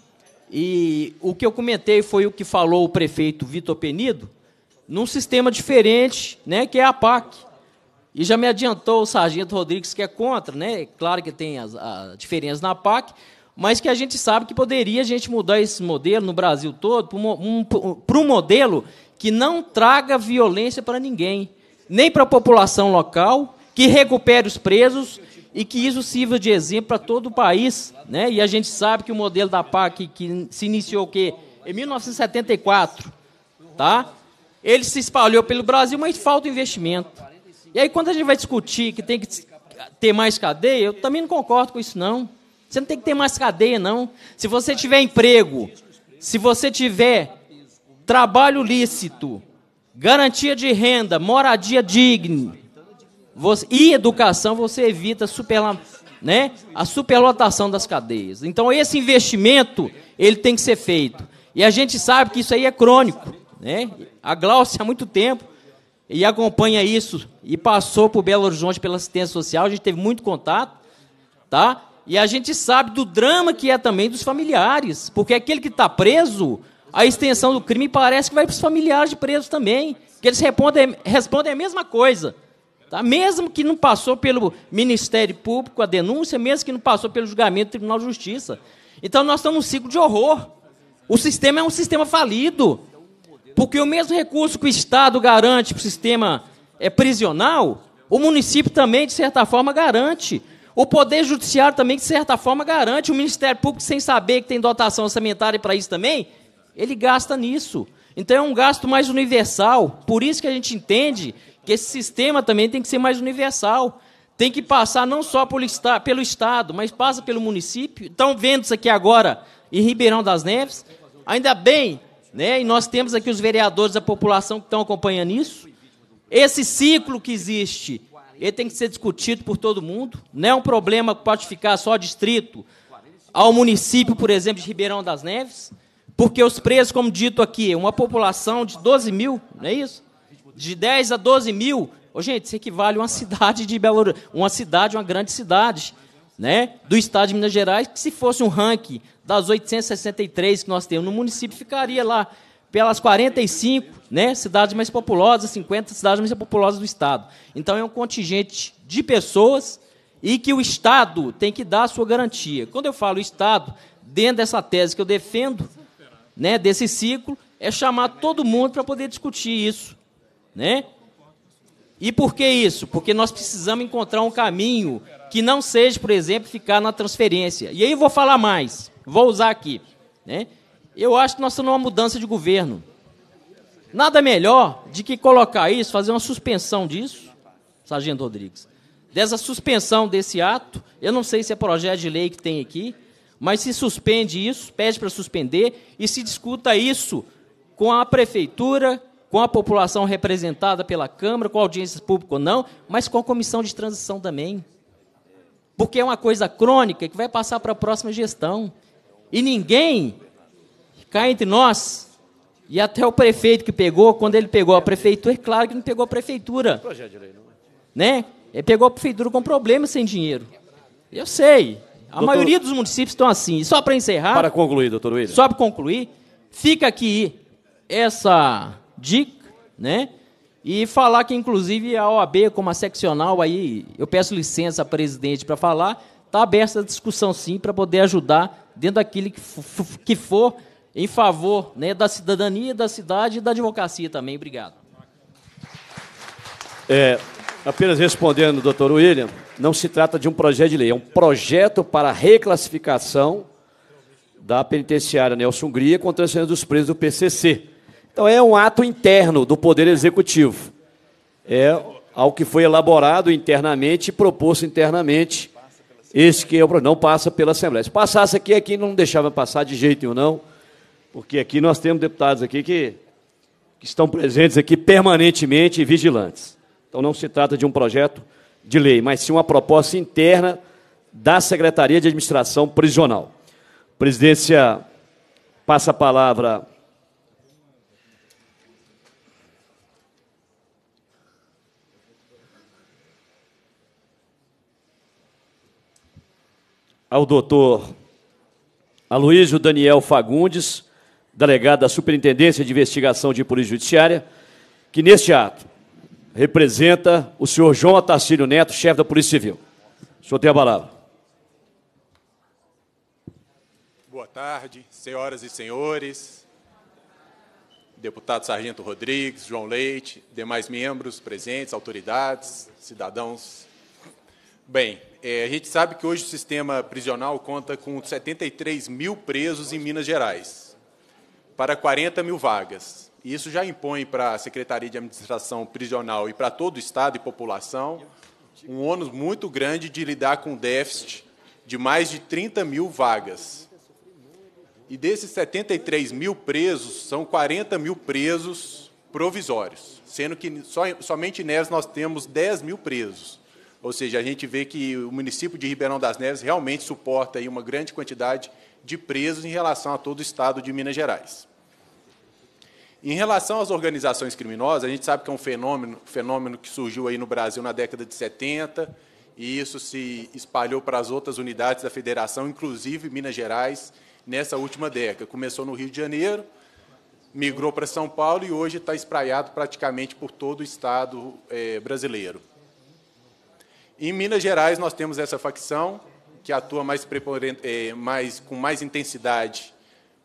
e o que eu comentei foi o que falou o prefeito Vitor Penido, num sistema diferente, né, que é a PAC. E já me adiantou o sargento Rodrigues que é contra, né? Claro que tem as, a diferença na PAC, mas que a gente sabe que poderia a gente mudar esse modelo no Brasil todo para um, um modelo que não traga violência para ninguém, nem para a população local, que recupere os presos e que isso sirva de exemplo para todo o país. Né? E a gente sabe que o modelo da PAC, que se iniciou o quê? em 1974, tá? ele se espalhou pelo Brasil, mas falta investimento. E aí, quando a gente vai discutir que tem que ter mais cadeia, eu também não concordo com isso, não. Você não tem que ter mais cadeia, não. Se você tiver emprego, se você tiver trabalho lícito, garantia de renda, moradia digna você, e educação, você evita super, né, a superlotação das cadeias. Então, esse investimento ele tem que ser feito. E a gente sabe que isso aí é crônico. Né? A Glaucia, há muito tempo, e acompanha isso e passou por Belo Horizonte pela assistência social. A gente teve muito contato, tá? E a gente sabe do drama que é também dos familiares, porque aquele que está preso, a extensão do crime parece que vai para os familiares de presos também, que eles respondem, respondem a mesma coisa. Tá? Mesmo que não passou pelo Ministério Público a denúncia, mesmo que não passou pelo julgamento do Tribunal de Justiça. Então nós estamos num ciclo de horror. O sistema é um sistema falido. Porque o mesmo recurso que o Estado garante para o sistema é, prisional, o município também, de certa forma, garante. O Poder Judiciário também, de certa forma, garante. O Ministério Público, sem saber que tem dotação orçamentária para isso também, ele gasta nisso. Então é um gasto mais universal. Por isso que a gente entende que esse sistema também tem que ser mais universal. Tem que passar não só pelo Estado, mas passa pelo município. Estão vendo isso aqui agora em Ribeirão das Neves. Ainda bem né? E nós temos aqui os vereadores da população que estão acompanhando isso. Esse ciclo que existe, ele tem que ser discutido por todo mundo. Não é um problema que pode ficar só distrito, ao município, por exemplo, de Ribeirão das Neves, porque os presos, como dito aqui, uma população de 12 mil, não é isso? De 10 a 12 mil. Ô, gente, isso equivale a uma cidade de Belo uma cidade, uma grande cidade, né? Do estado de Minas Gerais, que se fosse um ranking das 863 que nós temos no município, ficaria lá pelas 45 né, cidades mais populosas, 50 cidades mais populosas do Estado. Então, é um contingente de pessoas e que o Estado tem que dar a sua garantia. Quando eu falo Estado, dentro dessa tese que eu defendo, né, desse ciclo, é chamar todo mundo para poder discutir isso. Né? E por que isso? Porque nós precisamos encontrar um caminho que não seja, por exemplo, ficar na transferência. E aí eu vou falar mais vou usar aqui. Né? Eu acho que nós estamos numa mudança de governo. Nada melhor de que colocar isso, fazer uma suspensão disso, Sargento Rodrigues. Dessa suspensão desse ato, eu não sei se é projeto de lei que tem aqui, mas se suspende isso, pede para suspender e se discuta isso com a prefeitura, com a população representada pela Câmara, com audiências públicas ou não, mas com a comissão de transição também. Porque é uma coisa crônica que vai passar para a próxima gestão. E ninguém cai entre nós, e até o prefeito que pegou, quando ele pegou a prefeitura, é claro que não pegou a prefeitura. Né? Ele pegou a prefeitura com problemas sem dinheiro. Eu sei. A doutor... maioria dos municípios estão assim. E só para encerrar. Para concluir, doutor William. Só para concluir, fica aqui essa dica, né? E falar que, inclusive, a OAB, como a seccional, aí, eu peço licença, presidente, para falar, está aberta a discussão sim para poder ajudar dentro daquele que, que for em favor né, da cidadania, da cidade e da advocacia também. Obrigado. É, apenas respondendo, doutor William, não se trata de um projeto de lei, é um projeto para reclassificação da penitenciária Nelson Gria com transferência dos presos do PCC. Então, é um ato interno do Poder Executivo. É ao que foi elaborado internamente e proposto internamente esse que é o problema, não passa pela Assembleia. Se passasse aqui, aqui não deixava passar de jeito nenhum, não, porque aqui nós temos deputados aqui que, que estão presentes aqui permanentemente e vigilantes. Então não se trata de um projeto de lei, mas sim uma proposta interna da Secretaria de Administração Prisional. Presidência, passa a palavra ao doutor Aloysio Daniel Fagundes, delegado da Superintendência de Investigação de Polícia Judiciária, que neste ato representa o senhor João Atacílio Neto, chefe da Polícia Civil. O senhor tem a palavra. Boa tarde, senhoras e senhores, deputado Sargento Rodrigues, João Leite, demais membros presentes, autoridades, cidadãos Bem, é, a gente sabe que hoje o sistema prisional conta com 73 mil presos em Minas Gerais, para 40 mil vagas. isso já impõe para a Secretaria de Administração Prisional e para todo o Estado e população um ônus muito grande de lidar com um déficit de mais de 30 mil vagas. E desses 73 mil presos, são 40 mil presos provisórios, sendo que só, somente nessa nós temos 10 mil presos. Ou seja, a gente vê que o município de Ribeirão das Neves realmente suporta aí uma grande quantidade de presos em relação a todo o estado de Minas Gerais. Em relação às organizações criminosas, a gente sabe que é um fenômeno, fenômeno que surgiu aí no Brasil na década de 70 e isso se espalhou para as outras unidades da federação, inclusive Minas Gerais, nessa última década. Começou no Rio de Janeiro, migrou para São Paulo e hoje está espraiado praticamente por todo o estado é, brasileiro. Em Minas Gerais, nós temos essa facção, que atua mais, eh, mais com mais intensidade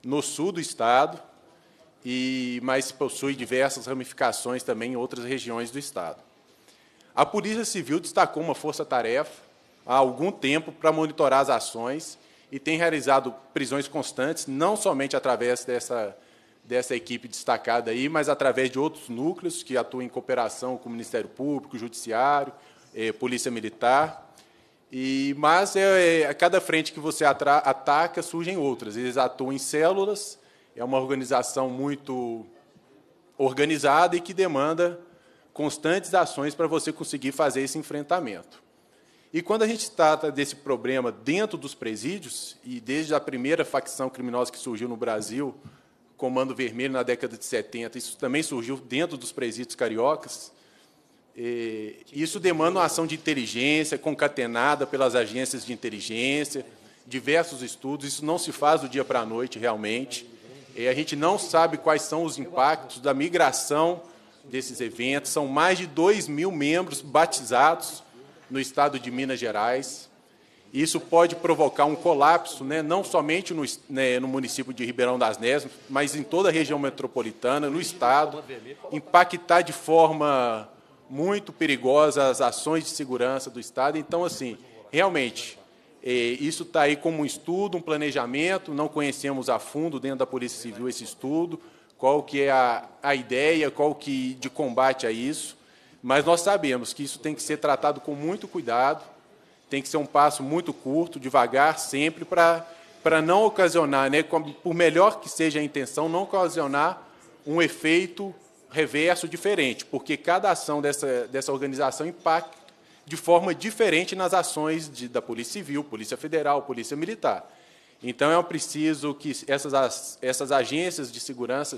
no sul do estado, e mas possui diversas ramificações também em outras regiões do estado. A Polícia Civil destacou uma força-tarefa há algum tempo para monitorar as ações e tem realizado prisões constantes, não somente através dessa, dessa equipe destacada aí, mas através de outros núcleos que atuam em cooperação com o Ministério Público, o Judiciário, é, polícia militar. E, mas é, é a cada frente que você ataca, surgem outras. Eles atuam em células, é uma organização muito organizada e que demanda constantes ações para você conseguir fazer esse enfrentamento. E quando a gente trata desse problema dentro dos presídios, e desde a primeira facção criminosa que surgiu no Brasil, Comando Vermelho, na década de 70, isso também surgiu dentro dos presídios cariocas, isso demanda uma ação de inteligência concatenada pelas agências de inteligência, diversos estudos. Isso não se faz do dia para a noite, realmente. a gente não sabe quais são os impactos da migração desses eventos. São mais de 2 mil membros batizados no estado de Minas Gerais. Isso pode provocar um colapso, né, não somente no, né, no município de Ribeirão das Neves, mas em toda a região metropolitana, no estado, impactar de forma muito perigosas as ações de segurança do Estado. Então, assim, realmente, é, isso está aí como um estudo, um planejamento, não conhecemos a fundo dentro da Polícia Civil esse estudo, qual que é a, a ideia, qual que de combate a isso, mas nós sabemos que isso tem que ser tratado com muito cuidado, tem que ser um passo muito curto, devagar, sempre, para, para não ocasionar, né, por melhor que seja a intenção, não ocasionar um efeito reverso diferente, porque cada ação dessa, dessa organização impacta de forma diferente nas ações de, da Polícia Civil, Polícia Federal, Polícia Militar. Então, é preciso que essas, essas agências de segurança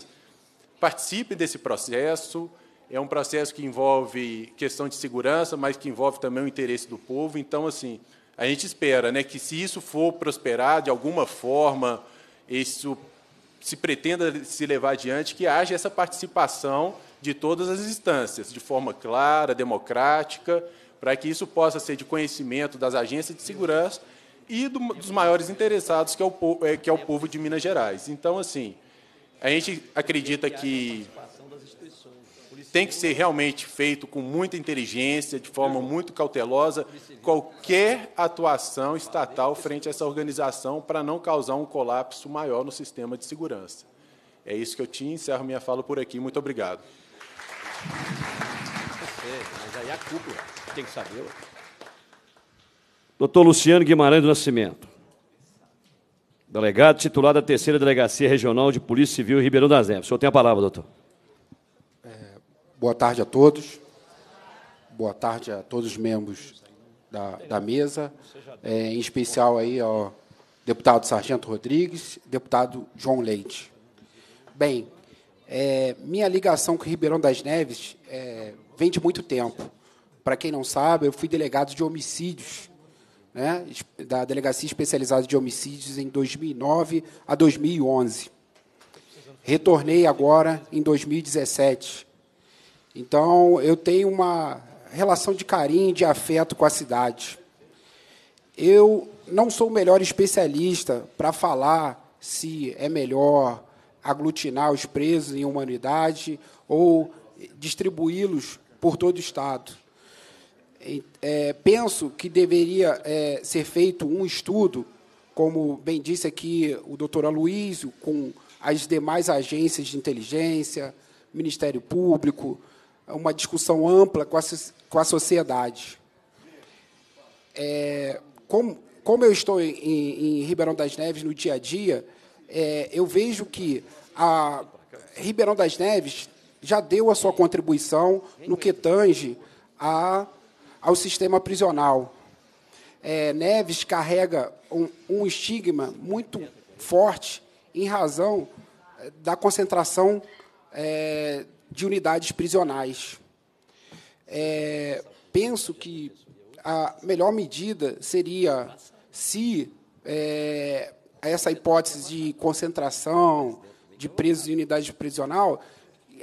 participem desse processo. É um processo que envolve questão de segurança, mas que envolve também o interesse do povo. Então, assim, a gente espera né, que, se isso for prosperar de alguma forma, isso se pretenda se levar adiante, que haja essa participação de todas as instâncias, de forma clara, democrática, para que isso possa ser de conhecimento das agências de segurança e do, dos maiores interessados, que é, o, é, que é o povo de Minas Gerais. Então, assim, a gente acredita que tem que ser realmente feito com muita inteligência, de forma muito cautelosa, qualquer atuação estatal frente a essa organização para não causar um colapso maior no sistema de segurança. É isso que eu tinha, encerro minha fala por aqui. Muito obrigado. Mas aí é a cúpula tem que saber. Doutor Luciano Guimarães do Nascimento. Delegado titular da Terceira Delegacia Regional de Polícia Civil Ribeirão das Neves. O senhor tem a palavra, doutor. Boa tarde a todos. Boa tarde a todos os membros da, da mesa, é, em especial aí ao deputado Sargento Rodrigues, deputado João Leite. Bem, é, minha ligação com Ribeirão das Neves é, vem de muito tempo. Para quem não sabe, eu fui delegado de homicídios, né, da Delegacia Especializada de Homicídios em 2009 a 2011. Retornei agora em 2017 então, eu tenho uma relação de carinho, de afeto com a cidade. Eu não sou o melhor especialista para falar se é melhor aglutinar os presos em humanidade ou distribuí-los por todo o Estado. É, penso que deveria é, ser feito um estudo, como bem disse aqui o doutor Aloysio, com as demais agências de inteligência, Ministério Público, é uma discussão ampla com a, com a sociedade. É, como, como eu estou em, em, Ribeirão das Neves no dia a dia, é, eu vejo que a Ribeirão das Neves já deu a sua contribuição no que tange a, ao sistema prisional. É, Neves carrega um, um estigma muito forte em razão é, da concentração é, de unidades prisionais. É, penso que a melhor medida seria se é, essa hipótese de concentração de presos em unidade prisional,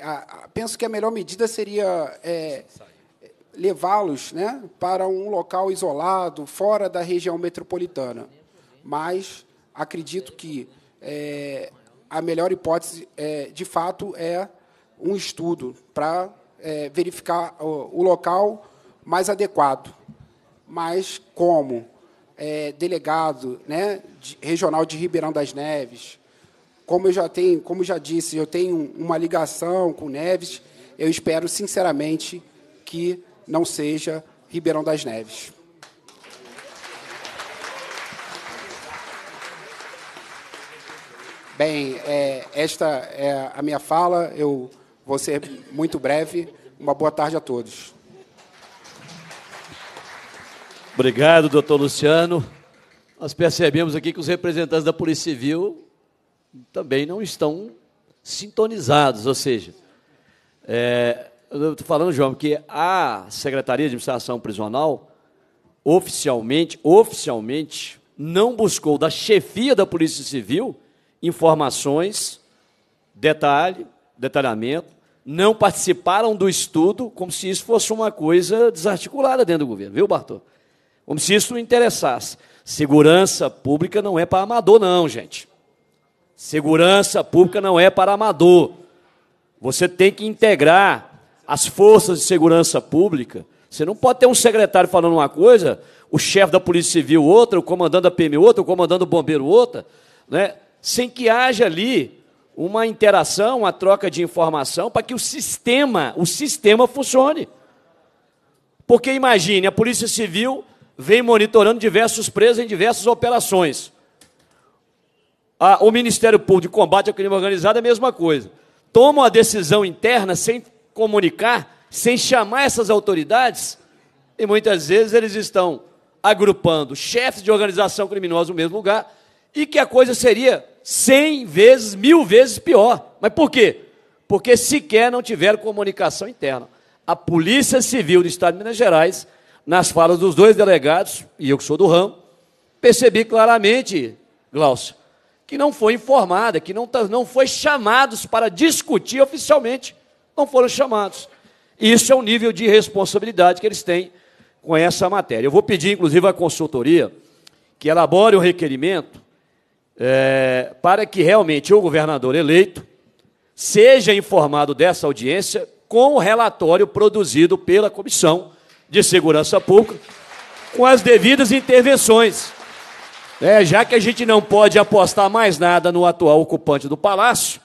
a, a, penso que a melhor medida seria é, levá-los né, para um local isolado, fora da região metropolitana. Mas acredito que é, a melhor hipótese, é, de fato, é um estudo para é, verificar o, o, local mais adequado. Mas como é, delegado né, de, regional de Ribeirão das Neves, como eu já tenho, como já disse, eu tenho uma ligação com Neves, eu espero sinceramente que não seja Ribeirão das Neves. Bem, é, esta é a minha fala. Eu Vou ser muito breve. Uma boa tarde a todos. Obrigado, doutor Luciano. Nós percebemos aqui que os representantes da Polícia Civil também não estão sintonizados, ou seja, é, eu estou falando, João, que a Secretaria de Administração Prisional oficialmente, oficialmente, não buscou da chefia da Polícia Civil informações, detalhe, detalhamento não participaram do estudo, como se isso fosse uma coisa desarticulada dentro do governo, viu, Bartô? Como se isso interessasse. Segurança pública não é para amador, não, gente. Segurança pública não é para amador. Você tem que integrar as forças de segurança pública. Você não pode ter um secretário falando uma coisa, o chefe da Polícia Civil outra, o comandante da PM outra, o comandante do Bombeiro outra, né? sem que haja ali uma interação, uma troca de informação para que o sistema, o sistema funcione. Porque imagine, a Polícia Civil vem monitorando diversos presos em diversas operações. o Ministério Público de Combate ao Crime Organizado é a mesma coisa. Toma a decisão interna sem comunicar, sem chamar essas autoridades, e muitas vezes eles estão agrupando chefes de organização criminosa no mesmo lugar, e que a coisa seria cem vezes, mil vezes pior. Mas por quê? Porque sequer não tiveram comunicação interna. A Polícia Civil do Estado de Minas Gerais, nas falas dos dois delegados, e eu que sou do ramo, percebi claramente, Glaucio, que não foi informada, que não, tá, não foi chamados para discutir oficialmente. Não foram chamados. Isso é o nível de responsabilidade que eles têm com essa matéria. Eu vou pedir, inclusive, à consultoria que elabore o requerimento é, para que realmente o governador eleito seja informado dessa audiência com o relatório produzido pela Comissão de Segurança Pública, com as devidas intervenções. É, já que a gente não pode apostar mais nada no atual ocupante do palácio,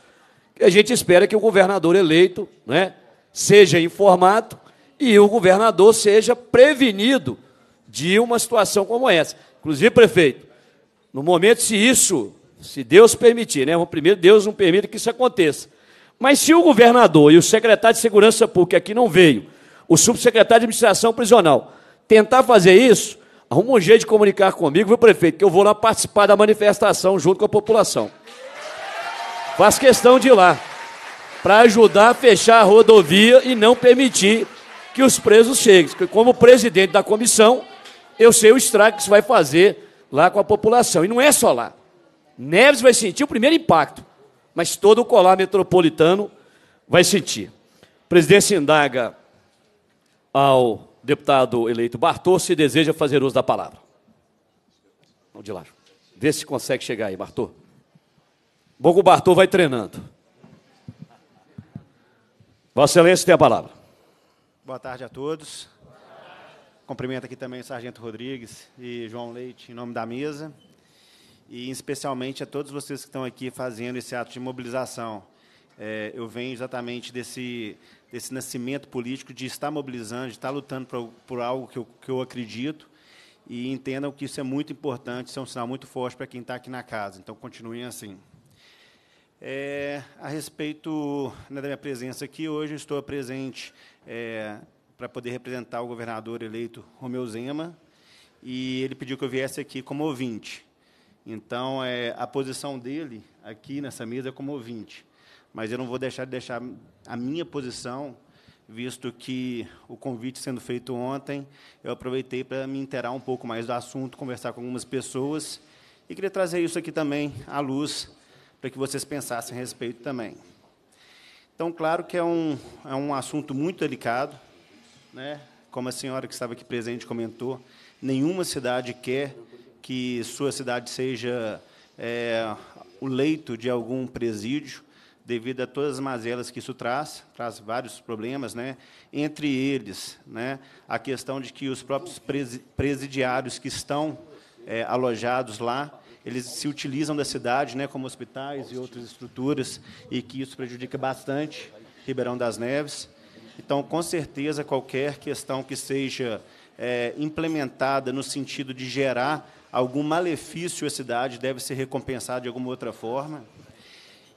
a gente espera que o governador eleito né, seja informado e o governador seja prevenido de uma situação como essa. Inclusive, prefeito, no momento, se isso, se Deus permitir, né? Primeiro, Deus não permite que isso aconteça. Mas se o governador e o secretário de Segurança Pública aqui não veio, o subsecretário de Administração Prisional, tentar fazer isso, arruma um jeito de comunicar comigo, viu, prefeito, que eu vou lá participar da manifestação junto com a população. Faz questão de ir lá, para ajudar a fechar a rodovia e não permitir que os presos cheguem. Como presidente da comissão, eu sei o estrago que isso vai fazer lá com a população. E não é só lá. Neves vai sentir o primeiro impacto, mas todo o colar metropolitano vai sentir. A presidência indaga ao deputado eleito Bartô se deseja fazer uso da palavra. Vamos de lá. Vê se consegue chegar aí, Bartô. Bom que o Bartô vai treinando. Vossa Excelência tem a palavra. Boa tarde a todos. Cumprimento aqui também o Sargento Rodrigues e João Leite, em nome da mesa. E especialmente a todos vocês que estão aqui fazendo esse ato de mobilização. É, eu venho exatamente desse, desse nascimento político de estar mobilizando, de estar lutando por, por algo que eu, que eu acredito e entendam que isso é muito importante, isso é um sinal muito forte para quem está aqui na casa. Então, continuem assim. É, a respeito né, da minha presença aqui, hoje estou presente é, para poder representar o governador eleito Romeu Zema, e ele pediu que eu viesse aqui como ouvinte. Então, é, a posição dele aqui nessa mesa é como ouvinte. Mas eu não vou deixar de deixar a minha posição, visto que o convite sendo feito ontem, eu aproveitei para me interar um pouco mais do assunto, conversar com algumas pessoas, e queria trazer isso aqui também à luz, para que vocês pensassem a respeito também. Então, claro que é um, é um assunto muito delicado, né? Como a senhora que estava aqui presente comentou, nenhuma cidade quer que sua cidade seja é, o leito de algum presídio, devido a todas as mazelas que isso traz, traz vários problemas, né? Entre eles, né, a questão de que os próprios presidiários que estão é, alojados lá eles se utilizam da cidade, né, como hospitais e outras estruturas, e que isso prejudica bastante Ribeirão das Neves. Então, com certeza, qualquer questão que seja é, implementada no sentido de gerar algum malefício à cidade deve ser recompensada de alguma outra forma.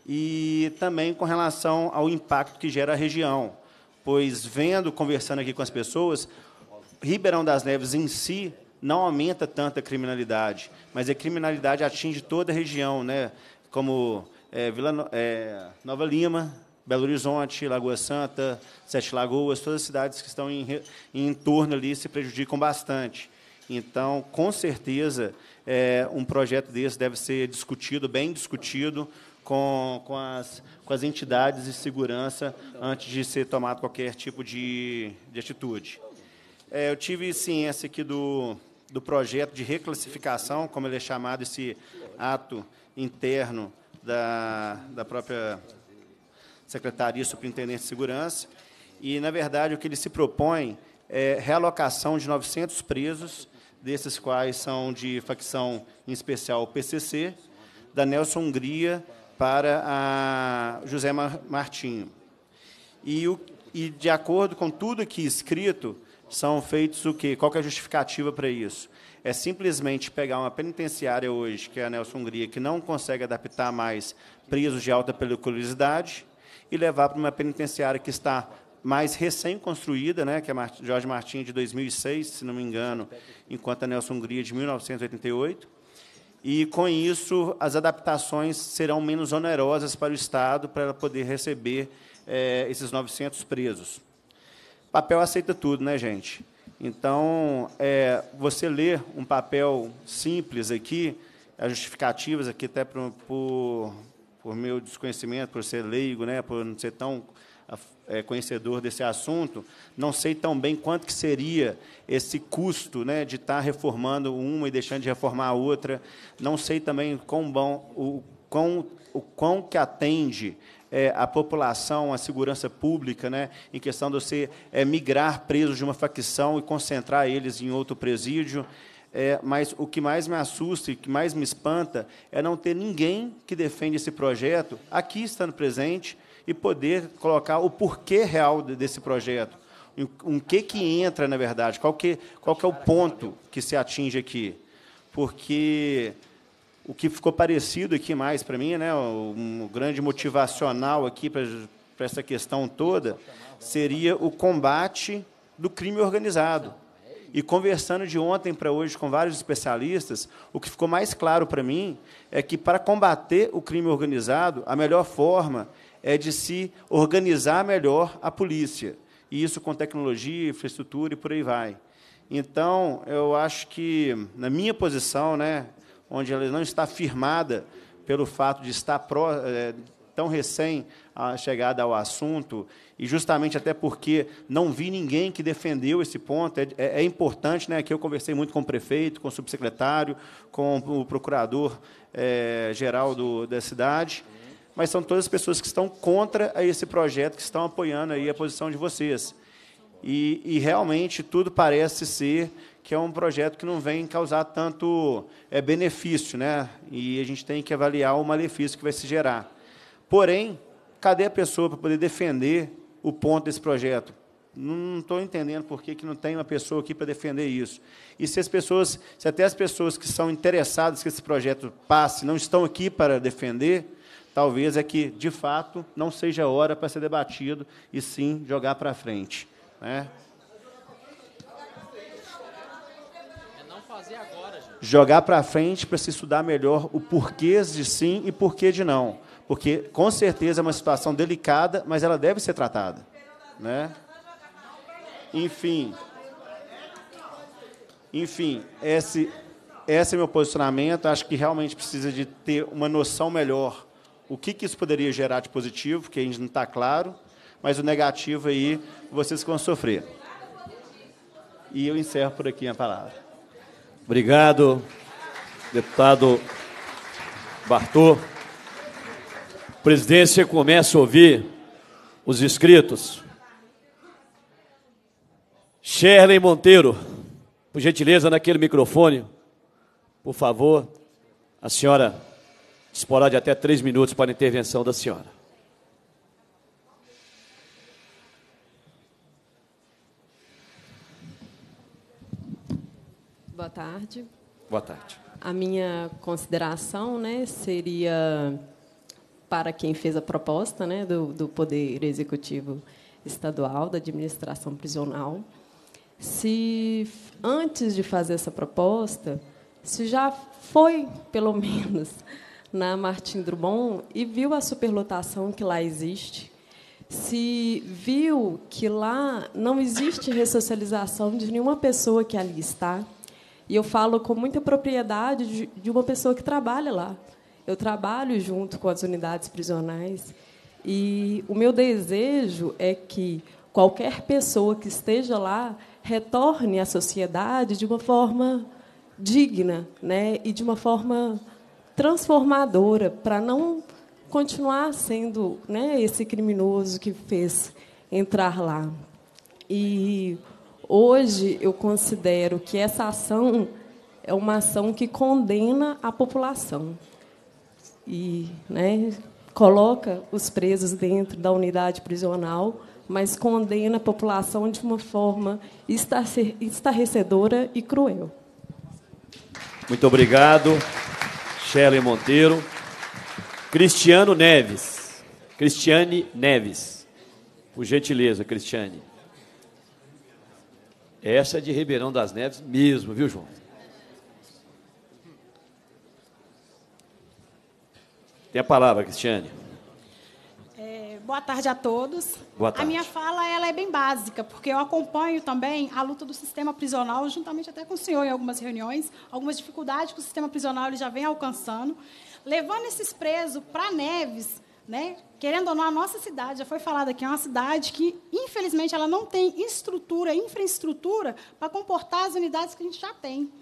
E também com relação ao impacto que gera a região, pois vendo, conversando aqui com as pessoas, Ribeirão das Neves em si não aumenta tanto a criminalidade, mas a criminalidade atinge toda a região, né? como é, Vila, é, Nova Lima, Belo Horizonte, Lagoa Santa, Sete Lagoas, todas as cidades que estão em, em torno ali se prejudicam bastante. Então, com certeza, é, um projeto desse deve ser discutido, bem discutido, com, com, as, com as entidades de segurança antes de ser tomado qualquer tipo de, de atitude. É, eu tive ciência aqui do, do projeto de reclassificação, como ele é chamado, esse ato interno da, da própria secretaria e superintendente de segurança. E, na verdade, o que ele se propõe é realocação de 900 presos, desses quais são de facção, em especial PCC, da Nelson Hungria para a José Martinho. E, o, e de acordo com tudo que é escrito, são feitos o quê? Qual que é a justificativa para isso? É simplesmente pegar uma penitenciária hoje, que é a Nelson Hungria, que não consegue adaptar mais presos de alta periculosidade, e levar para uma penitenciária que está mais recém-construída, né, que é Jorge Martins de 2006, se não me engano, enquanto a Nelson Hungria de 1988. E, com isso, as adaptações serão menos onerosas para o Estado, para ela poder receber é, esses 900 presos. Papel aceita tudo, né, gente? Então, é, você ler um papel simples aqui, as justificativas aqui até para por por meu desconhecimento, por ser leigo, né, por não ser tão é, conhecedor desse assunto, não sei tão bem quanto que seria esse custo né, de estar tá reformando uma e deixando de reformar a outra. Não sei também quão bom, o quão, o quão que atende é, a população, a segurança pública, né, em questão de você é, migrar presos de uma facção e concentrar eles em outro presídio. É, mas o que mais me assusta e que mais me espanta é não ter ninguém que defende esse projeto aqui estando presente e poder colocar o porquê real desse projeto. Um que que entra, na verdade, qual que, qual que é o ponto que se atinge aqui. Porque o que ficou parecido aqui mais para mim, né, um grande motivacional aqui para essa questão toda, seria o combate do crime organizado e conversando de ontem para hoje com vários especialistas, o que ficou mais claro para mim é que para combater o crime organizado, a melhor forma é de se organizar melhor a polícia. E isso com tecnologia, infraestrutura e por aí vai. Então, eu acho que, na minha posição, né, onde ela não está firmada pelo fato de estar pró, é, tão recém a ah, chegada ao assunto, e justamente até porque não vi ninguém que defendeu esse ponto. É, é, é importante, né, que eu conversei muito com o prefeito, com o subsecretário, com o procurador-geral eh, da cidade, mas são todas as pessoas que estão contra esse projeto, que estão apoiando aí a posição de vocês. E, e realmente tudo parece ser que é um projeto que não vem causar tanto é, benefício, né? E a gente tem que avaliar o malefício que vai se gerar. Porém, cadê a pessoa para poder defender o ponto desse projeto? Não estou entendendo por que, que não tem uma pessoa aqui para defender isso. E se as pessoas, se até as pessoas que são interessadas que esse projeto passe não estão aqui para defender, talvez é que, de fato, não seja hora para ser debatido e sim jogar para frente. Né? Jogar para frente para se estudar melhor o porquê de sim e porquê de não porque com certeza é uma situação delicada, mas ela deve ser tratada. Né? Enfim. Enfim, esse, esse é meu posicionamento. Acho que realmente precisa de ter uma noção melhor o que, que isso poderia gerar de positivo, que a gente não está claro, mas o negativo aí vocês vão sofrer. E eu encerro por aqui a palavra. Obrigado, deputado Bartô presidência começa a ouvir os inscritos. Sherley Monteiro, por gentileza, naquele microfone, por favor, a senhora disporá de até três minutos para a intervenção da senhora. Boa tarde. Boa tarde. A minha consideração né, seria para quem fez a proposta né, do, do Poder Executivo Estadual, da administração prisional, se, antes de fazer essa proposta, se já foi, pelo menos, na Martin Drummond e viu a superlotação que lá existe, se viu que lá não existe ressocialização de nenhuma pessoa que ali está. E eu falo com muita propriedade de uma pessoa que trabalha lá. Eu trabalho junto com as unidades prisionais e o meu desejo é que qualquer pessoa que esteja lá retorne à sociedade de uma forma digna, né? E de uma forma transformadora para não continuar sendo, né, esse criminoso que fez entrar lá. E hoje eu considero que essa ação é uma ação que condena a população e né, coloca os presos dentro da unidade prisional, mas condena a população de uma forma estarrecedora e cruel. Muito obrigado, Shelley Monteiro. Cristiano Neves. Cristiane Neves. Por gentileza, Cristiane. Essa é de Ribeirão das Neves mesmo, viu, João? Tem a palavra, Cristiane. É, boa tarde a todos. Boa tarde. A minha fala ela é bem básica, porque eu acompanho também a luta do sistema prisional, juntamente até com o senhor em algumas reuniões, algumas dificuldades que o sistema prisional ele já vem alcançando. Levando esses presos para Neves, né? Querendo ou não, a nossa cidade, já foi falado aqui, é uma cidade que, infelizmente, ela não tem estrutura, infraestrutura para comportar as unidades que a gente já tem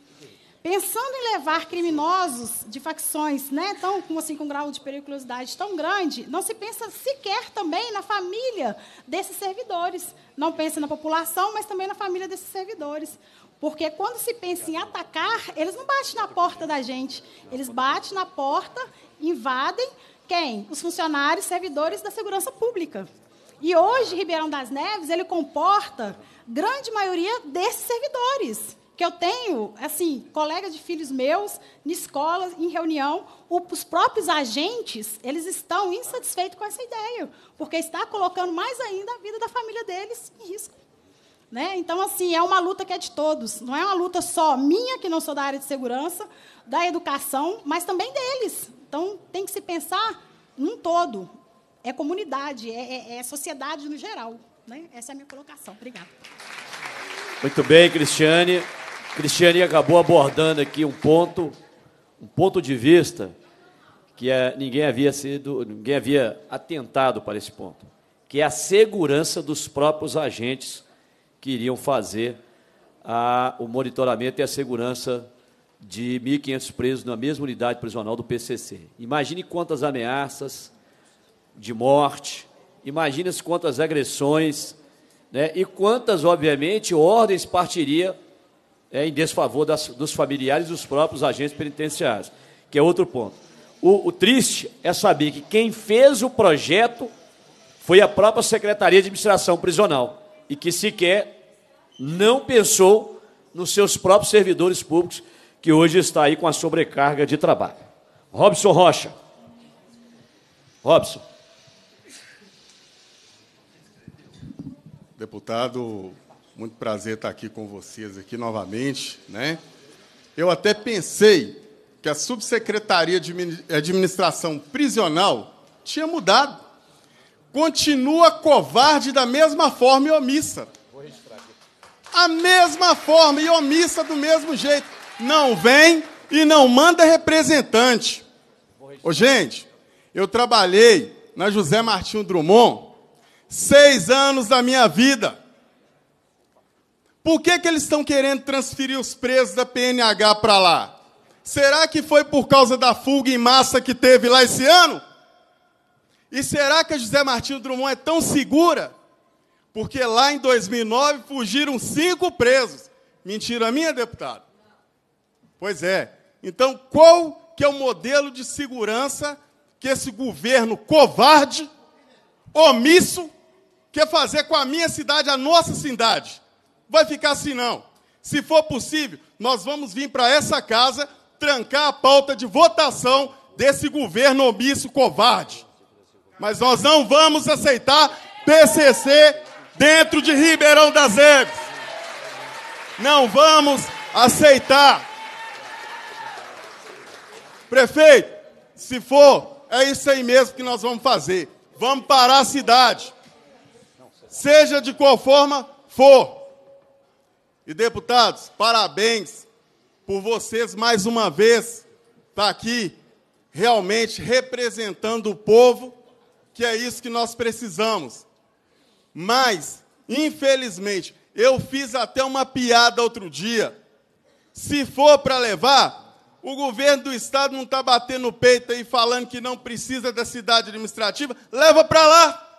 pensando em levar criminosos de facções né, tão, com, assim, com um grau de periculosidade tão grande, não se pensa sequer também na família desses servidores. Não pensa na população, mas também na família desses servidores. Porque quando se pensa em atacar, eles não batem na porta da gente. Eles batem na porta, invadem quem? Os funcionários, servidores da segurança pública. E hoje, Ribeirão das Neves, ele comporta grande maioria desses servidores que eu tenho, assim, colegas de filhos meus, na escola, em reunião, os próprios agentes, eles estão insatisfeitos com essa ideia, porque está colocando mais ainda a vida da família deles em risco. Né? Então, assim, é uma luta que é de todos. Não é uma luta só minha, que não sou da área de segurança, da educação, mas também deles. Então, tem que se pensar num todo. É comunidade, é, é, é sociedade no geral. Né? Essa é a minha colocação. Obrigada. Muito bem, Cristiane. Cristiane acabou abordando aqui um ponto, um ponto de vista que é, ninguém havia sido, ninguém havia atentado para esse ponto, que é a segurança dos próprios agentes que iriam fazer a, o monitoramento e a segurança de 1.500 presos na mesma unidade prisional do PCC. Imagine quantas ameaças de morte, imagine quantas agressões, né, e quantas, obviamente, ordens partiria é, em desfavor das, dos familiares e dos próprios agentes penitenciários, que é outro ponto. O, o triste é saber que quem fez o projeto foi a própria Secretaria de Administração Prisional e que sequer não pensou nos seus próprios servidores públicos, que hoje está aí com a sobrecarga de trabalho. Robson Rocha. Robson. Deputado muito prazer estar aqui com vocês aqui novamente, né? Eu até pensei que a subsecretaria de administração prisional tinha mudado. Continua covarde da mesma forma e omissa. A mesma forma e omissa do mesmo jeito. Não vem e não manda representante. Ô, gente, eu trabalhei na José Martinho Drummond seis anos da minha vida. Por que, que eles estão querendo transferir os presos da PNH para lá? Será que foi por causa da fuga em massa que teve lá esse ano? E será que a José Martins Drummond é tão segura? Porque lá em 2009 fugiram cinco presos. Mentira minha, deputado? Pois é. Então, qual que é o modelo de segurança que esse governo covarde, omisso, quer fazer com a minha cidade, a nossa cidade? vai ficar assim não. Se for possível, nós vamos vir para essa casa trancar a pauta de votação desse governo omisso covarde. Mas nós não vamos aceitar PCC dentro de Ribeirão das Neves. Não vamos aceitar. Prefeito, se for, é isso aí mesmo que nós vamos fazer. Vamos parar a cidade. Seja de qual forma for. E deputados, parabéns por vocês mais uma vez estar tá aqui realmente representando o povo, que é isso que nós precisamos. Mas, infelizmente, eu fiz até uma piada outro dia. Se for para levar, o governo do estado não está batendo o peito aí falando que não precisa da cidade administrativa, leva para lá.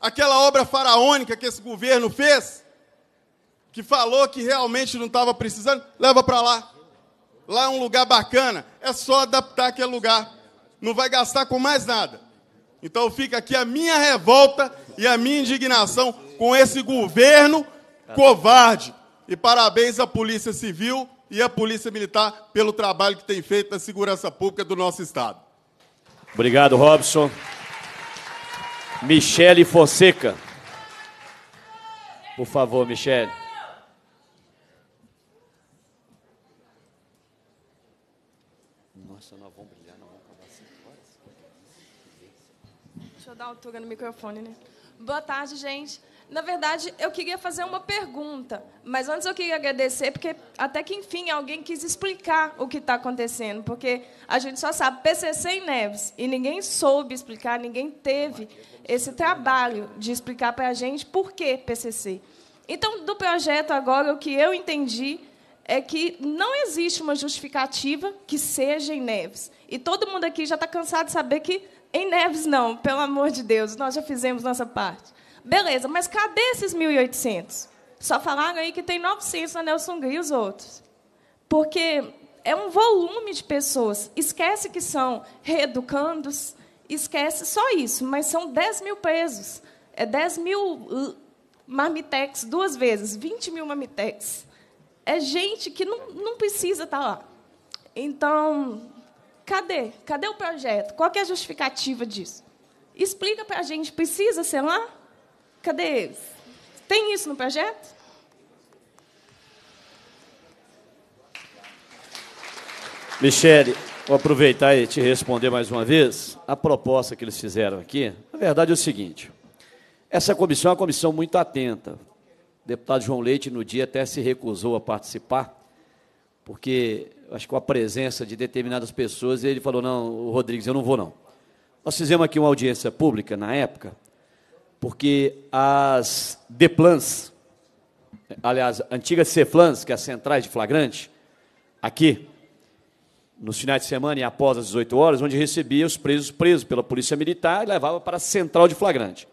Aquela obra faraônica que esse governo fez que falou que realmente não estava precisando, leva para lá. Lá é um lugar bacana, é só adaptar aquele lugar. Não vai gastar com mais nada. Então fica aqui a minha revolta e a minha indignação com esse governo covarde. E parabéns à Polícia Civil e à Polícia Militar pelo trabalho que tem feito na segurança pública do nosso Estado. Obrigado, Robson. Michele Fonseca. Por favor, Michele. altura no microfone, né? Boa tarde, gente. Na verdade, eu queria fazer uma pergunta, mas antes eu queria agradecer, porque até que enfim alguém quis explicar o que está acontecendo, porque a gente só sabe PCC e Neves, e ninguém soube explicar, ninguém teve esse trabalho de explicar para a gente por que PCC. Então, do projeto agora, o que eu entendi é que não existe uma justificativa que seja em Neves. E todo mundo aqui já está cansado de saber que em Neves, não, pelo amor de Deus, nós já fizemos nossa parte. Beleza, mas cadê esses 1.800? Só falaram aí que tem 900 na Nelson Gris e os outros. Porque é um volume de pessoas. Esquece que são reeducandos, esquece só isso, mas são 10 mil presos. É 10 mil uh, marmitex duas vezes, 20 mil marmitex. É gente que não, não precisa estar tá lá. Então, Cadê? Cadê o projeto? Qual é a justificativa disso? Explica para a gente, precisa ser lá? Cadê eles? Tem isso no projeto? Michele, vou aproveitar e te responder mais uma vez. A proposta que eles fizeram aqui, na verdade, é o seguinte. Essa comissão é uma comissão muito atenta. O deputado João Leite, no dia, até se recusou a participar, porque acho que com a presença de determinadas pessoas, ele falou: Não, Rodrigues, eu não vou não. Nós fizemos aqui uma audiência pública na época, porque as Deplans, aliás, antigas Ceflans, que é as centrais de flagrante, aqui, nos finais de semana e após as 18 horas, onde recebia os presos presos pela Polícia Militar e levava para a central de flagrante.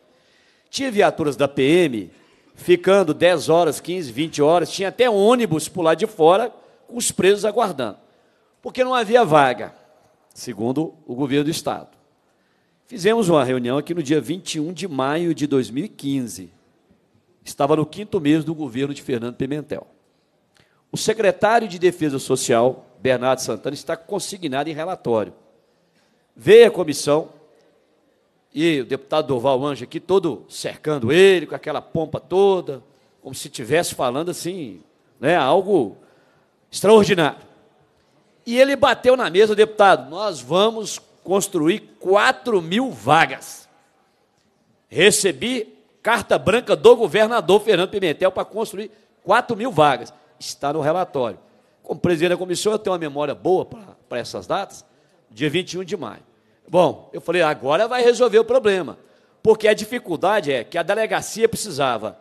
Tinha viaturas da PM ficando 10 horas, 15, 20 horas, tinha até ônibus por lá de fora os presos aguardando, porque não havia vaga, segundo o governo do Estado. Fizemos uma reunião aqui no dia 21 de maio de 2015. Estava no quinto mês do governo de Fernando Pimentel. O secretário de Defesa Social, Bernardo Santana, está consignado em relatório. Veio a comissão e o deputado Dorval Anjo aqui, todo cercando ele, com aquela pompa toda, como se estivesse falando assim, né, algo Extraordinário. E ele bateu na mesa, deputado, nós vamos construir 4 mil vagas. Recebi carta branca do governador Fernando Pimentel para construir 4 mil vagas. Está no relatório. Como presidente da comissão, eu tenho uma memória boa para essas datas, dia 21 de maio. Bom, eu falei, agora vai resolver o problema. Porque a dificuldade é que a delegacia precisava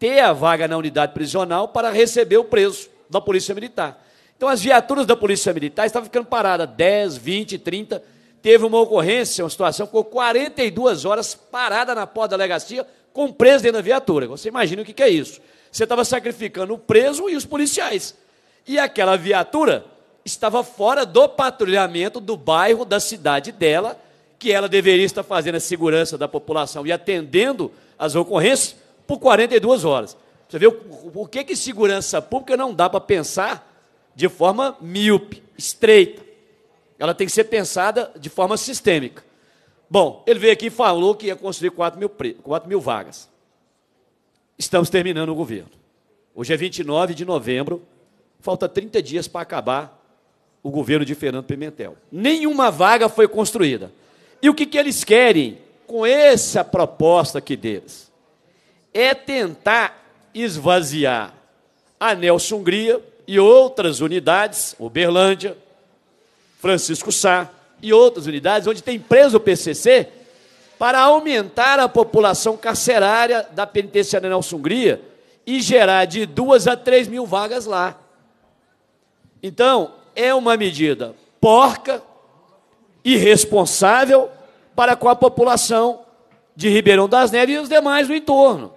ter a vaga na unidade prisional para receber o preso da Polícia Militar. Então as viaturas da Polícia Militar estavam ficando paradas 10, 20, 30. Teve uma ocorrência, uma situação, ficou 42 horas parada na porta da delegacia com o preso dentro da viatura. Você imagina o que é isso. Você estava sacrificando o preso e os policiais. E aquela viatura estava fora do patrulhamento do bairro, da cidade dela, que ela deveria estar fazendo a segurança da população e atendendo as ocorrências por 42 horas. Você vê o, o que que segurança pública não dá para pensar de forma míope, estreita. Ela tem que ser pensada de forma sistêmica. Bom, ele veio aqui e falou que ia construir 4 mil, 4 mil vagas. Estamos terminando o governo. Hoje é 29 de novembro, falta 30 dias para acabar o governo de Fernando Pimentel. Nenhuma vaga foi construída. E o que, que eles querem com essa proposta aqui deles? É tentar esvaziar a Nelson Hungria e outras unidades, Uberlândia, Francisco Sá e outras unidades, onde tem preso o PCC, para aumentar a população carcerária da penitenciária Nelson Hungria e gerar de duas a três mil vagas lá. Então, é uma medida porca, irresponsável para com a população de Ribeirão das Neves e os demais do entorno.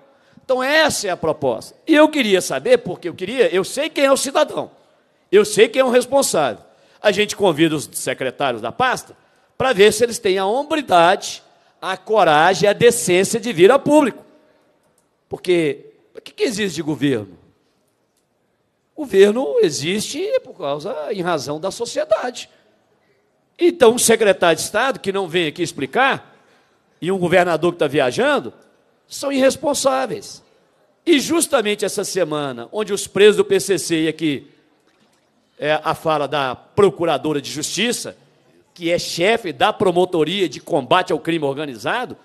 Então essa é a proposta. E eu queria saber, porque eu queria, eu sei quem é o cidadão, eu sei quem é o responsável. A gente convida os secretários da pasta para ver se eles têm a hombridade, a coragem, a decência de vir a público. Porque o que, que existe de governo? Governo existe por causa, em razão da sociedade. Então, um secretário de Estado que não vem aqui explicar, e um governador que está viajando, são irresponsáveis. E justamente essa semana, onde os presos do PCC, e aqui é a fala da Procuradora de Justiça, que é chefe da Promotoria de Combate ao Crime Organizado,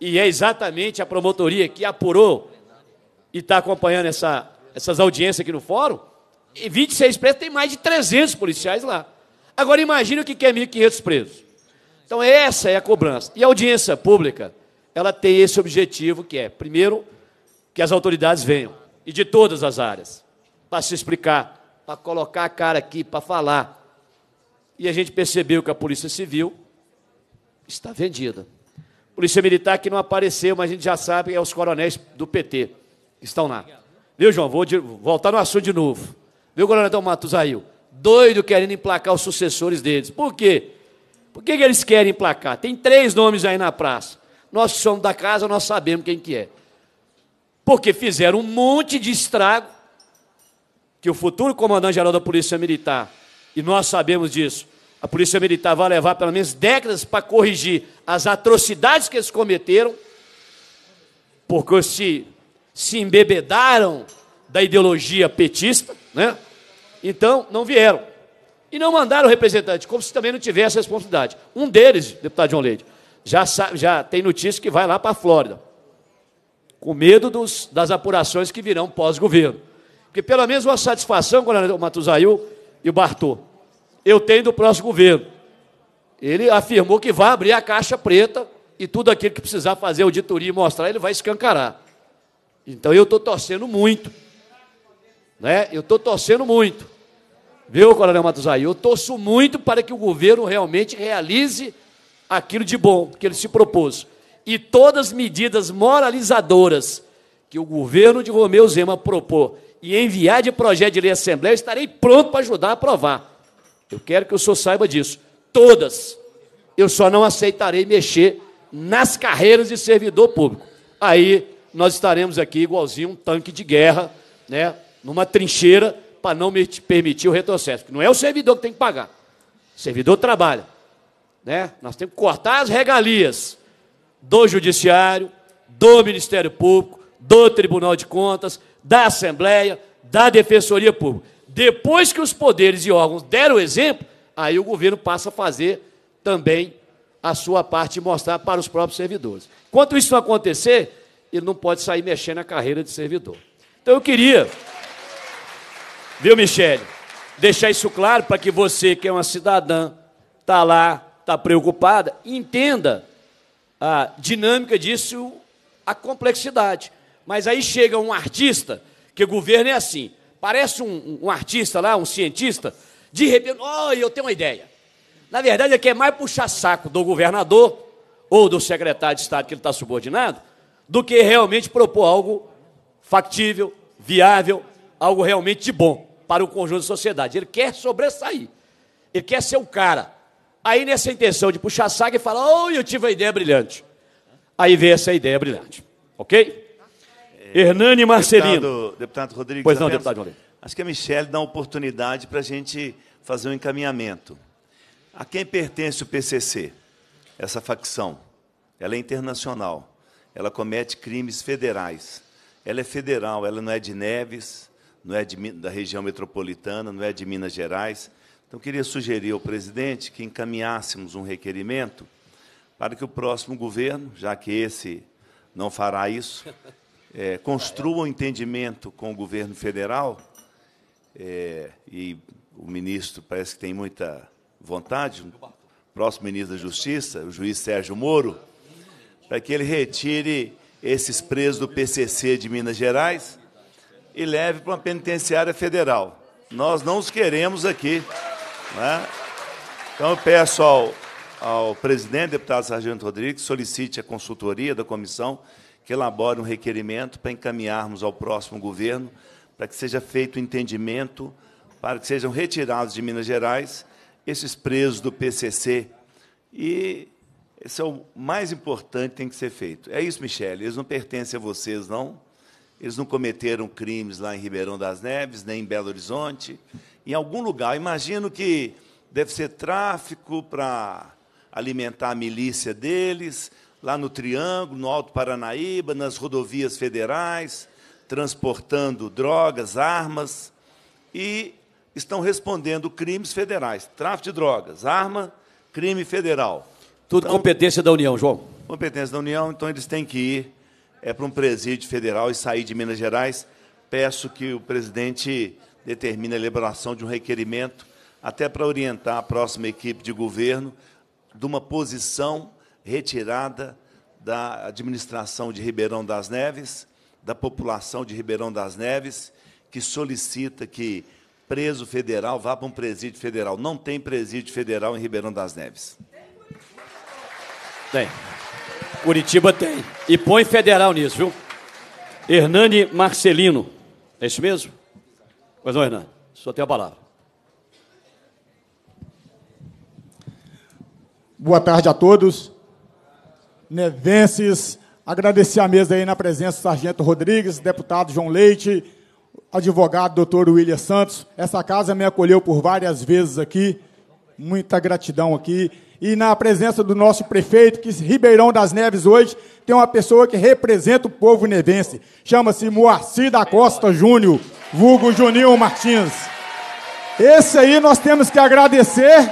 e é exatamente a promotoria que apurou e está acompanhando essa, essas audiências aqui no fórum, e 26 presos, tem mais de 300 policiais lá. Agora imagine o que é 1.500 presos. Então essa é a cobrança. E a audiência pública ela tem esse objetivo que é, primeiro, que as autoridades venham, e de todas as áreas, para se explicar, para colocar a cara aqui, para falar. E a gente percebeu que a Polícia Civil está vendida. Polícia Militar que não apareceu, mas a gente já sabe que é os coronéis do PT que estão lá. Viu, João? Vou de, voltar no assunto de novo. Viu, Coronel aí? Doido querendo emplacar os sucessores deles. Por quê? Por que, que eles querem emplacar? Tem três nomes aí na praça nós que somos da casa, nós sabemos quem que é. Porque fizeram um monte de estrago que o futuro comandante-geral da Polícia Militar, e nós sabemos disso, a Polícia Militar vai levar pelo menos décadas para corrigir as atrocidades que eles cometeram, porque se, se embebedaram da ideologia petista, né? então não vieram. E não mandaram representante, como se também não tivesse responsabilidade. Um deles, deputado João Leite, já, sabe, já tem notícia que vai lá para a Flórida, com medo dos, das apurações que virão pós-governo. Porque pelo menos uma satisfação, coronel Matusail e o Bartô, eu tenho do próximo governo. Ele afirmou que vai abrir a caixa preta e tudo aquilo que precisar fazer auditoria e mostrar, ele vai escancarar. Então eu estou torcendo muito. Né? Eu estou torcendo muito. Viu, Coronel Matusaí? Eu torço muito para que o governo realmente realize aquilo de bom que ele se propôs. E todas medidas moralizadoras que o governo de Romeu Zema propôs e enviar de projeto de lei à Assembleia, estarei pronto para ajudar a aprovar. Eu quero que o senhor saiba disso. Todas. Eu só não aceitarei mexer nas carreiras de servidor público. Aí nós estaremos aqui igualzinho um tanque de guerra, né, numa trincheira, para não permitir o retrocesso. Não é o servidor que tem que pagar. O servidor trabalha. Né? Nós temos que cortar as regalias do Judiciário, do Ministério Público, do Tribunal de Contas, da Assembleia, da Defensoria Pública. Depois que os poderes e órgãos deram o exemplo, aí o governo passa a fazer também a sua parte e mostrar para os próprios servidores. Enquanto isso não acontecer, ele não pode sair mexendo na carreira de servidor. Então eu queria, viu, Michele, deixar isso claro para que você, que é uma cidadã, está lá está preocupada, entenda a dinâmica disso, a complexidade. Mas aí chega um artista, que o governo é assim, parece um, um artista lá, um cientista, de repente, oh, eu tenho uma ideia. Na verdade, ele é quer é mais puxar saco do governador ou do secretário de Estado que ele está subordinado, do que realmente propor algo factível, viável, algo realmente de bom para o conjunto da sociedade. Ele quer sobressair. Ele quer ser o cara. Aí, nessa intenção de puxar saco, e falar, Oh, eu tive uma ideia brilhante. Aí veio essa ideia brilhante. Ok? É, Hernani Marcelino. Deputado, deputado Rodrigues. Pois não, apenas, deputado Rodrigues. Acho que a Michelle dá uma oportunidade para a gente fazer um encaminhamento. A quem pertence o PCC, essa facção? Ela é internacional. Ela comete crimes federais. Ela é federal, ela não é de Neves, não é de, da região metropolitana, não é de Minas Gerais então, queria sugerir ao presidente que encaminhássemos um requerimento para que o próximo governo, já que esse não fará isso, é, construa um entendimento com o governo federal, é, e o ministro parece que tem muita vontade, o próximo ministro da Justiça, o juiz Sérgio Moro, para que ele retire esses presos do PCC de Minas Gerais e leve para uma penitenciária federal. Nós não os queremos aqui. Né? Então, eu peço ao, ao presidente, deputado Sargento Rodrigues, solicite a consultoria da comissão que elabore um requerimento para encaminharmos ao próximo governo, para que seja feito o um entendimento, para que sejam retirados de Minas Gerais esses presos do PCC. E esse é o mais importante que tem que ser feito. É isso, Michele, eles não pertencem a vocês, não. Eles não cometeram crimes lá em Ribeirão das Neves, nem em Belo Horizonte em algum lugar. Imagino que deve ser tráfico para alimentar a milícia deles, lá no Triângulo, no Alto Paranaíba, nas rodovias federais, transportando drogas, armas, e estão respondendo crimes federais: tráfico de drogas, arma, crime federal. Tudo então, competência da União, João. Competência da União, então eles têm que ir é, para um presídio federal e sair de Minas Gerais. Peço que o presidente determina a elaboração de um requerimento, até para orientar a próxima equipe de governo de uma posição retirada da administração de Ribeirão das Neves, da população de Ribeirão das Neves, que solicita que preso federal vá para um presídio federal. Não tem presídio federal em Ribeirão das Neves. Tem. Curitiba tem. E põe federal nisso, viu? Hernani Marcelino. É isso mesmo? Pois não, Hernani, só tem a palavra. Boa tarde a todos. Nevenses, agradecer a mesa aí na presença do Sargento Rodrigues, deputado João Leite, advogado doutor William Santos. Essa casa me acolheu por várias vezes aqui. Muita gratidão aqui. E na presença do nosso prefeito, que é Ribeirão das Neves hoje tem uma pessoa que representa o povo nevense. Chama-se Moacir da Costa Júnior, vulgo Juninho Martins. Esse aí nós temos que agradecer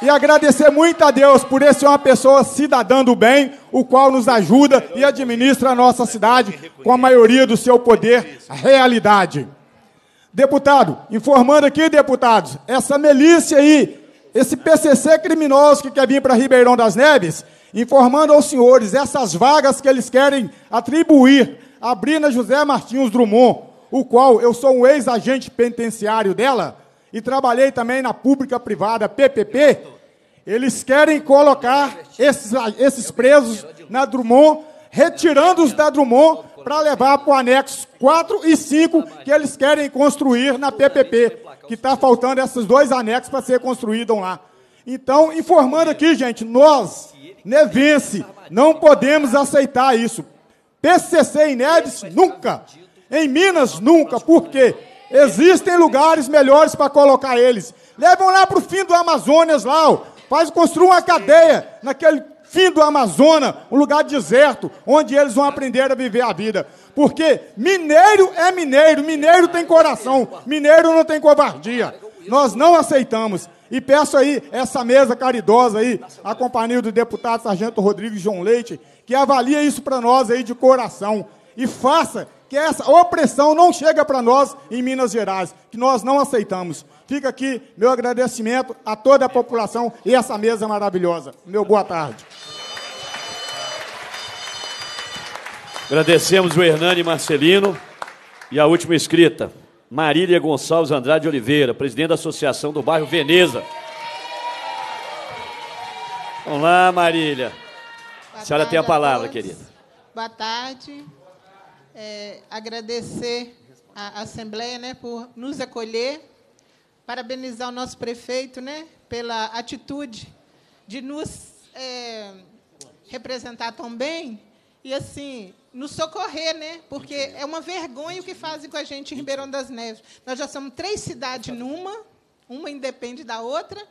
e agradecer muito a Deus por esse uma pessoa cidadã do bem, o qual nos ajuda e administra a nossa cidade com a maioria do seu poder, realidade. Deputado, informando aqui, deputados, essa milícia aí esse PCC criminoso que quer vir para Ribeirão das Neves, informando aos senhores essas vagas que eles querem atribuir a Brina José Martins Drummond, o qual eu sou um ex-agente penitenciário dela e trabalhei também na pública privada PPP. Eles querem colocar esses, esses presos na Drummond, retirando-os da Drummond para levar para o anexo 4 e 5 que eles querem construir na PPP que está faltando esses dois anexos para ser construídos lá. Então, informando aqui, gente, nós, Nevense, não podemos aceitar isso. PCC em Neves, nunca. Em Minas, nunca. Por quê? Existem lugares melhores para colocar eles. Levam lá para o fim do Amazonas, lá, ó. Faz, uma cadeia naquele fim do Amazonas, um lugar deserto, onde eles vão aprender a viver a vida. Porque mineiro é mineiro, mineiro tem coração, mineiro não tem covardia. Nós não aceitamos. E peço aí essa mesa caridosa aí, a companhia do deputado Sargento Rodrigues João Leite, que avalie isso para nós aí de coração e faça que essa opressão não chegue para nós em Minas Gerais, que nós não aceitamos. Fica aqui meu agradecimento a toda a população e essa mesa maravilhosa. Meu boa tarde. Agradecemos o Hernani Marcelino e a última escrita, Marília Gonçalves Andrade Oliveira, presidente da Associação do Bairro Veneza. Vamos lá, Marília. Boa a senhora tem a palavra, a querida. Boa tarde. É, agradecer a Assembleia né, por nos acolher, parabenizar o nosso prefeito né, pela atitude de nos é, representar tão bem. E, assim, nos socorrer, né? Porque é uma vergonha o que fazem com a gente em Ribeirão das Neves. Nós já somos três cidades numa, uma independe da outra,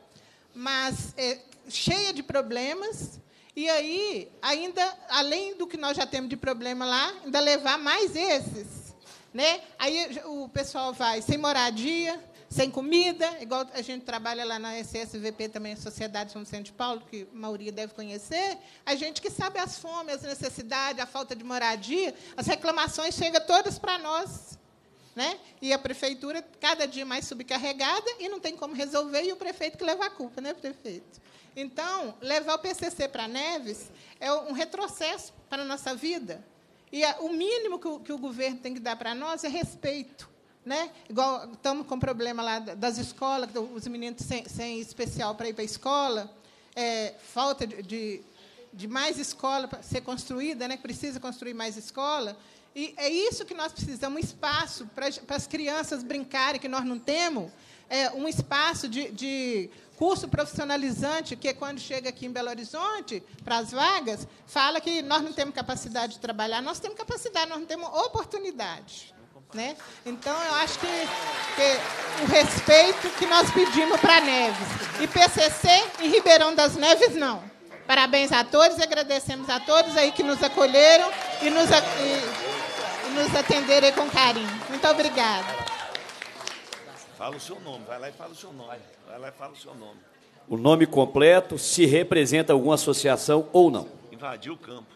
mas é cheia de problemas. E aí, ainda, além do que nós já temos de problema lá, ainda levar mais esses. Né? Aí o pessoal vai sem moradia, sem comida, igual a gente trabalha lá na SSVP também, Sociedade São Vicente de Paulo, que a maioria deve conhecer, a gente que sabe as fomes, as necessidades, a falta de moradia, as reclamações chegam todas para nós. Né? E a prefeitura cada dia mais subcarregada e não tem como resolver, e o prefeito que leva a culpa, né, prefeito? Então, levar o PCC para Neves é um retrocesso para a nossa vida. E o mínimo que o, que o governo tem que dar para nós é respeito né? Igual estamos com problema lá das escolas, os meninos sem, sem especial para ir para a escola, é, falta de, de, de mais escola para ser construída, né? precisa construir mais escola. E é isso que nós precisamos, um espaço para, para as crianças brincarem, que nós não temos, é, um espaço de, de curso profissionalizante, que é quando chega aqui em Belo Horizonte, para as vagas, fala que nós não temos capacidade de trabalhar, nós temos capacidade, nós não temos oportunidade. Né? Então, eu acho que, que o respeito que nós pedimos para Neves. E PCC e Ribeirão das Neves, não. Parabéns a todos, agradecemos a todos aí que nos acolheram e nos, e, e nos atenderam com carinho. Muito obrigada. Fala o seu nome, vai lá e fala o seu nome. Vai lá e fala o seu nome. O nome completo, se representa alguma associação ou não. Invadiu o campo.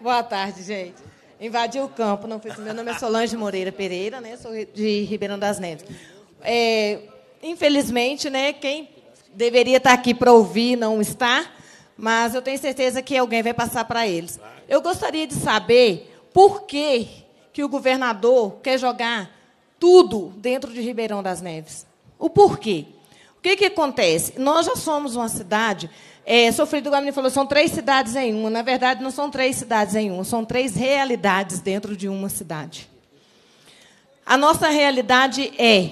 Boa tarde, gente. Invadi o campo. Não fiz. Meu nome é Solange Moreira Pereira, né? Sou de Ribeirão das Neves. É, infelizmente, né? Quem deveria estar aqui para ouvir não está, mas eu tenho certeza que alguém vai passar para eles. Eu gostaria de saber por que que o governador quer jogar tudo dentro de Ribeirão das Neves. O porquê? O que, que acontece? Nós já somos uma cidade é, sofrido, igual falou, são três cidades em uma. Na verdade, não são três cidades em uma, são três realidades dentro de uma cidade. A nossa realidade é: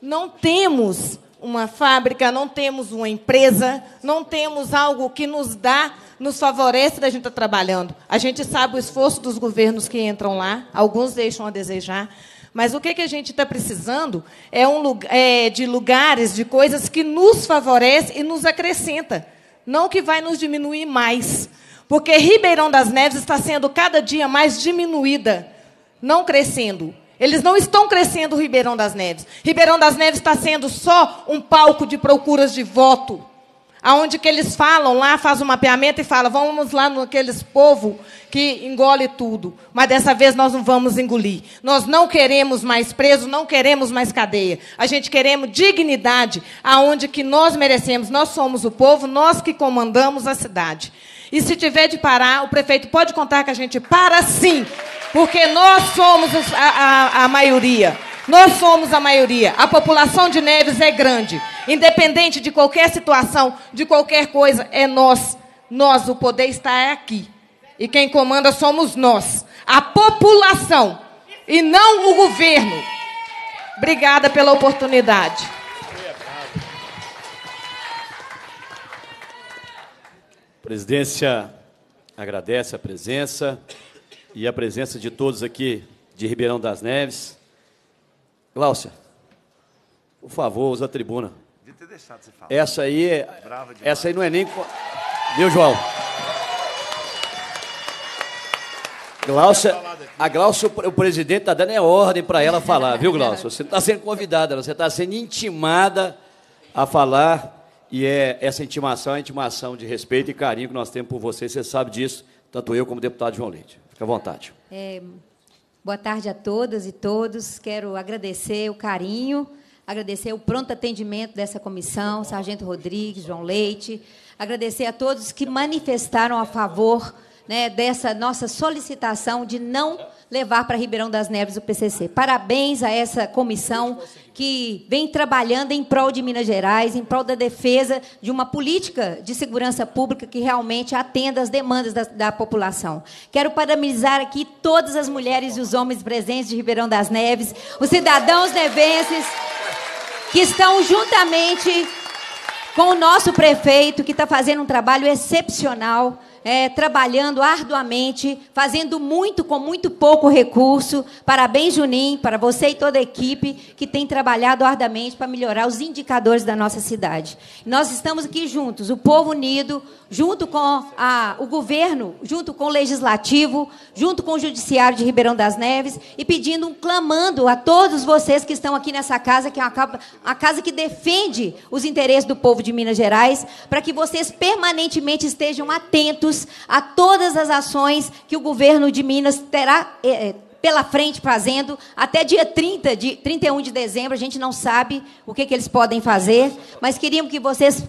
não temos uma fábrica, não temos uma empresa, não temos algo que nos dá, nos favorece da gente estar tá trabalhando. A gente sabe o esforço dos governos que entram lá, alguns deixam a desejar. Mas o que, que a gente está precisando é, um, é de lugares, de coisas que nos favorecem e nos acrescentam. Não que vai nos diminuir mais, porque Ribeirão das Neves está sendo cada dia mais diminuída, não crescendo. Eles não estão crescendo Ribeirão das Neves. Ribeirão das Neves está sendo só um palco de procuras de voto aonde que eles falam lá, faz um mapeamento e fala, vamos lá naqueles povo que engole tudo, mas dessa vez nós não vamos engolir. Nós não queremos mais presos, não queremos mais cadeia. A gente queremos dignidade aonde que nós merecemos. Nós somos o povo, nós que comandamos a cidade. E se tiver de parar, o prefeito pode contar que a gente para sim, porque nós somos a, a, a maioria. Nós somos a maioria. A população de Neves é grande. Independente de qualquer situação, de qualquer coisa, é nós. Nós, o poder está aqui. E quem comanda somos nós. A população. E não o governo. Obrigada pela oportunidade. A presidência agradece a presença e a presença de todos aqui de Ribeirão das Neves. Glaucia, por favor, usa a tribuna. Devia ter deixado você falar. Essa aí, é, essa aí não é nem... Viu, João? Glaucia, a Glaucia, o presidente está dando é ordem para ela falar, viu, Glaucia? Você não está sendo convidada, você está sendo intimada a falar, e é essa intimação é intimação de respeito e carinho que nós temos por você, você sabe disso, tanto eu como o deputado João Leite. Fica à vontade. É, Boa tarde a todas e todos. Quero agradecer o carinho, agradecer o pronto atendimento dessa comissão, Sargento Rodrigues, João Leite, agradecer a todos que manifestaram a favor né, dessa nossa solicitação de não levar para Ribeirão das Neves o PCC. Parabéns a essa comissão que vem trabalhando em prol de Minas Gerais, em prol da defesa de uma política de segurança pública que realmente atenda às demandas da, da população. Quero parabenizar aqui todas as mulheres e os homens presentes de Ribeirão das Neves, os cidadãos nevenses que estão juntamente com o nosso prefeito, que está fazendo um trabalho excepcional é, trabalhando arduamente, fazendo muito com muito pouco recurso. Parabéns, Junim, para você e toda a equipe que tem trabalhado arduamente para melhorar os indicadores da nossa cidade. Nós estamos aqui juntos, o povo unido, junto com a, o governo, junto com o legislativo, junto com o judiciário de Ribeirão das Neves e pedindo, clamando a todos vocês que estão aqui nessa casa, que é uma, uma casa que defende os interesses do povo de Minas Gerais, para que vocês permanentemente estejam atentos atentos a todas as ações que o governo de Minas terá é, pela frente fazendo. Até dia 30 de, 31 de dezembro, a gente não sabe o que, que eles podem fazer, mas queríamos que vocês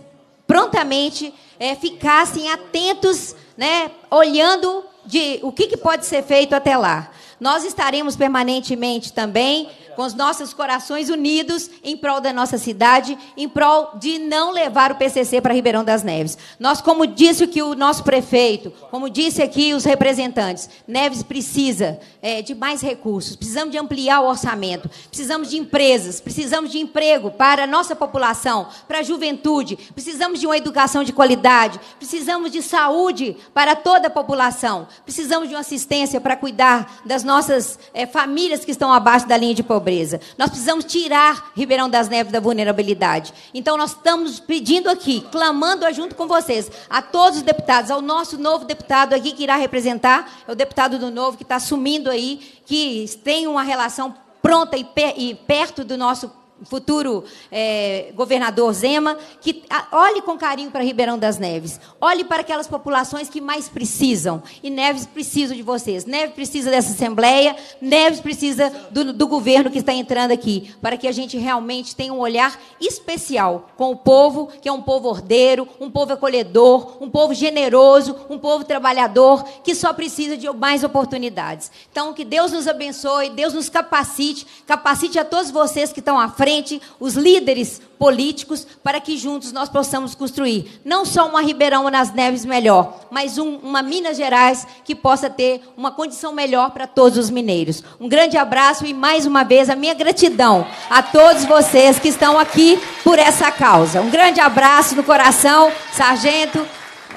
prontamente é, ficassem atentos, né, olhando de o que, que pode ser feito até lá. Nós estaremos permanentemente também com os nossos corações unidos em prol da nossa cidade, em prol de não levar o PCC para Ribeirão das Neves. Nós, como disse o que o nosso prefeito, como disse aqui os representantes, Neves precisa é, de mais recursos, precisamos de ampliar o orçamento, precisamos de empresas, precisamos de emprego para a nossa população, para a juventude, precisamos de uma educação de qualidade, precisamos de saúde para toda a população, precisamos de uma assistência para cuidar das nossas é, famílias que estão abaixo da linha de pobreza. Nós precisamos tirar Ribeirão das Neves da vulnerabilidade. Então, nós estamos pedindo aqui, clamando junto com vocês, a todos os deputados, ao nosso novo deputado aqui que irá representar, é o deputado do Novo que está assumindo aí aí que tem uma relação pronta e, per e perto do nosso futuro é, governador Zema, que olhe com carinho para Ribeirão das Neves, olhe para aquelas populações que mais precisam. E Neves precisa de vocês, Neves precisa dessa Assembleia, Neves precisa do, do governo que está entrando aqui, para que a gente realmente tenha um olhar especial com o povo, que é um povo ordeiro, um povo acolhedor, um povo generoso, um povo trabalhador, que só precisa de mais oportunidades. Então, que Deus nos abençoe, Deus nos capacite, capacite a todos vocês que estão à frente frente os líderes políticos para que juntos nós possamos construir não só uma Ribeirão nas Neves melhor, mas um, uma Minas Gerais que possa ter uma condição melhor para todos os mineiros. Um grande abraço e mais uma vez a minha gratidão a todos vocês que estão aqui por essa causa. Um grande abraço no coração, sargento,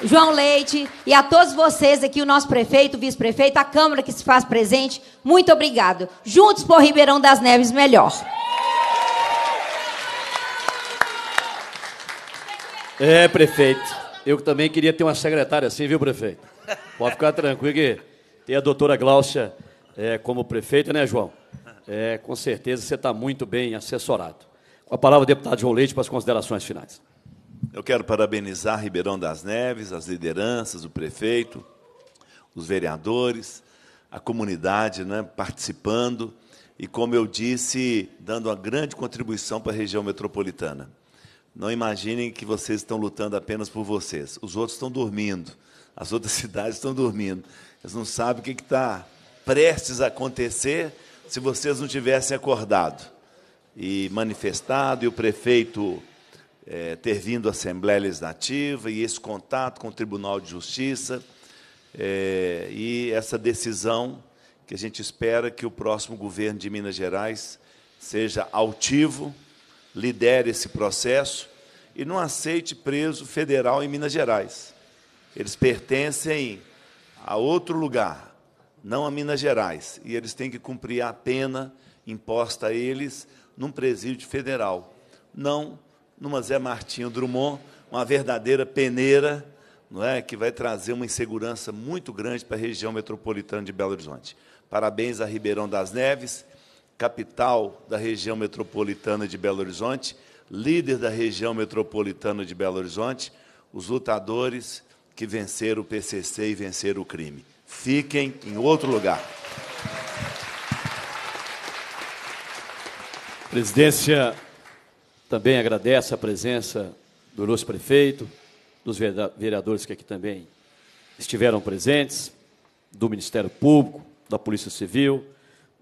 João Leite e a todos vocês aqui, o nosso prefeito, o vice-prefeito, a Câmara que se faz presente, muito obrigado. Juntos por Ribeirão das Neves melhor. É, prefeito. Eu também queria ter uma secretária assim, viu, prefeito? Pode ficar tranquilo que ter a doutora Gláucia é, como prefeita, né, João? É, com certeza você está muito bem assessorado. Com a palavra, o deputado João Leite, para as considerações finais. Eu quero parabenizar Ribeirão das Neves, as lideranças, o prefeito, os vereadores, a comunidade né, participando e, como eu disse, dando uma grande contribuição para a região metropolitana. Não imaginem que vocês estão lutando apenas por vocês. Os outros estão dormindo. As outras cidades estão dormindo. Eles não sabem o que está prestes a acontecer se vocês não tivessem acordado e manifestado, e o prefeito é, ter vindo à Assembleia Legislativa, e esse contato com o Tribunal de Justiça, é, e essa decisão que a gente espera que o próximo governo de Minas Gerais seja altivo lidere esse processo e não aceite preso federal em Minas Gerais. Eles pertencem a outro lugar, não a Minas Gerais, e eles têm que cumprir a pena imposta a eles num presídio federal, não numa Zé Martinho Drummond, uma verdadeira peneira, não é, que vai trazer uma insegurança muito grande para a região metropolitana de Belo Horizonte. Parabéns a Ribeirão das Neves capital da região metropolitana de Belo Horizonte, líder da região metropolitana de Belo Horizonte, os lutadores que venceram o PCC e venceram o crime. Fiquem em outro lugar. A presidência também agradece a presença do nosso prefeito, dos vereadores que aqui também estiveram presentes, do Ministério Público, da Polícia Civil,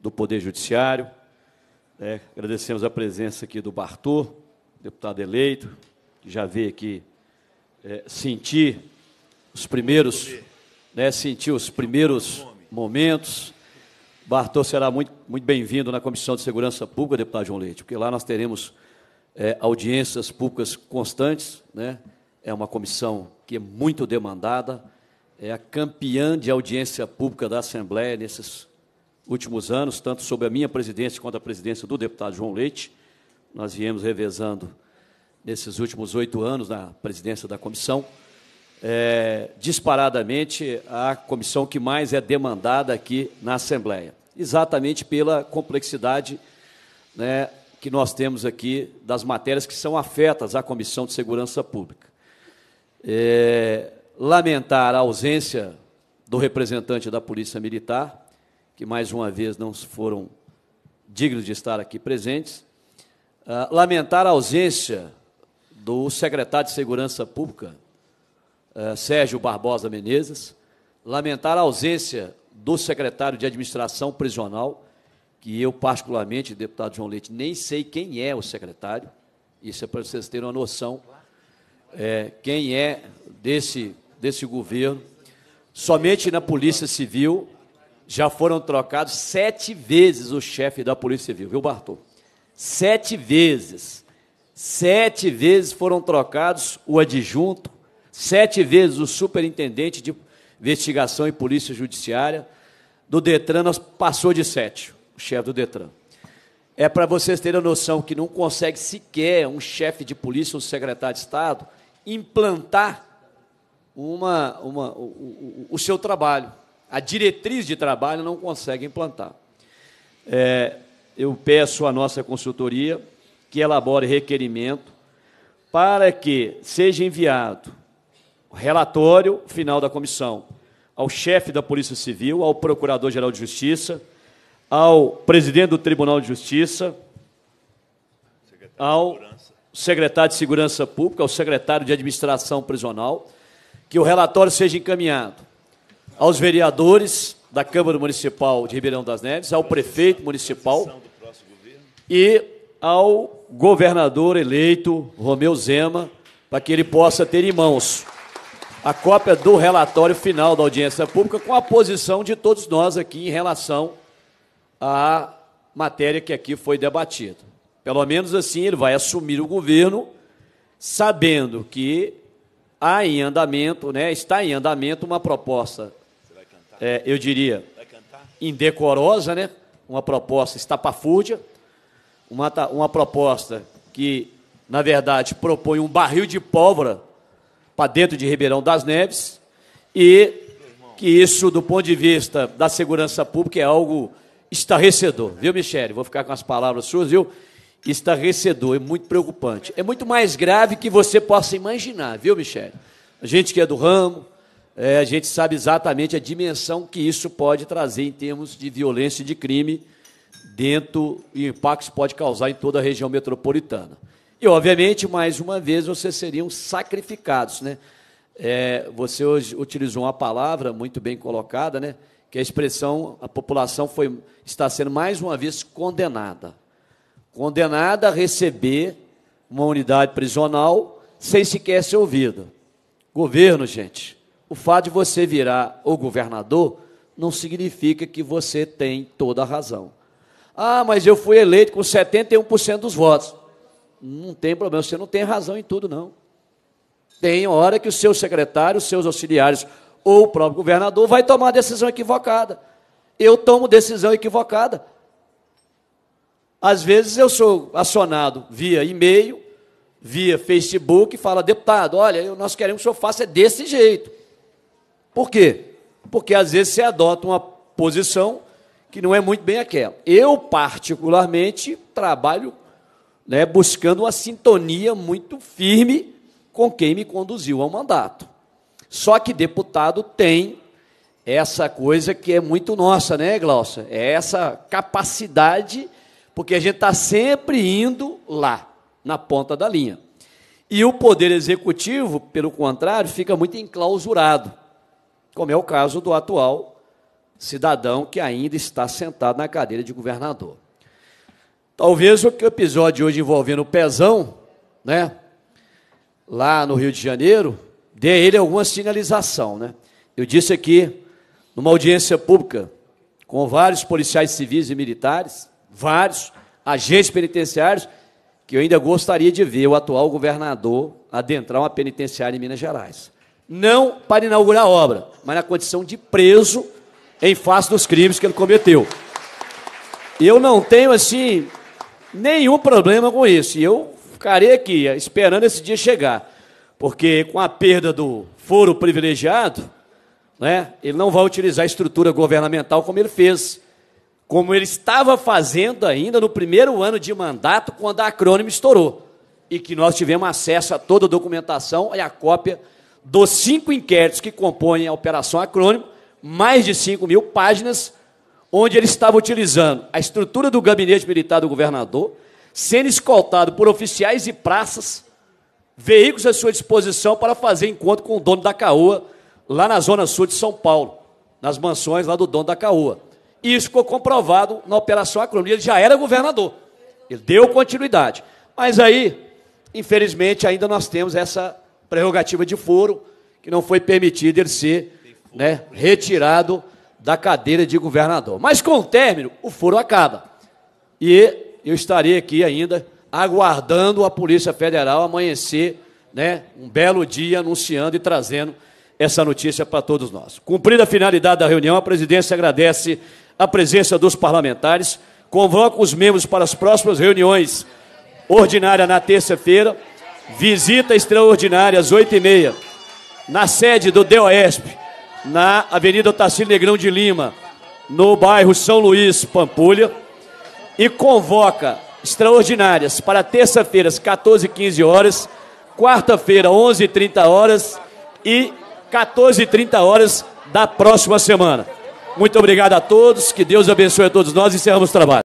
do Poder Judiciário. É, agradecemos a presença aqui do Bartô, deputado eleito, que já veio aqui é, sentir os primeiros, né, sentir os primeiros momentos. Bartô será muito, muito bem-vindo na Comissão de Segurança Pública, deputado João Leite, porque lá nós teremos é, audiências públicas constantes, né? é uma comissão que é muito demandada, é a campeã de audiência pública da Assembleia nesses últimos anos, tanto sob a minha presidência quanto a presidência do deputado João Leite. Nós viemos revezando nesses últimos oito anos na presidência da comissão. É, disparadamente, a comissão que mais é demandada aqui na Assembleia, exatamente pela complexidade né, que nós temos aqui das matérias que são afetas à Comissão de Segurança Pública. É, lamentar a ausência do representante da Polícia Militar, que mais uma vez não foram dignos de estar aqui presentes, ah, lamentar a ausência do secretário de Segurança Pública, ah, Sérgio Barbosa Menezes, lamentar a ausência do secretário de Administração Prisional, que eu, particularmente, deputado João Leite, nem sei quem é o secretário, isso é para vocês terem uma noção, é, quem é desse, desse governo. Somente na Polícia Civil já foram trocados sete vezes o chefe da Polícia Civil, viu, Bartô? Sete vezes. Sete vezes foram trocados o adjunto, sete vezes o superintendente de investigação e polícia judiciária. Do Detran, nós passou de sete, o chefe do Detran. É para vocês terem a noção que não consegue sequer um chefe de polícia ou um secretário de Estado implantar uma, uma, o, o, o seu trabalho a diretriz de trabalho não consegue implantar. É, eu peço à nossa consultoria que elabore requerimento para que seja enviado o relatório final da comissão ao chefe da Polícia Civil, ao Procurador-Geral de Justiça, ao presidente do Tribunal de Justiça, ao secretário de Segurança Pública, ao secretário de Administração Prisional, que o relatório seja encaminhado aos vereadores da Câmara Municipal de Ribeirão das Neves, ao prefeito municipal e ao governador eleito Romeu Zema, para que ele possa ter em mãos a cópia do relatório final da audiência pública com a posição de todos nós aqui em relação à matéria que aqui foi debatida. Pelo menos assim ele vai assumir o governo, sabendo que há em andamento, né, está em andamento uma proposta é, eu diria, indecorosa, né? uma proposta estapafúrdia, uma, uma proposta que, na verdade, propõe um barril de pólvora para dentro de Ribeirão das Neves e que isso, do ponto de vista da segurança pública, é algo estarrecedor. Viu, Michele? Vou ficar com as palavras suas, viu? Estarrecedor, é muito preocupante. É muito mais grave que você possa imaginar, viu, Michele? A gente que é do ramo, é, a gente sabe exatamente a dimensão que isso pode trazer em termos de violência e de crime dentro e o impacto que pode causar em toda a região metropolitana. E, obviamente, mais uma vez, vocês seriam sacrificados. Né? É, você hoje utilizou uma palavra muito bem colocada, né? que a expressão, a população foi, está sendo mais uma vez condenada. Condenada a receber uma unidade prisional sem sequer ser ouvida. Governo, gente, o fato de você virar o governador não significa que você tem toda a razão. Ah, mas eu fui eleito com 71% dos votos. Não tem problema, você não tem razão em tudo, não. Tem hora que o seu secretário, os seus auxiliares ou o próprio governador vai tomar decisão equivocada. Eu tomo decisão equivocada. Às vezes eu sou acionado via e-mail, via Facebook, fala, deputado, olha, nós queremos que o senhor faça desse jeito. Por quê? Porque às vezes você adota uma posição que não é muito bem aquela. Eu, particularmente, trabalho né, buscando uma sintonia muito firme com quem me conduziu ao mandato. Só que deputado tem essa coisa que é muito nossa, né, Glaucia? É essa capacidade, porque a gente está sempre indo lá, na ponta da linha. E o poder executivo, pelo contrário, fica muito enclausurado como é o caso do atual cidadão que ainda está sentado na cadeira de governador. Talvez o episódio hoje envolvendo o Pezão, né, lá no Rio de Janeiro, dê a ele alguma sinalização. Né? Eu disse aqui, numa audiência pública, com vários policiais civis e militares, vários agentes penitenciários, que eu ainda gostaria de ver o atual governador adentrar uma penitenciária em Minas Gerais não para inaugurar a obra, mas na condição de preso em face dos crimes que ele cometeu. Eu não tenho, assim, nenhum problema com isso. E eu ficarei aqui esperando esse dia chegar. Porque com a perda do foro privilegiado, né, ele não vai utilizar a estrutura governamental como ele fez. Como ele estava fazendo ainda no primeiro ano de mandato, quando a acrônimo estourou. E que nós tivemos acesso a toda a documentação e a cópia dos cinco inquéritos que compõem a Operação Acrônimo, mais de 5 mil páginas, onde ele estava utilizando a estrutura do gabinete militar do governador, sendo escoltado por oficiais e praças, veículos à sua disposição para fazer encontro com o dono da Caoa, lá na zona sul de São Paulo, nas mansões lá do dono da Caoa. E isso ficou comprovado na Operação Acrônimo. Ele já era governador. Ele deu continuidade. Mas aí, infelizmente, ainda nós temos essa prerrogativa de foro, que não foi permitido ele ser né, retirado da cadeira de governador. Mas com o término, o foro acaba. E eu estarei aqui ainda aguardando a Polícia Federal amanhecer, né, um belo dia anunciando e trazendo essa notícia para todos nós. Cumprida a finalidade da reunião, a presidência agradece a presença dos parlamentares, convoca os membros para as próximas reuniões ordinária na terça-feira Visita extraordinária às 8h30, na sede do DOESP, na Avenida Otacílio Negrão de Lima, no bairro São Luís, Pampulha, e convoca extraordinárias para terça-feiras, 14 e 15 horas, quarta-feira, 11 e 30 horas e 14 e 30 horas da próxima semana. Muito obrigado a todos, que Deus abençoe a todos nós e encerramos o trabalho.